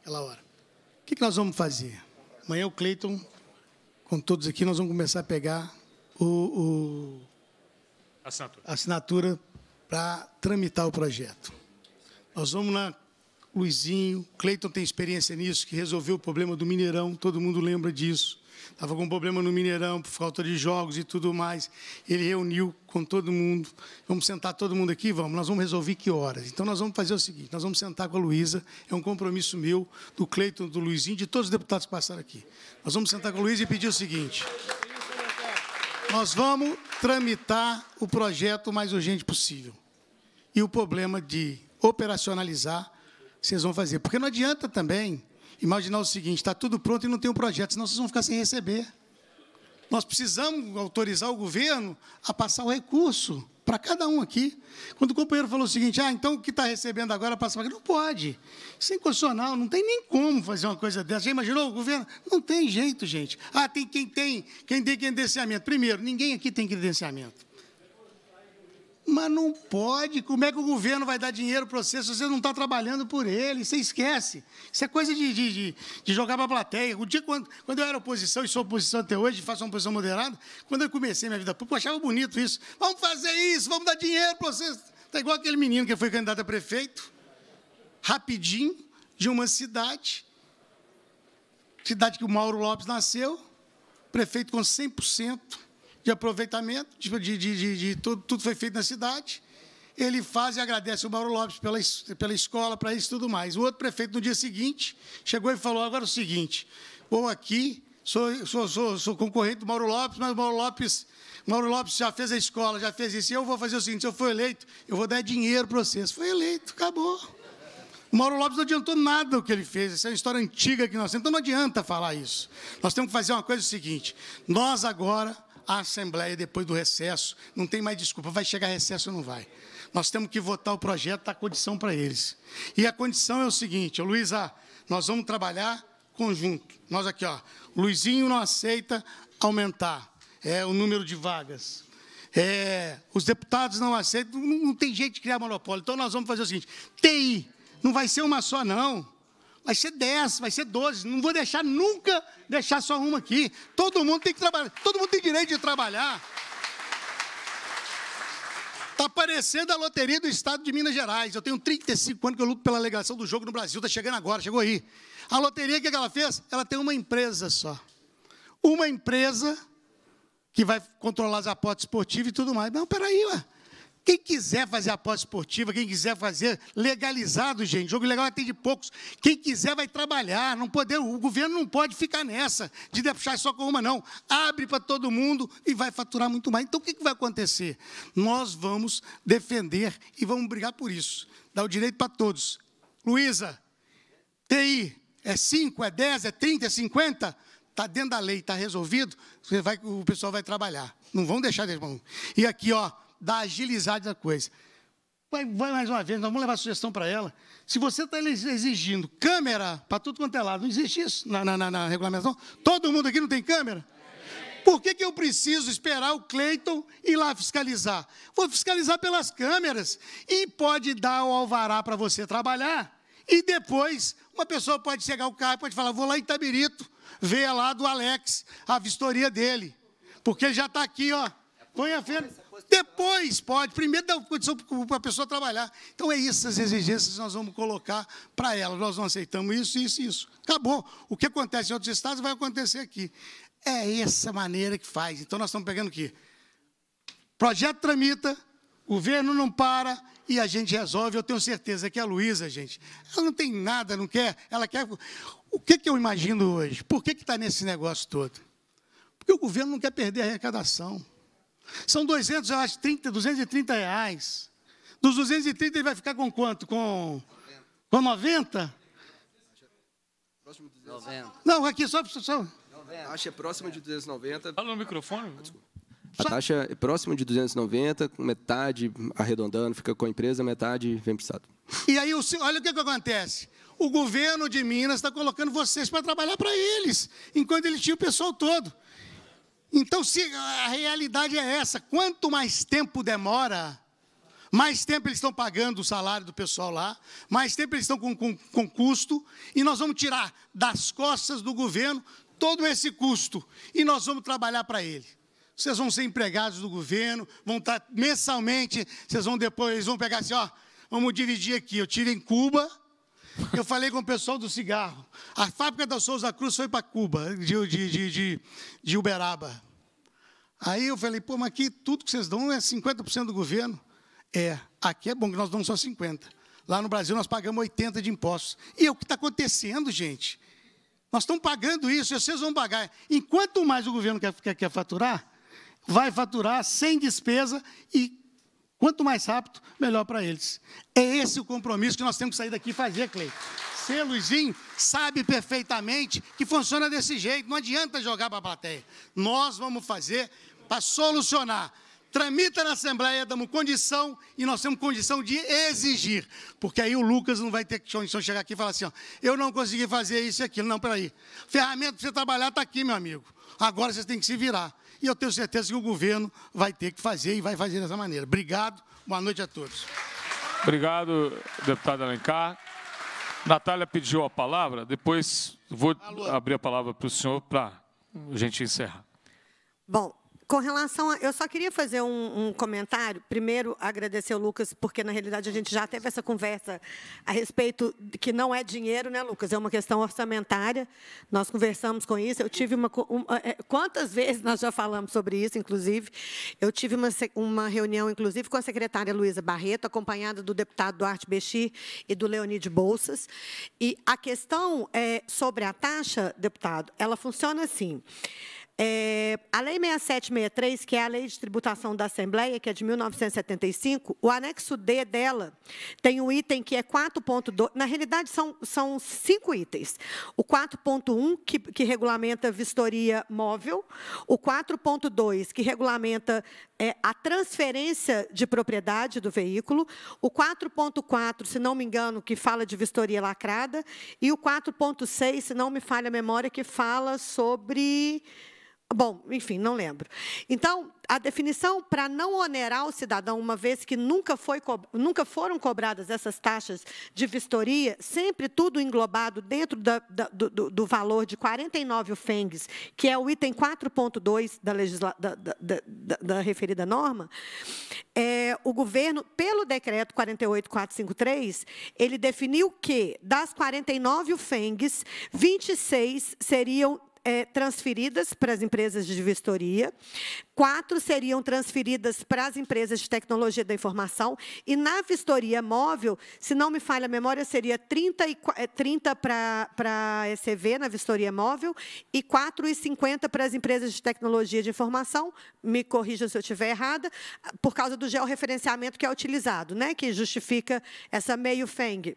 Aquela hora. O que nós vamos fazer? Amanhã o Cleiton, com todos aqui, nós vamos começar a pegar o, o assinatura, assinatura para tramitar o projeto. Nós vamos na Luizinho, Cleiton tem experiência nisso, que resolveu o problema do Mineirão, todo mundo lembra disso. Estava com um problema no Mineirão, por falta de jogos e tudo mais. Ele reuniu com todo mundo. Vamos sentar todo mundo aqui? Vamos, nós vamos resolver que horas. Então, nós vamos fazer o seguinte, nós vamos sentar com a Luísa, é um compromisso meu, do Cleiton, do Luizinho, de todos os deputados que passaram aqui. Nós vamos sentar com a Luísa e pedir o seguinte, nós vamos tramitar o projeto o mais urgente possível e o problema de operacionalizar, vocês vão fazer. Porque não adianta também imaginar o seguinte: está tudo pronto e não tem um projeto, senão vocês vão ficar sem receber. Nós precisamos autorizar o governo a passar o recurso para cada um aqui. Quando o companheiro falou o seguinte, ah, então o que está recebendo agora passa para aqui Não pode. Isso é inconstitucional, não tem nem como fazer uma coisa dessa. Já imaginou o governo? Não tem jeito, gente. Ah, tem quem tem, quem tem credenciamento. Primeiro, ninguém aqui tem credenciamento. Mas não pode. Como é que o governo vai dar dinheiro para você se você não está trabalhando por ele? Você esquece. Isso é coisa de, de, de jogar para a plateia. O dia quando, quando eu era oposição, e sou oposição até hoje, faço uma posição moderada, quando eu comecei minha vida pública, eu achava bonito isso. Vamos fazer isso, vamos dar dinheiro para vocês. Está igual aquele menino que foi candidato a prefeito, rapidinho, de uma cidade, cidade que o Mauro Lopes nasceu, prefeito com 100% de aproveitamento, de, de, de, de tudo, tudo foi feito na cidade. Ele faz e agradece o Mauro Lopes pela, pela escola, para isso e tudo mais. O outro prefeito, no dia seguinte, chegou e falou agora é o seguinte, vou aqui, sou, sou, sou, sou concorrente do Mauro Lopes, mas o Mauro Lopes, Mauro Lopes já fez a escola, já fez isso, e eu vou fazer o seguinte, se eu for eleito, eu vou dar dinheiro para vocês. Foi eleito, acabou. O Mauro Lopes não adiantou nada o que ele fez. Essa é uma história antiga que nós temos. Então não adianta falar isso. Nós temos que fazer uma coisa é o seguinte: nós agora a Assembleia depois do recesso. Não tem mais desculpa, vai chegar recesso ou não vai. Nós temos que votar o projeto, dar condição para eles. E a condição é o seguinte, Luísa, nós vamos trabalhar conjunto. Nós aqui, ó, Luizinho não aceita aumentar é, o número de vagas. É, os deputados não aceitam, não, não tem jeito de criar monopólio. Então, nós vamos fazer o seguinte, TI, não vai ser uma só, não vai ser 10, vai ser 12. Não vou deixar nunca deixar só uma aqui. Todo mundo tem que trabalhar, todo mundo tem direito de trabalhar. Está aparecendo a loteria do estado de Minas Gerais. Eu tenho 35 anos que eu luto pela alegação do jogo no Brasil. Está chegando agora, chegou aí. A loteria, o que ela fez? Ela tem uma empresa só. Uma empresa que vai controlar as apostas esportivas e tudo mais. Não, peraí, ué. Quem quiser fazer aposta esportiva, quem quiser fazer legalizado, gente, jogo legal tem de poucos. Quem quiser vai trabalhar, não poder, o governo não pode ficar nessa de deixar só com uma não. Abre para todo mundo e vai faturar muito mais. Então o que, vai acontecer? Nós vamos defender e vamos brigar por isso. Dá o direito para todos. Luísa, TI é 5, é 10, é 30, é 50? Está dentro da lei, está resolvido, vai, o pessoal vai trabalhar. Não vão deixar de mão. E aqui, ó, da agilidade da coisa. Vai, vai, mais uma vez, nós vamos levar a sugestão para ela. Se você está exigindo câmera para tudo quanto é lado, não existe isso na, na, na, na regulamentação? Todo mundo aqui não tem câmera? Por que, que eu preciso esperar o Cleiton ir lá fiscalizar? Vou fiscalizar pelas câmeras e pode dar o alvará para você trabalhar. E depois, uma pessoa pode chegar ao carro e pode falar: vou lá em Itabirito, ver lá do Alex a vistoria dele. Porque ele já está aqui, ó. Põe a fenda. Depois pode, primeiro dá condição para a pessoa trabalhar. Então é isso, essas exigências nós vamos colocar para ela. Nós não aceitamos isso, isso, isso. Acabou. O que acontece em outros estados vai acontecer aqui. É essa maneira que faz. Então nós estamos pegando o quê? Projeto tramita, governo não para, e a gente resolve. Eu tenho certeza que a Luísa, gente, ela não tem nada, não quer. Ela quer. O que, que eu imagino hoje? Por que está nesse negócio todo? Porque o governo não quer perder a arrecadação. São 200, eu acho, 30, 230 reais. Dos 230 ele vai ficar com quanto? Com, com 90? Não, aqui só... É ah, só. A taxa é próxima de 290. Fala no microfone. Desculpa. A taxa é próxima de 290, metade arredondando, fica com a empresa, metade vem para o Estado. E aí, olha o que, que acontece. O governo de Minas está colocando vocês para trabalhar para eles, enquanto ele tinha o pessoal todo. Então, se a realidade é essa, quanto mais tempo demora, mais tempo eles estão pagando o salário do pessoal lá, mais tempo eles estão com, com, com custo, e nós vamos tirar das costas do governo todo esse custo, e nós vamos trabalhar para ele vocês vão ser empregados do governo, vão estar tá, mensalmente, vocês vão depois, eles vão pegar assim, ó, vamos dividir aqui, eu tiro em Cuba, eu falei com o pessoal do cigarro. A fábrica da Souza Cruz foi para Cuba, de, de, de, de, Uberaba. Aí eu falei, pô, mas aqui tudo que vocês dão é 50% do governo. É, aqui é bom que nós damos só 50%. Lá no Brasil nós pagamos 80% de impostos. E é o que está acontecendo, gente. Nós estamos pagando isso, e vocês vão pagar. Enquanto mais o governo quer, quer, quer faturar, vai faturar sem despesa e Quanto mais rápido, melhor para eles. É esse o compromisso que nós temos que sair daqui e fazer, Cleiton. Você, Luizinho, sabe perfeitamente que funciona desse jeito, não adianta jogar para a plateia. Nós vamos fazer para solucionar. Tramita na Assembleia, damos condição e nós temos condição de exigir. Porque aí o Lucas não vai ter condição de chegar aqui e falar assim: ó, eu não consegui fazer isso e aquilo. Não, peraí. Ferramenta para você trabalhar está aqui, meu amigo. Agora você tem que se virar e eu tenho certeza que o governo vai ter que fazer e vai fazer dessa maneira. Obrigado, boa noite a todos. Obrigado, deputado Alencar. Natália pediu a palavra, depois vou Alô. abrir a palavra para o senhor para a gente encerrar. Bom, com relação a, Eu só queria fazer um, um, comentário. Primeiro, agradecer ao Lucas, porque, na realidade, a gente já teve essa conversa a respeito de que não é dinheiro, né, Lucas? É uma questão orçamentária. Nós conversamos com isso. Eu tive uma... uma é, quantas vezes nós já falamos sobre isso, inclusive? Eu tive uma, uma reunião, inclusive, com a secretária Luísa Barreto, acompanhada do deputado Duarte Bexi e do Leonide Bolsas. E a questão é, sobre a taxa, deputado, ela funciona assim... É, a Lei 6763, que é a Lei de Tributação da Assembleia, que é de 1975, o anexo D dela tem um item que é 4.2, na realidade são, são cinco itens. O 4.1, que, que regulamenta vistoria móvel, o 4.2, que regulamenta é, a transferência de propriedade do veículo, o 4.4, se não me engano, que fala de vistoria lacrada, e o 4.6, se não me falha a memória, que fala sobre Bom, enfim, não lembro. Então, a definição para não onerar o cidadão, uma vez que nunca, foi, nunca foram cobradas essas taxas de vistoria, sempre tudo englobado dentro da, da, do, do, valor de 49 fengs que é o item 4.2 da, da, da, referida norma, é, o governo, pelo decreto 48453, ele definiu que das 49 fengs 26 seriam é, transferidas para as empresas de vistoria, quatro seriam transferidas para as empresas de tecnologia da informação, e na vistoria móvel, se não me falha a memória, seria 30, e, 30 é, para, para a ECV, na vistoria móvel, e 4,50 para as empresas de tecnologia de informação, me corrija se eu estiver errada, por causa do georreferenciamento que é utilizado, né, que justifica essa meio-feng.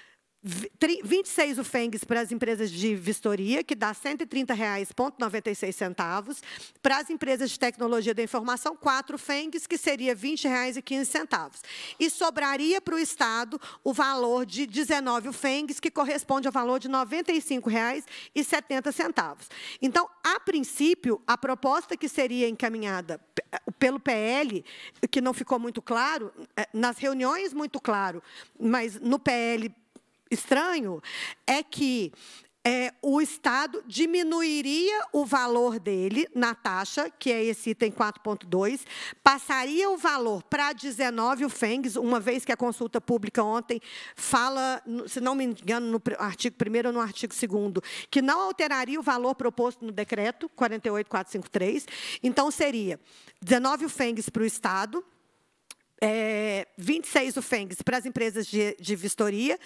26 UFENGs para as empresas de vistoria, que dá R$ 130,96. Para as empresas de tecnologia da informação, 4 UFENGs, que seria R$ 20,15. E sobraria para o Estado o valor de 19 UFENGs, que corresponde ao valor de R$ 95,70. Então, a princípio, a proposta que seria encaminhada eh, pelo PL, que não ficou muito claro, eh, nas reuniões muito claro, mas no PL estranho é que é, o Estado diminuiria o valor dele na taxa, que é esse item 4.2, passaria o valor para 19 FENGs, uma vez que a consulta pública ontem fala, se não me engano, no artigo 1 ou no artigo 2 que não alteraria o valor proposto no decreto 48453. Então, seria 19 FENGs para o Estado, é, 26 FENGs para as empresas de, de vistoria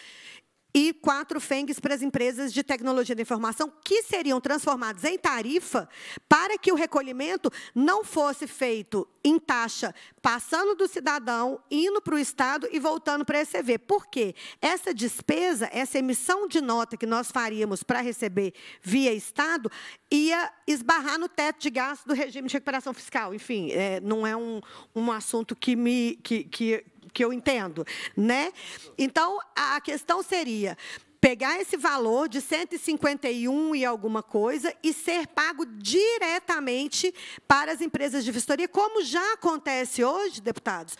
e quatro FENGs para as empresas de tecnologia da informação, que seriam transformados em tarifa para que o recolhimento não fosse feito em taxa, passando do cidadão, indo para o Estado e voltando para a ECV. Por quê? Essa despesa, essa emissão de nota que nós faríamos para receber via Estado, ia esbarrar no teto de gasto do regime de recuperação fiscal. Enfim, é, não é um, um assunto que me... Que, que, que eu entendo, né? Então, a questão seria pegar esse valor de 151 e alguma coisa e ser pago diretamente para as empresas de vistoria, como já acontece hoje, deputados,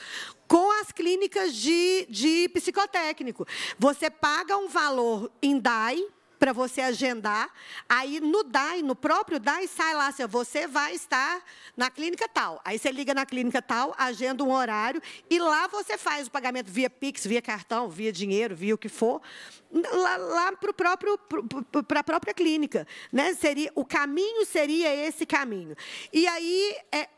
com as clínicas de, de psicotécnico. Você paga um valor em DAI, para você agendar. Aí no DAI, no próprio DAI, sai lá assim, você vai estar na clínica tal. Aí você liga na clínica tal, agenda um horário e lá você faz o pagamento via Pix, via cartão, via dinheiro, via o que for lá, lá para próprio, a própria clínica. Né? Seria, o caminho seria esse caminho. E aí, é,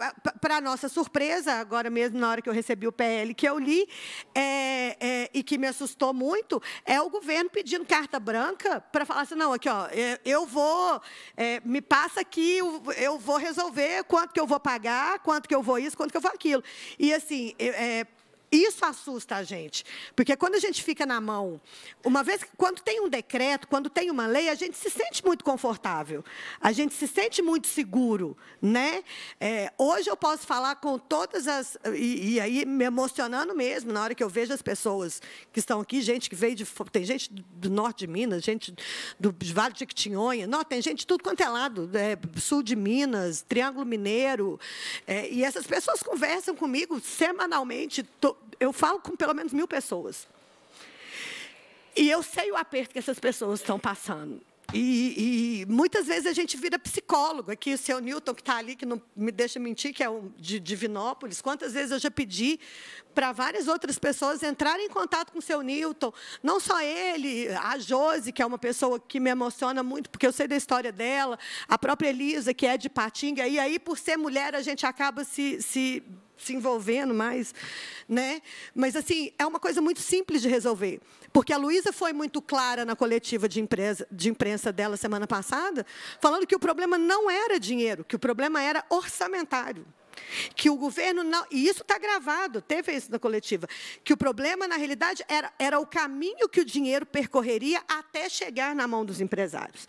para nossa surpresa, agora mesmo na hora que eu recebi o PL que eu li, é, é, e que me assustou muito, é o governo pedindo carta branca para falar assim, não, aqui, ó, eu vou, é, me passa aqui, eu vou resolver quanto que eu vou pagar, quanto que eu vou isso, quanto que eu vou aquilo. E, assim, é, isso assusta a gente, porque quando a gente fica na mão, uma vez quando tem um decreto, quando tem uma lei, a gente se sente muito confortável, a gente se sente muito seguro, né? É, hoje eu posso falar com todas as e, e, aí me emocionando mesmo na hora que eu vejo as pessoas que estão aqui, gente que veio de tem gente do norte de Minas, gente do Vale de Quitinhonha, não, tem gente de tudo quanto é lado, é, sul de Minas, Triângulo Mineiro, é, e essas pessoas conversam comigo semanalmente eu falo com pelo menos mil pessoas. E eu sei o aperto que essas pessoas estão passando. E, e, muitas vezes a gente vira psicólogo. Aqui o seu Newton, que está ali, que não me deixa mentir, que é um, de Divinópolis. Quantas vezes eu já pedi para várias outras pessoas entrarem em contato com o seu Newton. Não só ele, a Jose que é uma pessoa que me emociona muito, porque eu sei da história dela. A própria Elisa, que é de Patinga. E aí, por ser mulher, a gente acaba se, se se envolvendo mais, né? Mas assim, é uma coisa muito simples de resolver, porque a Luísa foi muito clara na coletiva de, de imprensa dela semana passada, falando que o problema não era dinheiro, que o problema era orçamentário. Que o governo não. E isso está gravado, teve isso na coletiva. Que o problema, na realidade, era, era o caminho que o dinheiro percorreria até chegar na mão dos empresários.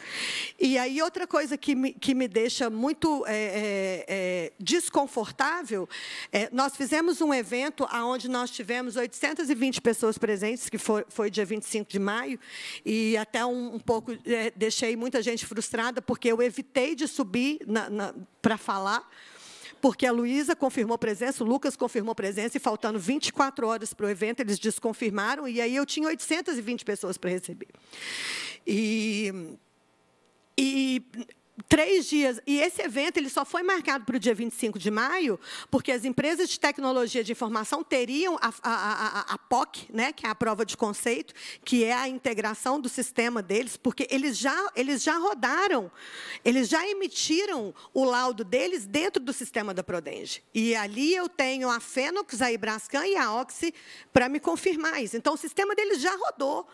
E aí, outra coisa que me, que me deixa muito é, é, é desconfortável: é, nós fizemos um evento onde nós tivemos 820 pessoas presentes, que foi, foi dia 25 de maio, e até um, um pouco é, deixei muita gente frustrada, porque eu evitei de subir para falar porque a Luísa confirmou presença, o Lucas confirmou presença, e faltando 24 horas para o evento, eles desconfirmaram, e aí eu tinha 820 pessoas para receber. E, e três dias. E esse evento ele só foi marcado para o dia 25 de maio, porque as empresas de tecnologia de informação teriam a, a, a, a, POC, né, que é a prova de conceito, que é a integração do sistema deles, porque eles já, eles já rodaram, eles já emitiram o laudo deles dentro do sistema da Prodenge. E ali eu tenho a Fenox, a Ibrascan e a Oxy para me confirmar isso. Então, o sistema deles já rodou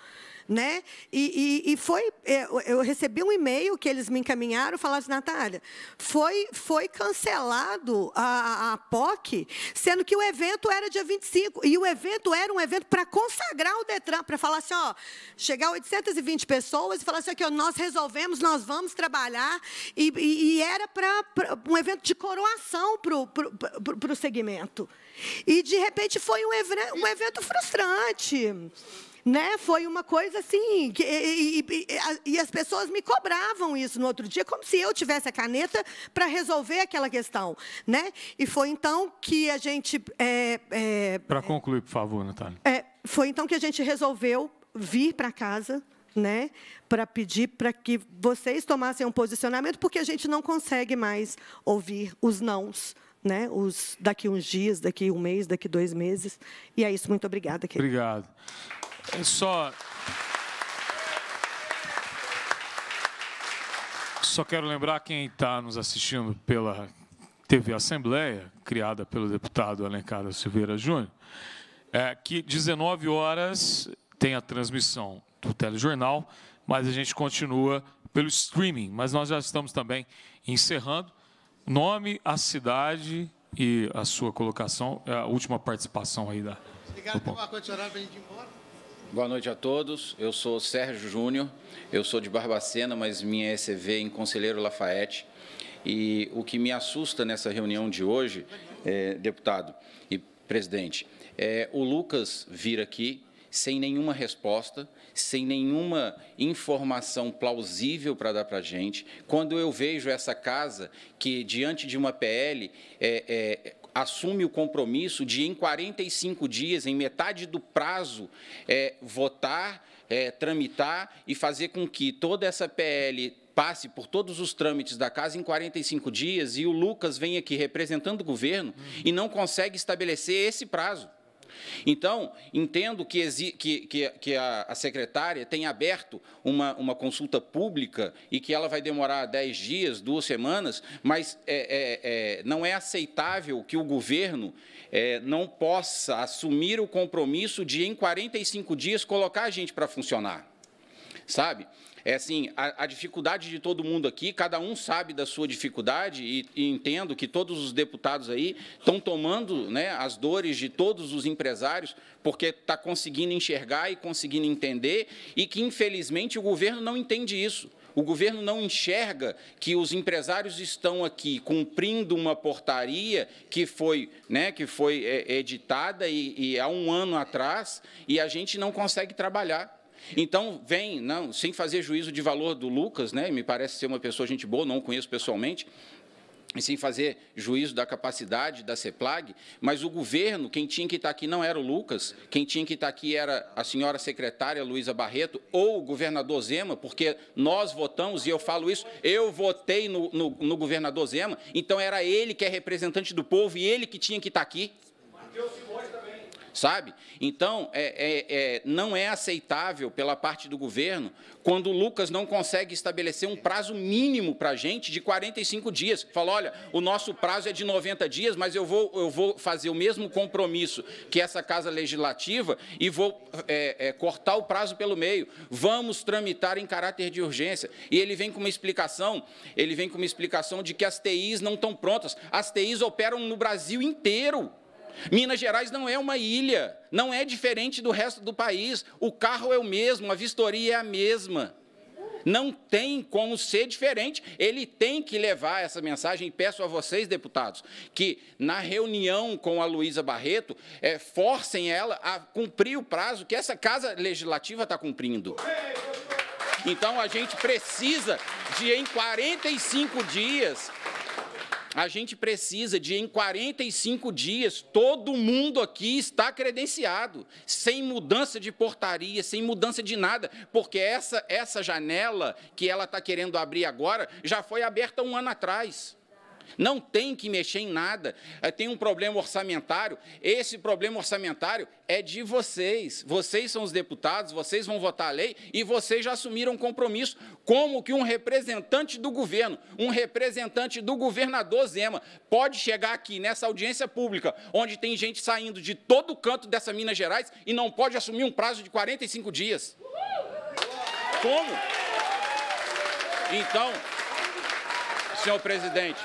né? E, e, e foi, é, eu, recebi um e-mail que eles me encaminharam, falaram assim, Natália, foi, foi cancelado a, a, POC, sendo que o evento era dia 25, e o evento era um evento para consagrar o DETRAN, para falar assim, ó, chegar 820 pessoas e falar assim, aqui, nós resolvemos, nós vamos trabalhar, e, e, e era para um evento de coroação para o segmento. E, de repente, foi um, um evento frustrante né? Foi uma coisa assim, que, e, e, e, as pessoas me cobravam isso no outro dia, como se eu tivesse a caneta para resolver aquela questão, né? E foi então que a gente... É, é, para concluir, por favor, Natália. É, foi então que a gente resolveu vir para casa, né, para pedir para que vocês tomassem um posicionamento, porque a gente não consegue mais ouvir os nãos, né, os daqui uns dias, daqui um mês, daqui dois meses. E é isso, muito obrigada. Querida. Obrigado. É só. Só quero lembrar quem está nos assistindo pela TV Assembleia, criada pelo deputado Alencar Silveira Júnior, é que 19 horas tem a transmissão do telejornal, mas a gente continua pelo streaming. Mas nós já estamos também encerrando. Nome, a cidade e a sua colocação, é a última participação aí da. Obrigado, tem um para a gente ir embora? Boa noite a todos. Eu sou Sérgio Júnior, eu sou de Barbacena, mas minha ECV é em Conselheiro Lafayette. E o que me assusta nessa reunião de hoje, é, deputado e presidente, é o Lucas vir aqui sem nenhuma resposta, sem nenhuma informação plausível para dar para a gente. Quando eu vejo essa casa que, diante de uma PL, é, é assume o compromisso de, em 45 dias, em metade do prazo, é, votar, é, tramitar e fazer com que toda essa PL passe por todos os trâmites da casa em 45 dias e o Lucas vem aqui representando o governo hum. e não consegue estabelecer esse prazo. Então, entendo que, que, que, que a, secretária tem aberto uma, uma consulta pública e que ela vai demorar dez dias, duas semanas, mas é, é, é, não é aceitável que o governo é, não possa assumir o compromisso de, em 45 dias, colocar a gente para funcionar. Sabe? é assim, a, a, dificuldade de todo mundo aqui, cada um sabe da sua dificuldade e, e entendo que todos os deputados aí estão tomando né, as dores de todos os empresários, porque está conseguindo enxergar e conseguindo entender, e que, infelizmente, o governo não entende isso. O governo não enxerga que os empresários estão aqui cumprindo uma portaria que foi, né, que foi é, editada e, e há um ano atrás e a gente não consegue trabalhar. Então, vem, não, sem fazer juízo de valor do Lucas, né? Me parece ser uma pessoa gente boa, não conheço pessoalmente, e sem fazer juízo da capacidade da CEPLAG, mas o governo, quem tinha que estar aqui não era o Lucas, quem tinha que estar aqui era a senhora secretária Luísa Barreto ou o governador Zema, porque nós votamos, e eu falo isso, eu votei no, no, no governador Zema, então era ele que é representante do povo e ele que tinha que estar aqui. Mateus sabe? Então, é, é, é, não é aceitável pela parte do governo quando o Lucas não consegue estabelecer um prazo mínimo para a gente de 45 dias. Fala, olha, o nosso prazo é de 90 dias, mas eu vou, eu vou fazer o mesmo compromisso que essa Casa Legislativa e vou é, é, cortar o prazo pelo meio. Vamos tramitar em caráter de urgência. E ele vem com uma explicação, ele vem com uma explicação de que as TIs não estão prontas. As TIs operam no Brasil inteiro. Minas Gerais não é uma ilha, não é diferente do resto do país. O carro é o mesmo, a vistoria é a mesma. Não tem como ser diferente. Ele tem que levar essa mensagem. E peço a vocês, deputados, que na reunião com a Luísa Barreto, é, forcem ela a cumprir o prazo que essa Casa Legislativa está cumprindo. Então, a gente precisa de, em 45 dias, a gente precisa de, em 45 dias, todo mundo aqui está credenciado, sem mudança de portaria, sem mudança de nada, porque essa, essa janela que ela está querendo abrir agora já foi aberta um ano atrás. Não tem que mexer em nada. É, tem um problema orçamentário. Esse problema orçamentário é de vocês. Vocês são os deputados, vocês vão votar a lei e vocês já assumiram compromisso. Como que um representante do governo, um representante do governador Zema, pode chegar aqui nessa audiência pública, onde tem gente saindo de todo canto dessa Minas Gerais e não pode assumir um prazo de 45 dias? Como? Então, senhor presidente,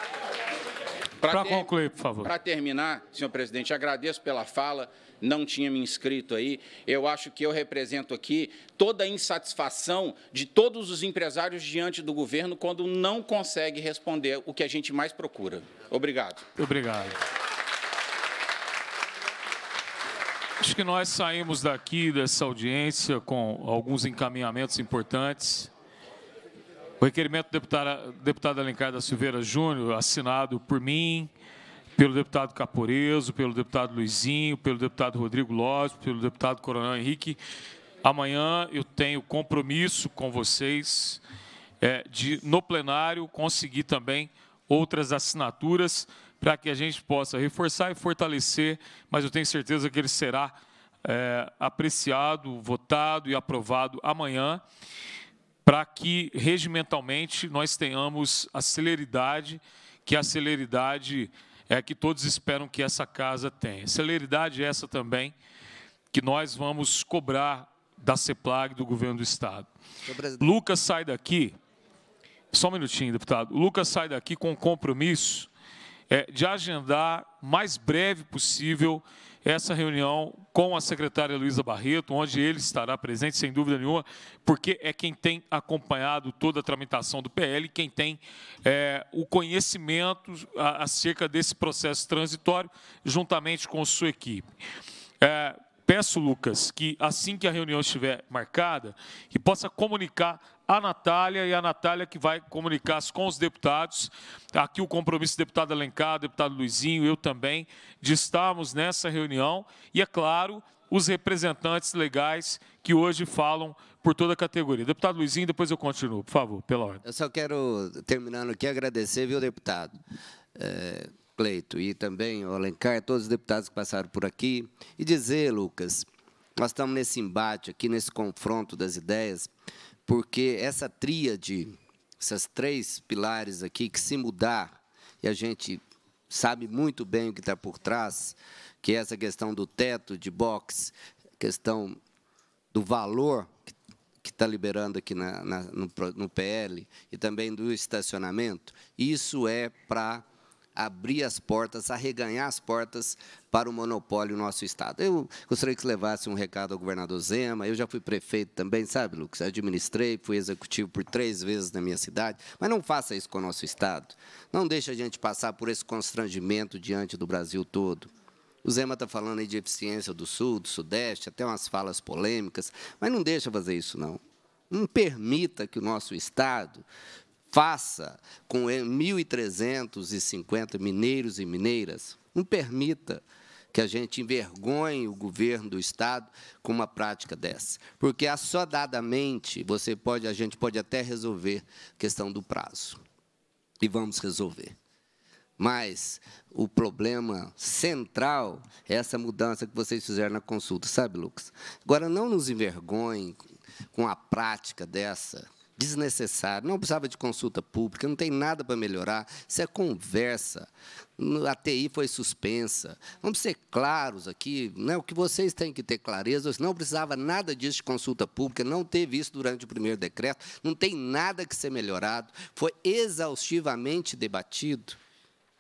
para ter... concluir, por favor. Para terminar, senhor presidente, agradeço pela fala, não tinha me inscrito aí. Eu acho que eu represento aqui toda a insatisfação de todos os empresários diante do governo quando não consegue responder o que a gente mais procura. Obrigado. Obrigado. Acho que nós saímos daqui dessa audiência com alguns encaminhamentos importantes. O requerimento do deputado, Alencar da Silveira Júnior, assinado por mim, pelo deputado Caporeso, pelo deputado Luizinho, pelo deputado Rodrigo Lopes, pelo deputado Coronel Henrique. Amanhã eu tenho compromisso com vocês é, de, no plenário, conseguir também outras assinaturas para que a gente possa reforçar e fortalecer, mas eu tenho certeza que ele será é, apreciado, votado e aprovado amanhã para que regimentalmente nós tenhamos a celeridade, que a celeridade é que todos esperam que essa casa tenha. Celeridade essa também que nós vamos cobrar da CEPLAG do governo do Estado. Lucas sai daqui, só um minutinho, deputado. Lucas sai daqui com o compromisso é, de agendar mais breve possível essa reunião com a secretária Luísa Barreto, onde ele estará presente, sem dúvida nenhuma, porque é quem tem acompanhado toda a tramitação do PL, quem tem é, o conhecimento acerca desse processo transitório, juntamente com sua equipe. É, peço, Lucas, que assim que a reunião estiver marcada, que possa comunicar a Natália e a Natália que vai comunicar com os deputados. Aqui o compromisso do deputado Alencar, deputado Luizinho, eu também, de estarmos nessa reunião. E, é claro, os representantes legais que hoje falam por toda a categoria. Deputado Luizinho, depois eu continuo, por favor, pela ordem. Eu só quero, terminando aqui, agradecer, viu, deputado? É... Cleito e também o Alencar, todos os deputados que passaram por aqui, e dizer, Lucas, nós estamos nesse embate aqui, nesse confronto das ideias, porque essa tríade, essas três pilares aqui, que se mudar, e a gente sabe muito bem o que está por trás, que é essa questão do teto de box, questão do valor que está liberando aqui na, na, no, no PL, e também do estacionamento, isso é para abrir as portas, arreganhar as portas para o monopólio do nosso Estado. Eu gostaria que levasse um recado ao governador Zema, eu já fui prefeito também, sabe, Lucas? Administrei, fui executivo por três vezes na minha cidade, mas não faça isso com o nosso Estado. Não deixe a gente passar por esse constrangimento diante do Brasil todo. O Zema está falando aí de eficiência do Sul, do Sudeste, até umas falas polêmicas, mas não deixa fazer isso, não. Não permita que o nosso Estado Faça com 1.350 mineiros e mineiras. Não permita que a gente envergonhe o governo do Estado com uma prática dessa. Porque assodadamente você pode, a gente pode até resolver a questão do prazo. E vamos resolver. Mas o problema central é essa mudança que vocês fizeram na consulta, sabe, Lucas? Agora, não nos envergonhem com a prática dessa, desnecessário, não precisava de consulta pública, não tem nada para melhorar, isso é conversa. A TI foi suspensa. Vamos ser claros aqui, né? o que vocês têm que ter clareza, não precisava nada disso de consulta pública, não teve isso durante o primeiro decreto, não tem nada que ser melhorado, foi exaustivamente debatido.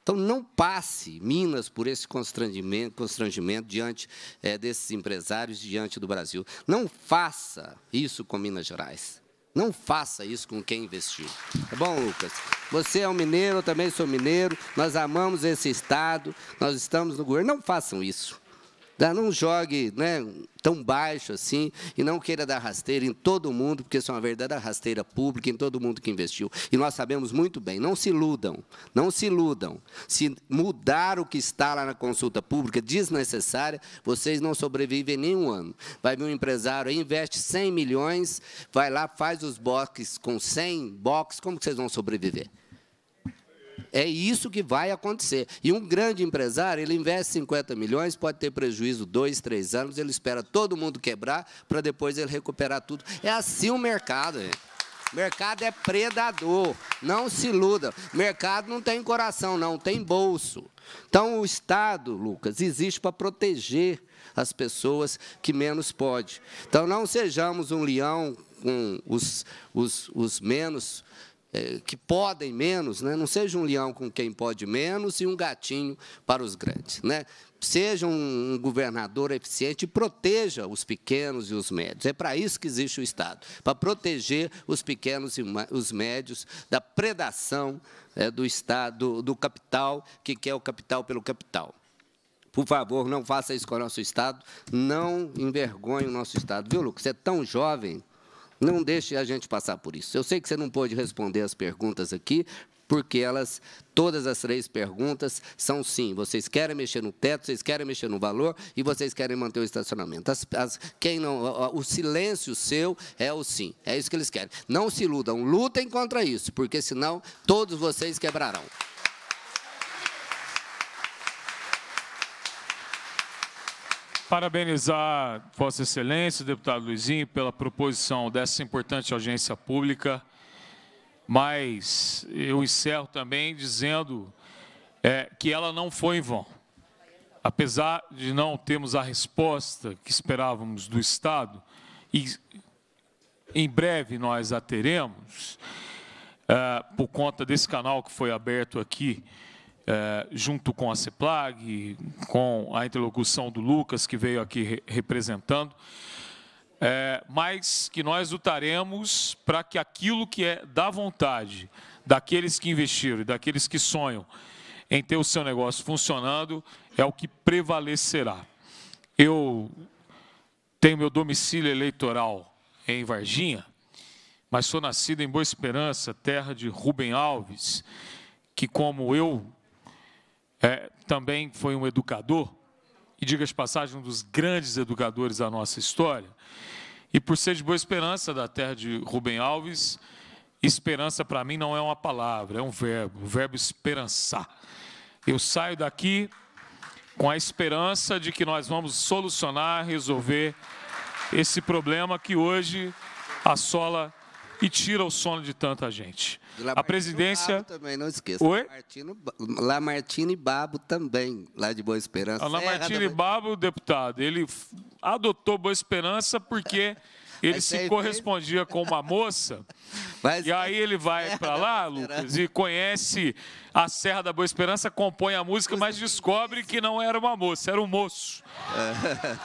Então, não passe Minas por esse constrangimento, constrangimento diante é, desses empresários, diante do Brasil. Não faça isso com Minas Gerais. Não faça isso com quem investiu. Tá bom, Lucas? Você é um mineiro, eu também sou mineiro, nós amamos esse Estado, nós estamos no governo. Não façam isso. Não jogue né, tão baixo assim e não queira dar rasteira em todo mundo, porque isso é uma verdadeira rasteira pública em todo mundo que investiu. E nós sabemos muito bem, não se iludam, não se iludam. Se mudar o que está lá na consulta pública desnecessária, vocês não sobrevivem nenhum ano. Vai vir um empresário, investe 100 milhões, vai lá, faz os boxes com 100 boxes, como que vocês vão sobreviver? É isso que vai acontecer. E um grande empresário, ele investe 50 milhões, pode ter prejuízo dois, três anos, ele espera todo mundo quebrar para depois ele recuperar tudo. É assim o mercado. Gente. Mercado é predador, não se iluda. Mercado não tem coração, não, tem bolso. Então, o Estado, Lucas, existe para proteger as pessoas que menos pode. Então, não sejamos um leão com os, os, os menos é, que podem menos, né? não seja um leão com quem pode menos e um gatinho para os grandes. Né? Seja um governador eficiente e proteja os pequenos e os médios. É para isso que existe o Estado, para proteger os pequenos e os médios da predação é, do Estado, do capital, que quer o capital pelo capital. Por favor, não faça isso com o nosso Estado, não envergonhe o nosso Estado. Viu, Lucas? Você é tão jovem, não deixe a gente passar por isso. Eu sei que você não pôde responder as perguntas aqui, porque elas, todas as três perguntas são sim. Vocês querem mexer no teto, vocês querem mexer no valor e vocês querem manter o estacionamento. As, as, quem não, o silêncio seu é o sim. É isso que eles querem. Não se iludam, lutem contra isso, porque senão todos vocês quebrarão. Parabenizar Vossa Excelência, deputado Luizinho, pela proposição dessa importante audiência pública, mas eu encerro também dizendo é, que ela não foi em vão. Apesar de não termos a resposta que esperávamos do Estado, e em breve nós a teremos, é, por conta desse canal que foi aberto aqui, é, junto com a CEPLAG, com a interlocução do Lucas, que veio aqui re representando, é, mas que nós lutaremos para que aquilo que é da vontade daqueles que investiram e daqueles que sonham em ter o seu negócio funcionando é o que prevalecerá. Eu tenho meu domicílio eleitoral em Varginha, mas sou nascido em Boa Esperança, terra de Rubem Alves, que, como eu, é, também foi um educador, e diga de passagem, um dos grandes educadores da nossa história. E por ser de Boa Esperança, da terra de Rubem Alves, esperança para mim não é uma palavra, é um verbo, o verbo esperançar. Eu saio daqui com a esperança de que nós vamos solucionar, resolver esse problema que hoje assola e tira o sono de tanta gente. a presidência. Babo também, não esqueça. Oi? Lamartino, Lamartino e Babo também, lá de Boa Esperança. Ah, a Lamartino e Babo, deputado, ele adotou Boa Esperança porque ele se correspondia com uma moça. Mas e aí ele vai para lá, Lucas, e conhece a Serra da Boa Esperança, compõe a música, mas descobre que não era uma moça, era um moço.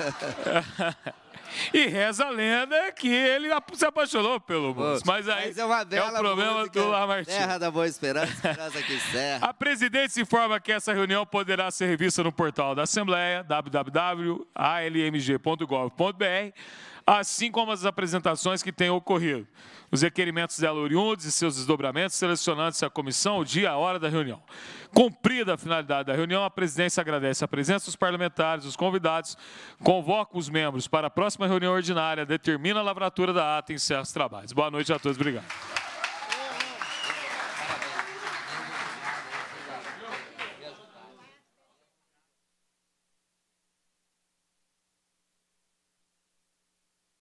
É. E reza a lenda que ele se apaixonou pelo moço. Mas aí mas é, uma é problema do Lamartine. Terra da Boa Esperança, Esperança que encerra. A presidente informa que essa reunião poderá ser revista no portal da Assembleia, www.almg.gov.br assim como as apresentações que têm ocorrido, os requerimentos dela oriundos e seus desdobramentos, selecionando-se a comissão, o dia, a hora da reunião. Cumprida a finalidade da reunião, a presidência agradece a presença dos parlamentares, os convidados, convoca os membros para a próxima reunião ordinária, determina a lavratura da ata e encerra os trabalhos. Boa noite a todos, obrigado.